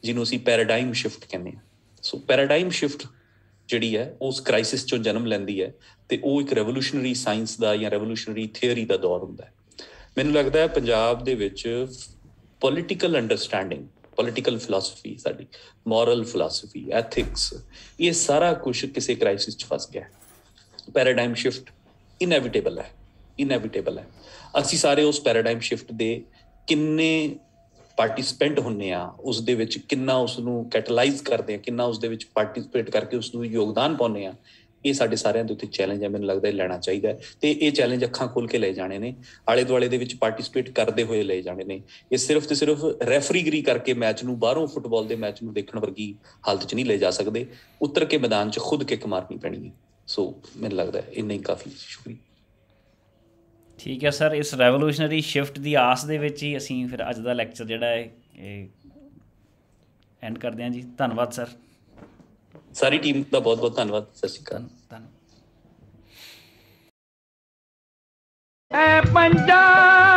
ਜਿਹਨੂੰ ਅਸੀਂ ਪੈਰਾਡਾਈਮ ਸ਼ਿਫਟ ਕਹਿੰਦੇ ਹਾਂ ਸੋ ਪੈਰਾਡਾਈਮ ਸ਼ਿਫਟ ਜਿਹੜੀ ਹੈ ਉਸ ਕ੍ਰਾਈਸਿਸ ਚੋਂ ਜਨਮ ਲੈਂਦੀ ਹੈ ਤੇ ਉਹ ਇੱਕ ਰੈਵੋਲੂਸ਼ਨਰੀ ਸਾਇੰਸ ਦਾ ਜਾਂ ਰੈਵੋਲੂਸ਼ਨਰੀ ਥਿਉਰੀ ਦਾ ਦੌਰ ਹੁੰਦਾ ਹੈ ਮੈਨੂੰ ਲੱਗਦਾ ਹੈ ਪੰਜਾਬ ਦੇ ਵਿੱਚ ਪੋਲਿਟੀਕਲ ਅੰਡਰਸਟੈਂਡਿੰਗ ਪੋਲਿਟੀਕਲ ਫਿਲਾਸਫੀ ਸਾਡੀ ਮੋਰਲ ਫਿਲਾਸਫੀ ਐਥਿਕਸ ਇਹ ਸਾਰਾ ਕੁਝ ਕਿਸੇ ਕ੍ਰਾਈਸਿਸ 'ਚ ਫਸ ਗਿਆ ਪੈਰਾਡਾਈਮ ਸ਼ਿਫਟ ਇਨੇਵਿਟੇਬਲ ਹੈ ਇਨੇਵਿਟੇਬਲ ਹੈ ਅਸੀਂ ਸਾਰੇ ਉਸ ਪੈਰਾਡਾਈਮ ਸ਼ਿਫਟ ਦੇ ਕਿੰਨੇ ਪਾਰਟਿਸਪੈਂਟ ਹੁੰਨੇ ਆ ਉਸ ਦੇ ਵਿੱਚ ਕਿੰਨਾ ਉਸ ਨੂੰ ਕੈਟਲਾਈਜ਼ ਕਰਦੇ ਆ ਕਿੰਨਾ ਉਸ ਦੇ ਵਿੱਚ ਪਾਰਟਿਸਿਪੇਟ ਕਰਕੇ ਉਸ ਨੂੰ ਯੋਗਦਾਨ ਪਾਉਂਦੇ ਆ ਇਹ ਸਾਡੇ ਸਾਰਿਆਂ ਦੇ ਉੱਤੇ ਚੈਲੰਜ ਹੈ ਮੈਨੂੰ ਲੱਗਦਾ ਇਹ ਲੈਣਾ ਚਾਹੀਦਾ ਹੈ ਤੇ ਇਹ ਚੈਲੰਜ ਅੱਖਾਂ ਖੋਲ ਕੇ ਲੈ ਜਾਣੇ ਨੇ ਆਲੇ ਦੁਆਲੇ ਦੇ ਵਿੱਚ ਪਾਰਟਿਸਿਪੇਟ ਕਰਦੇ ਹੋਏ ਲੈ ਜਾਣੇ ਨੇ ਇਹ ਸਿਰਫ ਤੇ ਸਿਰਫ ਰੈਫਰੀਗਰੀ ਕਰਕੇ ਮੈਚ ਨੂੰ ਬਾਹਰੋਂ ਫੁੱਟਬਾਲ ਦੇ ਮੈਚ ਨੂੰ ਦੇਖਣ ਵਰਗੀ ਹਾਲਤ 'ਚ ਨਹੀਂ ਲੈ ਜਾ ਸਕਦੇ ਉਤਰ ਕੇ ਮੈਦਾਨ 'ਚ ਖੁਦ ਕਿੱਕ ਮਾਰਨੀ ਪੈਣੀ ਹੈ ਸੋ ਮੈਨੂੰ ਲੱਗਦਾ ਇੰਨਾ ਹੀ ਕਾਫੀ ਸ਼ੁਕਰੀਆ ਠੀਕ ਹੈ ਸਰ ਇਸ ਰੈਵੋਲੂਸ਼ਨਰੀ ਸ਼ਿਫਟ ਦੀ ਆਸ ਦੇ ਵਿੱਚ ਹੀ ਅਸੀਂ ਫਿਰ ਅੱਜ ਦਾ ਲੈਕਚਰ ਜਿਹੜਾ ਹੈ ਇਹ ਐਂਡ ਕਰਦੇ ਹਾਂ ਜੀ ਧੰਨਵਾਦ ਸਰ ਸਾਰੀ ਟੀਮ ਦਾ ਬਹੁਤ ਬਹੁਤ ਧੰਨਵਾਦ ਸਸਿਕਾਨ Panjang